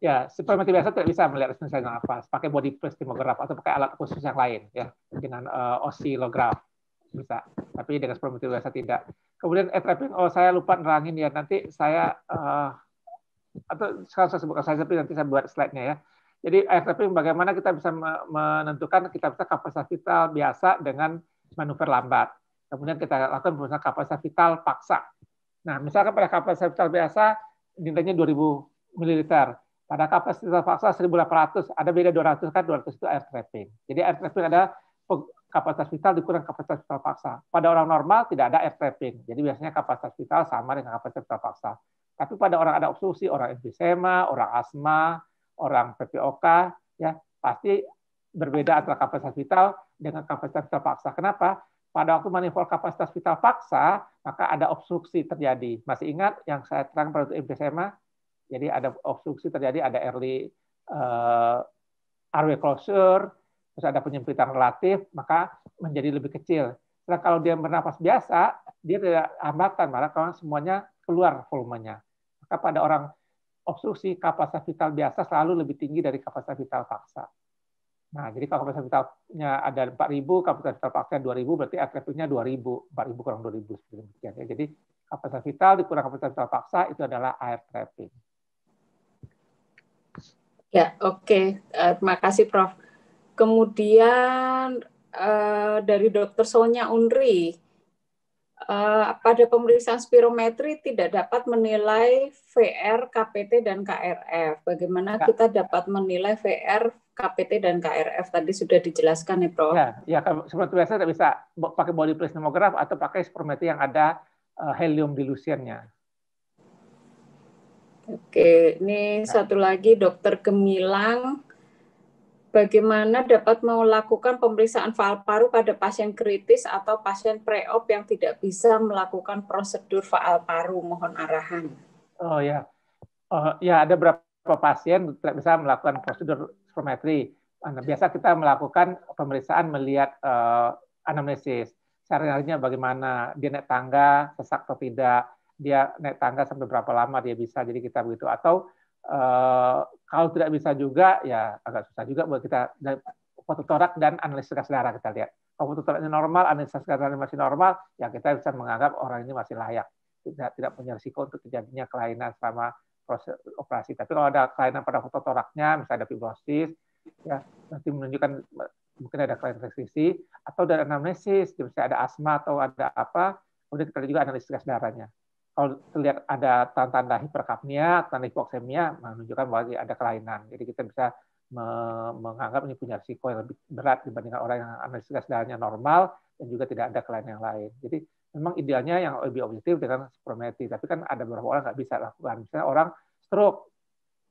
Ya, spirometri biasa tidak bisa melihat resistensi jalan napas. Pakai body press atau pakai alat khusus yang lain, ya, dengan uh, eh, osilograf bisa. Tapi dengan sepuluh menit biasa tidak. Kemudian trapping oh saya lupa nerangin ya, nanti saya, uh, atau sekarang saya sebutkan saya, tapi nanti saya buat slide-nya ya. Jadi trapping bagaimana kita bisa menentukan kita bisa kapasitas vital biasa dengan manuver lambat. Kemudian kita lakukan berusaha kapasitas vital paksa. Nah, misalkan pada kapasitas vital biasa, nilainya 2000 mililiter. Pada kapasitas paksa 1800, ada beda 200 kan 200 itu air trapping. Jadi air trapping ada kapasitas vital dikurang kapasitas vital paksa. Pada orang normal tidak ada air trapping, jadi biasanya kapasitas vital sama dengan kapasitas vital paksa. Tapi pada orang ada obstruksi, orang emfisema, orang asma, orang PPOK, ya pasti berbeda antara kapasitas vital dengan kapasitas vital paksa. Kenapa? Pada waktu manifold kapasitas vital paksa, maka ada obstruksi terjadi. Masih ingat yang saya terang pada emfisema? Jadi ada obstruksi terjadi, ada early uh, airway closure, terus ada penyempitan relatif, maka menjadi lebih kecil. Nah, kalau dia bernapas biasa, dia tidak hambatan, malah kalau semuanya keluar volumenya. Maka pada orang obstruksi, kapasitas vital biasa selalu lebih tinggi dari kapasitas vital paksa. Nah, jadi kalau kapasitas vitalnya ada 4.000, kapasitas vital paksa 2.000, berarti atrefilnya 2.000, 4.000 kurang 2.000 seperti demikian. Ya. Jadi kapasitas vital dikurang kapasitas vital paksa itu adalah air trapping. Ya, oke. Okay. Uh, eh, terima kasih, Prof. Kemudian uh, dari Dokter Sonya Unri, uh, eh, pada pemeriksaan spirometri tidak dapat menilai VR, KPT, dan KRF. Bagaimana ya. kita dapat menilai VR, KPT, dan KRF? Tadi sudah dijelaskan ya, Prof. Ya, ya seperti biasa tidak bisa pakai body plasmograf atau pakai spirometri yang ada uh, helium dilusiannya. Oke, ini ya. satu lagi dokter Gemilang bagaimana dapat melakukan pemeriksaan faal paru pada pasien kritis atau pasien pre-op yang tidak bisa melakukan prosedur faal paru? Mohon arahan. Oh ya, oh, ya ada beberapa pasien tidak bisa melakukan prosedur spirometri. Nah, biasa kita melakukan pemeriksaan melihat uh, anamnesis. Sehari-harinya bagaimana, dia naik tangga, sesak atau tidak, dia naik tangga sampai berapa lama dia bisa, jadi kita begitu. Atau Eh, kalau tidak bisa juga, ya agak susah juga buat kita foto torak dan analisis gas darah kita lihat. Kalau foto toraknya normal, analisis gas darahnya masih normal, ya kita bisa menganggap orang ini masih layak, tidak tidak punya risiko untuk terjadinya kelainan selama proses operasi. Tapi kalau ada kelainan pada foto toraknya, misalnya ada fibrosis, ya nanti menunjukkan mungkin ada kelainan restriksi atau dari anamnesis, misalnya ada asma atau ada apa, kemudian kita juga analisis gas darahnya kalau terlihat ada tanda-tanda hiperkapnia, tanda hipoksemia, menunjukkan bahwa ada kelainan. Jadi kita bisa menganggap ini punya risiko yang lebih berat dibandingkan orang yang analisis darahnya normal dan juga tidak ada kelainan yang lain. Jadi memang idealnya yang lebih objektif dengan spirometri, tapi kan ada beberapa orang nggak bisa lakukan. Misalnya orang stroke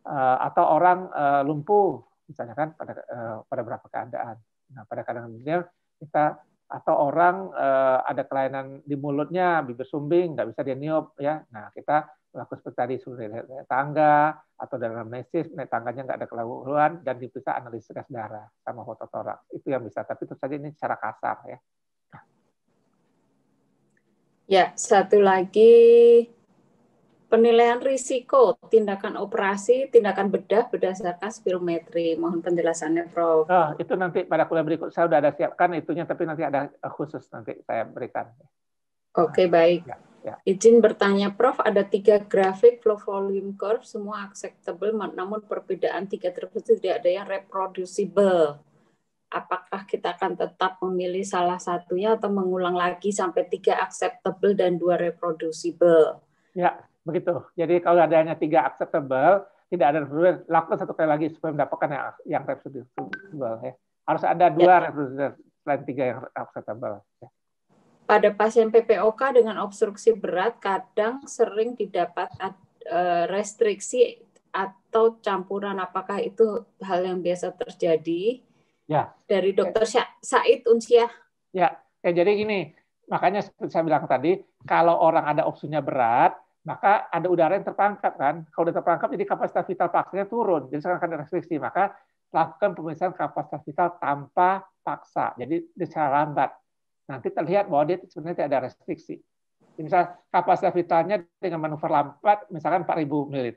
eh, atau orang eh, lumpuh, misalnya kan pada eh, pada beberapa keadaan. Nah pada keadaan kadang kita atau orang uh, ada kelainan di mulutnya, bibir sumbing, nggak bisa dia niup ya. Nah kita lakukan seperti tadi suruh tangga atau dalam mesis naik tangganya nggak ada keluhan dan diperiksa analisis gas darah sama fototorak itu yang bisa. Tapi itu saja ini secara kasar ya. Ya satu lagi Penilaian risiko tindakan operasi, tindakan bedah berdasarkan spirometri. Mohon penjelasannya, Prof. Oh, itu nanti pada kuliah berikut saya sudah ada siapkan itunya, tapi nanti ada khusus nanti saya berikan. Oke, okay, baik. Ya, ya. Izin bertanya, Prof. Ada tiga grafik flow volume curve, semua acceptable, namun perbedaan tiga tersebut tidak ada yang reproducible. Apakah kita akan tetap memilih salah satunya atau mengulang lagi sampai tiga acceptable dan dua reproducible? Ya begitu. Jadi kalau adanya tiga acceptable, tidak ada reproducer, lakukan satu kali lagi supaya mendapatkan yang, yang reproducible. Ya. Harus ada dua ya. reproducer selain tiga yang acceptable. Ya. Pada pasien PPOK dengan obstruksi berat, kadang sering didapat e, restriksi atau campuran. Apakah itu hal yang biasa terjadi? Ya. Dari dokter Said Unsyah. Ya. ya, jadi gini, makanya seperti saya bilang tadi, kalau orang ada obstruksinya berat, maka ada udara yang terperangkap kan. Kalau udah terperangkap, jadi kapasitas vital paksanya turun. Jadi sekarang ada restriksi, maka lakukan pemeriksaan kapasitas vital tanpa paksa. Jadi secara lambat. Nanti terlihat bahwa dia sebenarnya tidak ada restriksi. Jadi misalnya kapasitas vitalnya dengan manuver lambat, misalkan 4000 ml.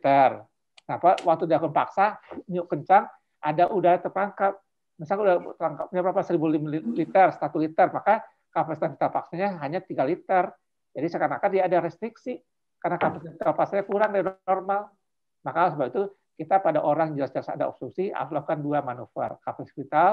Nah, waktu dilakukan paksa, nyuk kencang, ada udara terperangkap. Misalnya udah terangkapnya berapa? 1000 liter, 1 liter. Maka kapasitas vital paksanya hanya 3 liter. Jadi seakan-akan dia ada restriksi karena kapasitas kapasitasnya kurang dari normal. Maka sebab itu kita pada orang jelas-jelas ada obstruksi harus lakukan dua manuver, kapasitas vital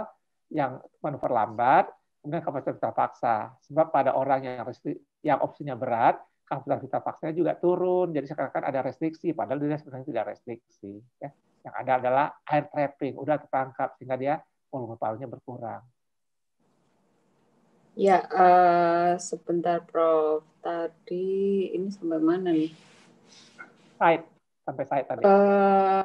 yang manuver lambat, kemudian kapasitas vital paksa. Sebab pada orang yang restri, yang opsinya berat, kapasitas vital paksanya juga turun. Jadi seakan-akan ada restriksi, padahal dia sebenarnya tidak restriksi. Ya. Yang ada adalah air trapping, udah tertangkap sehingga dia volume parunya berkurang. Ya, uh, sebentar Prof. Tadi ini sampai mana nih? Slide, sampai slide tadi. Uh, eh,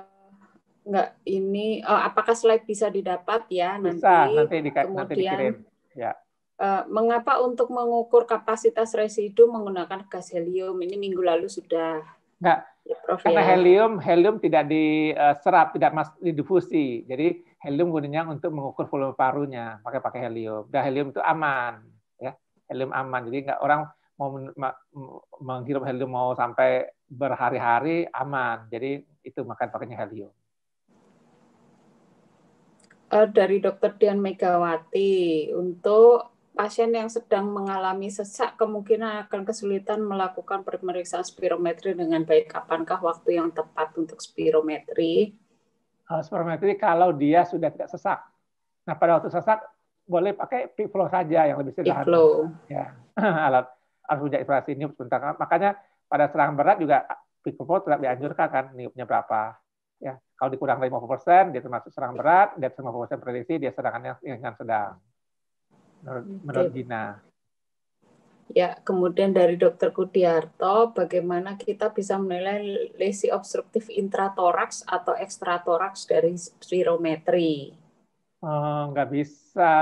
enggak, ini oh, apakah slide bisa didapat ya bisa, nanti? nanti, di, Kemudian, nanti dikirim. Ya. Uh, mengapa untuk mengukur kapasitas residu menggunakan gas helium? Ini minggu lalu sudah. Enggak, ya, Prof, karena ya. helium helium tidak diserap, tidak mas didifusi. Jadi helium gunanya untuk mengukur volume parunya pakai pakai helium. Dan helium itu aman, ya helium aman. Jadi nggak orang mau menghirup helium mau sampai berhari-hari aman. Jadi itu makan pakainya helium. Eh, dari Dokter Dian Megawati untuk pasien yang sedang mengalami sesak kemungkinan akan kesulitan melakukan pemeriksaan spirometri dengan baik. Kapankah waktu yang tepat untuk spirometri? Eh, spermatid kalau dia sudah tidak sesak. Nah, pada waktu sesak boleh pakai peak flow saja yang lebih sederhana. flow. Ya, alat harus punya inflasi niup sebentar. Makanya pada serangan berat juga peak flow tidak dianjurkan kan niupnya berapa. Ya, kalau dikurang dari 50% dia termasuk serangan berat, dia 50% prediksi dia serangan yang sedang. Menurut, hmm, menurut Dina. Ya, kemudian dari Dokter Kudiarto, bagaimana kita bisa menilai lesi obstruktif intratoraks atau ekstratoraks dari spirometri? Oh, bisa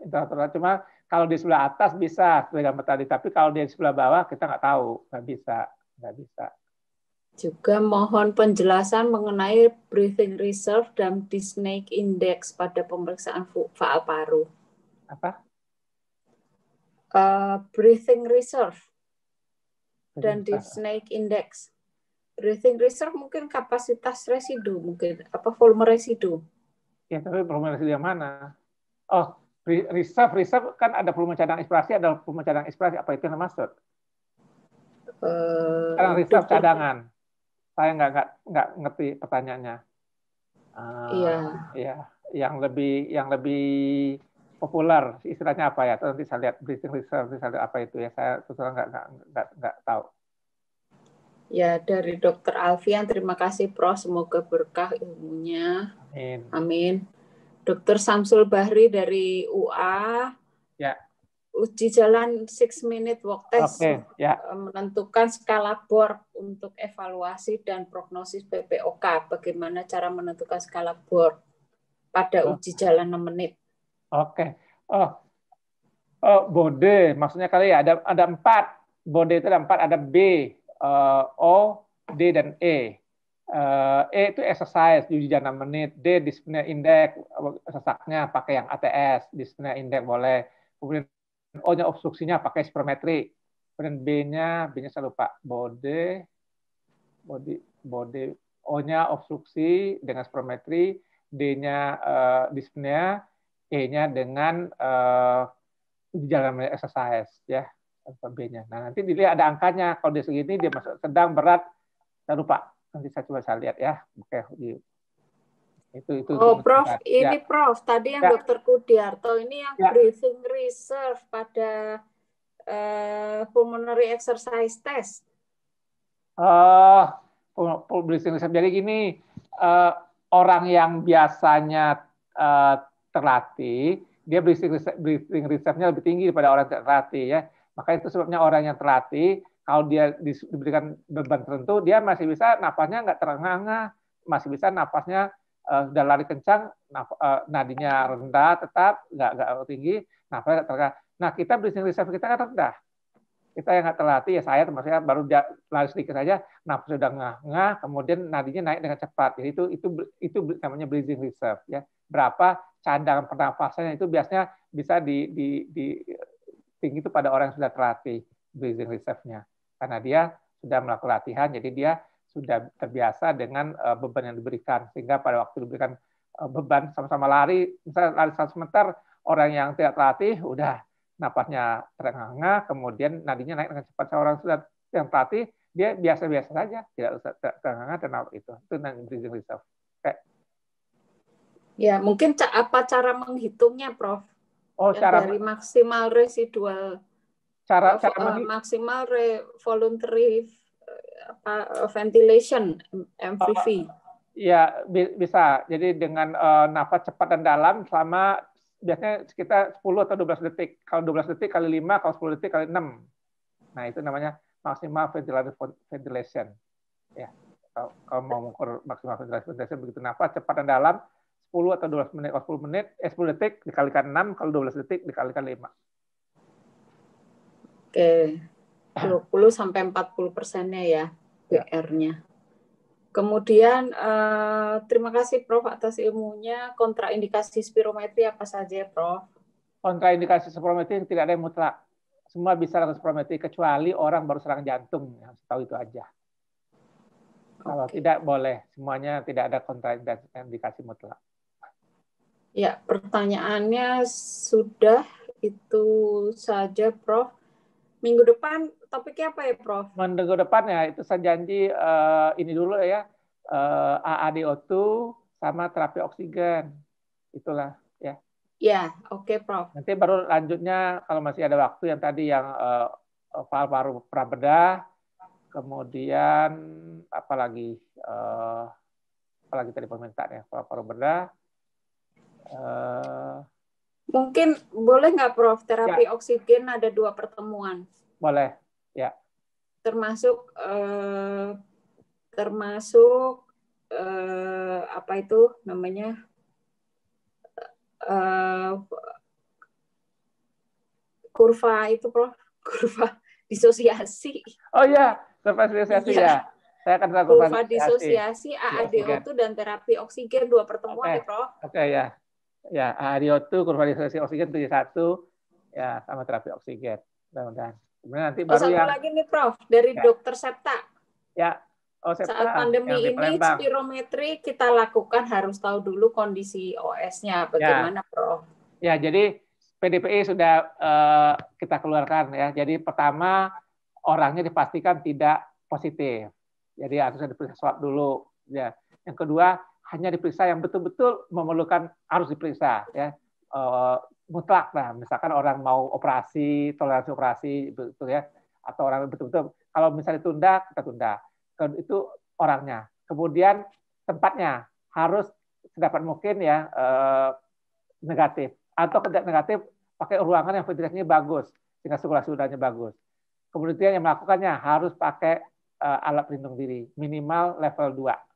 intratoraks, cuma kalau di sebelah atas bisa gambar tadi, tapi kalau di sebelah bawah kita nggak tahu, nggak bisa, nggak bisa. Juga mohon penjelasan mengenai breathing reserve dan Disney index pada pemeriksaan faal paru. Apa? uh, breathing reserve dan di snake index. Breathing reserve mungkin kapasitas residu mungkin apa volume residu. Ya, tapi volume residu yang mana? Oh, reserve reserve kan ada volume cadangan ekspresi, ada volume cadangan ekspresi apa itu yang maksud? Uh, eh, reserve cadangan. Saya nggak nggak nggak ngerti pertanyaannya. Uh, iya. yang lebih yang lebih populer istilahnya apa ya atau nanti saya lihat briefing reserve nanti saya lihat apa itu ya saya sebetulnya nggak nggak nggak nggak tahu ya dari dokter Alfian terima kasih Prof semoga berkah ilmunya amin amin dokter Samsul Bahri dari UA ya uji jalan six minute walk test okay, ya. menentukan skala BOR untuk evaluasi dan prognosis PPOK. Bagaimana cara menentukan skala BOR pada oh. uji jalan 6 menit? Oke. Oh, oh bode, maksudnya kali ya ada ada empat bode itu ada empat, ada B, uh, O, D dan E. Uh, e itu exercise uji jalan menit, D disiplinnya indeks sesaknya pakai yang ATS, disiplinnya indeks boleh. Kemudian O-nya obstruksinya pakai spirometri. Kemudian B-nya, B-nya saya lupa, bode, body, body O-nya obstruksi dengan spirometri, D-nya uh, eh, disiplinnya, E-nya dengan uh, jalan melalui exercise ya atau B-nya. Nah nanti dilihat ada angkanya kalau dia segini dia masuk sedang berat saya lupa nanti saya coba saya lihat ya. Oke Okay. itu itu. Oh Prof ya. ini Prof tadi yang ya. Dokter Kudiarto ini yang ya. breathing reserve pada uh, pulmonary exercise test. Uh, breathing reserve jadi gini uh, orang yang biasanya uh, terlatih, dia breathing reserve, breathing reserve-nya lebih tinggi daripada orang yang terlatih ya. Maka itu sebabnya orang yang terlatih kalau dia diberikan beban tertentu, dia masih bisa nafasnya nggak terengah-engah, masih bisa nafasnya uh, eh, udah lari kencang, naf, uh, eh, nadinya rendah tetap, nggak nggak tinggi, nafasnya nggak terengah. Nah kita breathing reserve kita kan rendah. Kita yang nggak terlatih ya saya termasuknya baru lari sedikit saja, nafas sudah ngah-ngah, kemudian nadinya naik dengan cepat. Jadi itu itu itu namanya breathing reserve ya. Berapa cadangan pernafasannya itu biasanya bisa di, di, di tinggi itu pada orang yang sudah terlatih breathing reserve-nya. Karena dia sudah melakukan latihan, jadi dia sudah terbiasa dengan eh, beban yang diberikan. Sehingga pada waktu diberikan eh, beban sama-sama lari, misalnya lari 100 meter, orang yang tidak terlatih udah napasnya terengah-engah, kemudian nadinya naik dengan cepat. Orang yang sudah yang terlatih, dia biasa-biasa saja, tidak terengah-engah, dan itu. Itu breathing reserve. Kayak Ya, mungkin apa cara menghitungnya, Prof? Oh, ya, cara dari maksimal residual cara, cara uh, maksimal re voluntary eh, apa ventilation MVV. Uh, oh, ya, bi bisa. Jadi dengan uh, nafas cepat dan dalam selama biasanya sekitar 10 atau 12 detik. Kalau 12 detik kali 5, kalau 10 detik kali 6. Nah, itu namanya maksimal ventilation. Ya. Kalau, mau mengukur maksimal ventilation, ventilation begitu nafas cepat dan dalam 10 atau 12 menit, kalau 10 menit, eh, 10 detik dikalikan 6, kalau 12 detik dikalikan 5. Oke, 20 sampai 40 persennya ya, ya. PR-nya. Kemudian eh, terima kasih Prof atas ilmunya. Kontraindikasi spirometri apa saja, ya, Prof? Kontraindikasi spirometri tidak ada yang mutlak. Semua bisa lakukan spirometri kecuali orang baru serang jantung. Ya. tahu itu aja. Okay. Kalau tidak boleh, semuanya tidak ada kontraindikasi mutlak. Ya, pertanyaannya sudah itu saja, Prof. Minggu depan topiknya apa ya, Prof? Minggu depan ya, itu saya janji uh, ini dulu ya, uh, eh, AADO2 sama terapi oksigen. Itulah ya. Ya, oke, okay, Prof. Nanti baru lanjutnya kalau masih ada waktu yang tadi yang uh, eh, paru-paru prabedah, kemudian apalagi uh, apalagi tadi permintaan ya paru-paru bedah, Eh, Mungkin boleh nggak Prof, terapi ya. oksigen ada dua pertemuan. Boleh, ya. Termasuk eh, termasuk eh, apa itu namanya? Eh, kurva itu Prof, kurva disosiasi. Oh ya, kurva disosiasi ya. ya. Saya akan kurva disosiasi, aado itu ya, dan terapi oksigen dua pertemuan okay. ya Prof. Oke okay, ya ya ARIO2 kurvalisasi oksigen satu, ya sama terapi oksigen. Mudah-mudahan. Kemudian nanti oh, baru satu yang, lagi nih Prof dari ya. Dokter Septa. Ya. Oh, Saat pandemi ini spirometri kita lakukan harus tahu dulu kondisi OS-nya ya. bagaimana ya. Prof. Ya, jadi PDPI sudah uh, kita keluarkan ya. Jadi pertama orangnya dipastikan tidak positif. Jadi harusnya ada swab dulu ya. Yang kedua hanya diperiksa yang betul-betul memerlukan harus diperiksa ya uh, mutlak nah misalkan orang mau operasi toleransi operasi betul ya atau orang betul-betul kalau misalnya tunda kita tunda itu orangnya kemudian tempatnya harus sedapat mungkin ya uh, negatif atau tidak negatif pakai ruangan yang ventilasinya bagus sehingga sirkulasi udaranya bagus kemudian yang melakukannya harus pakai uh, alat pelindung diri minimal level 2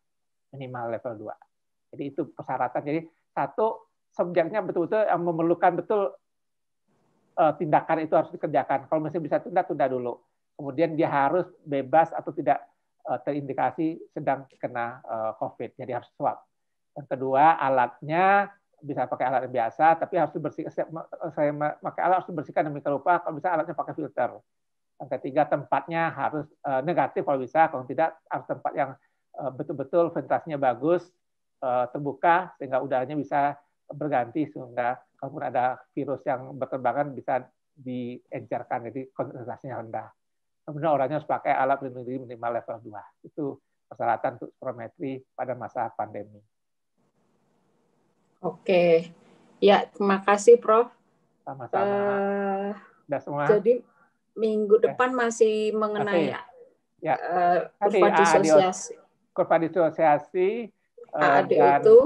minimal level 2. Jadi itu persyaratan. Jadi satu subjeknya betul-betul yang eh, memerlukan betul eh, tindakan itu harus dikerjakan. Kalau masih bisa tunda, tunda dulu. Kemudian dia harus bebas atau tidak eh, terindikasi sedang kena COVID, jadi harus swab. Yang kedua, alatnya bisa pakai alat yang biasa, tapi harus dibersihkan. Saya pakai alat harus dibersihkan demi lupa. Kalau bisa alatnya pakai filter. Yang ketiga, tempatnya harus negatif kalau bisa. Kalau tidak, harus tempat yang Eh, betul-betul ventilasinya bagus, eh, terbuka sehingga udaranya bisa berganti sehingga kalaupun ada virus yang berterbangan bisa diencerkan, jadi konsentrasinya rendah. Kemudian orangnya harus pakai alat pelindung diri minimal level 2. Itu persyaratan untuk spirometri pada masa pandemi. Oke. Ya, terima kasih Prof. Sama-sama. Uh, semua? Jadi minggu depan masih mengenai okay. ya, uh, ya. Uh, Adios. Korban disosiasi uh, eh, 2 dan itu,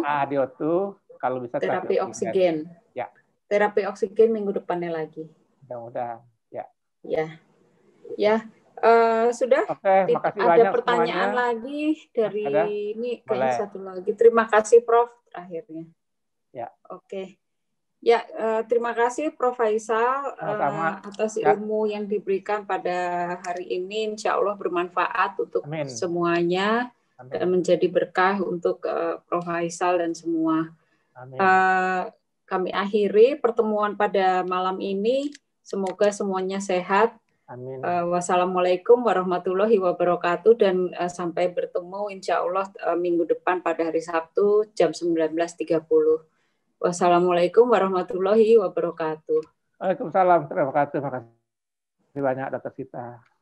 itu kalau bisa terapi, oksigen. oksigen. Ya. Terapi oksigen minggu depannya lagi. Mudah-mudahan. Ya. Ya. Ya. Uh, sudah Oke, makasih ada banyak pertanyaan semuanya. lagi dari ada? ini kayak satu lagi. Terima kasih Prof akhirnya. Ya. Oke. Ya, uh, terima kasih Prof Faisal Uh, atas ya. ilmu yang diberikan pada hari ini. Insya Allah bermanfaat untuk Amin. semuanya. Amin. menjadi berkah untuk uh, Prof Haisal dan semua. Amin. Uh, kami akhiri pertemuan pada malam ini. Semoga semuanya sehat. Amin. Uh, wassalamualaikum warahmatullahi wabarakatuh dan uh, sampai bertemu insya Allah uh, minggu depan pada hari Sabtu jam 19.30. Wassalamualaikum warahmatullahi wabarakatuh. Waalaikumsalam. Terima kasih. Terima kasih banyak atas Sita.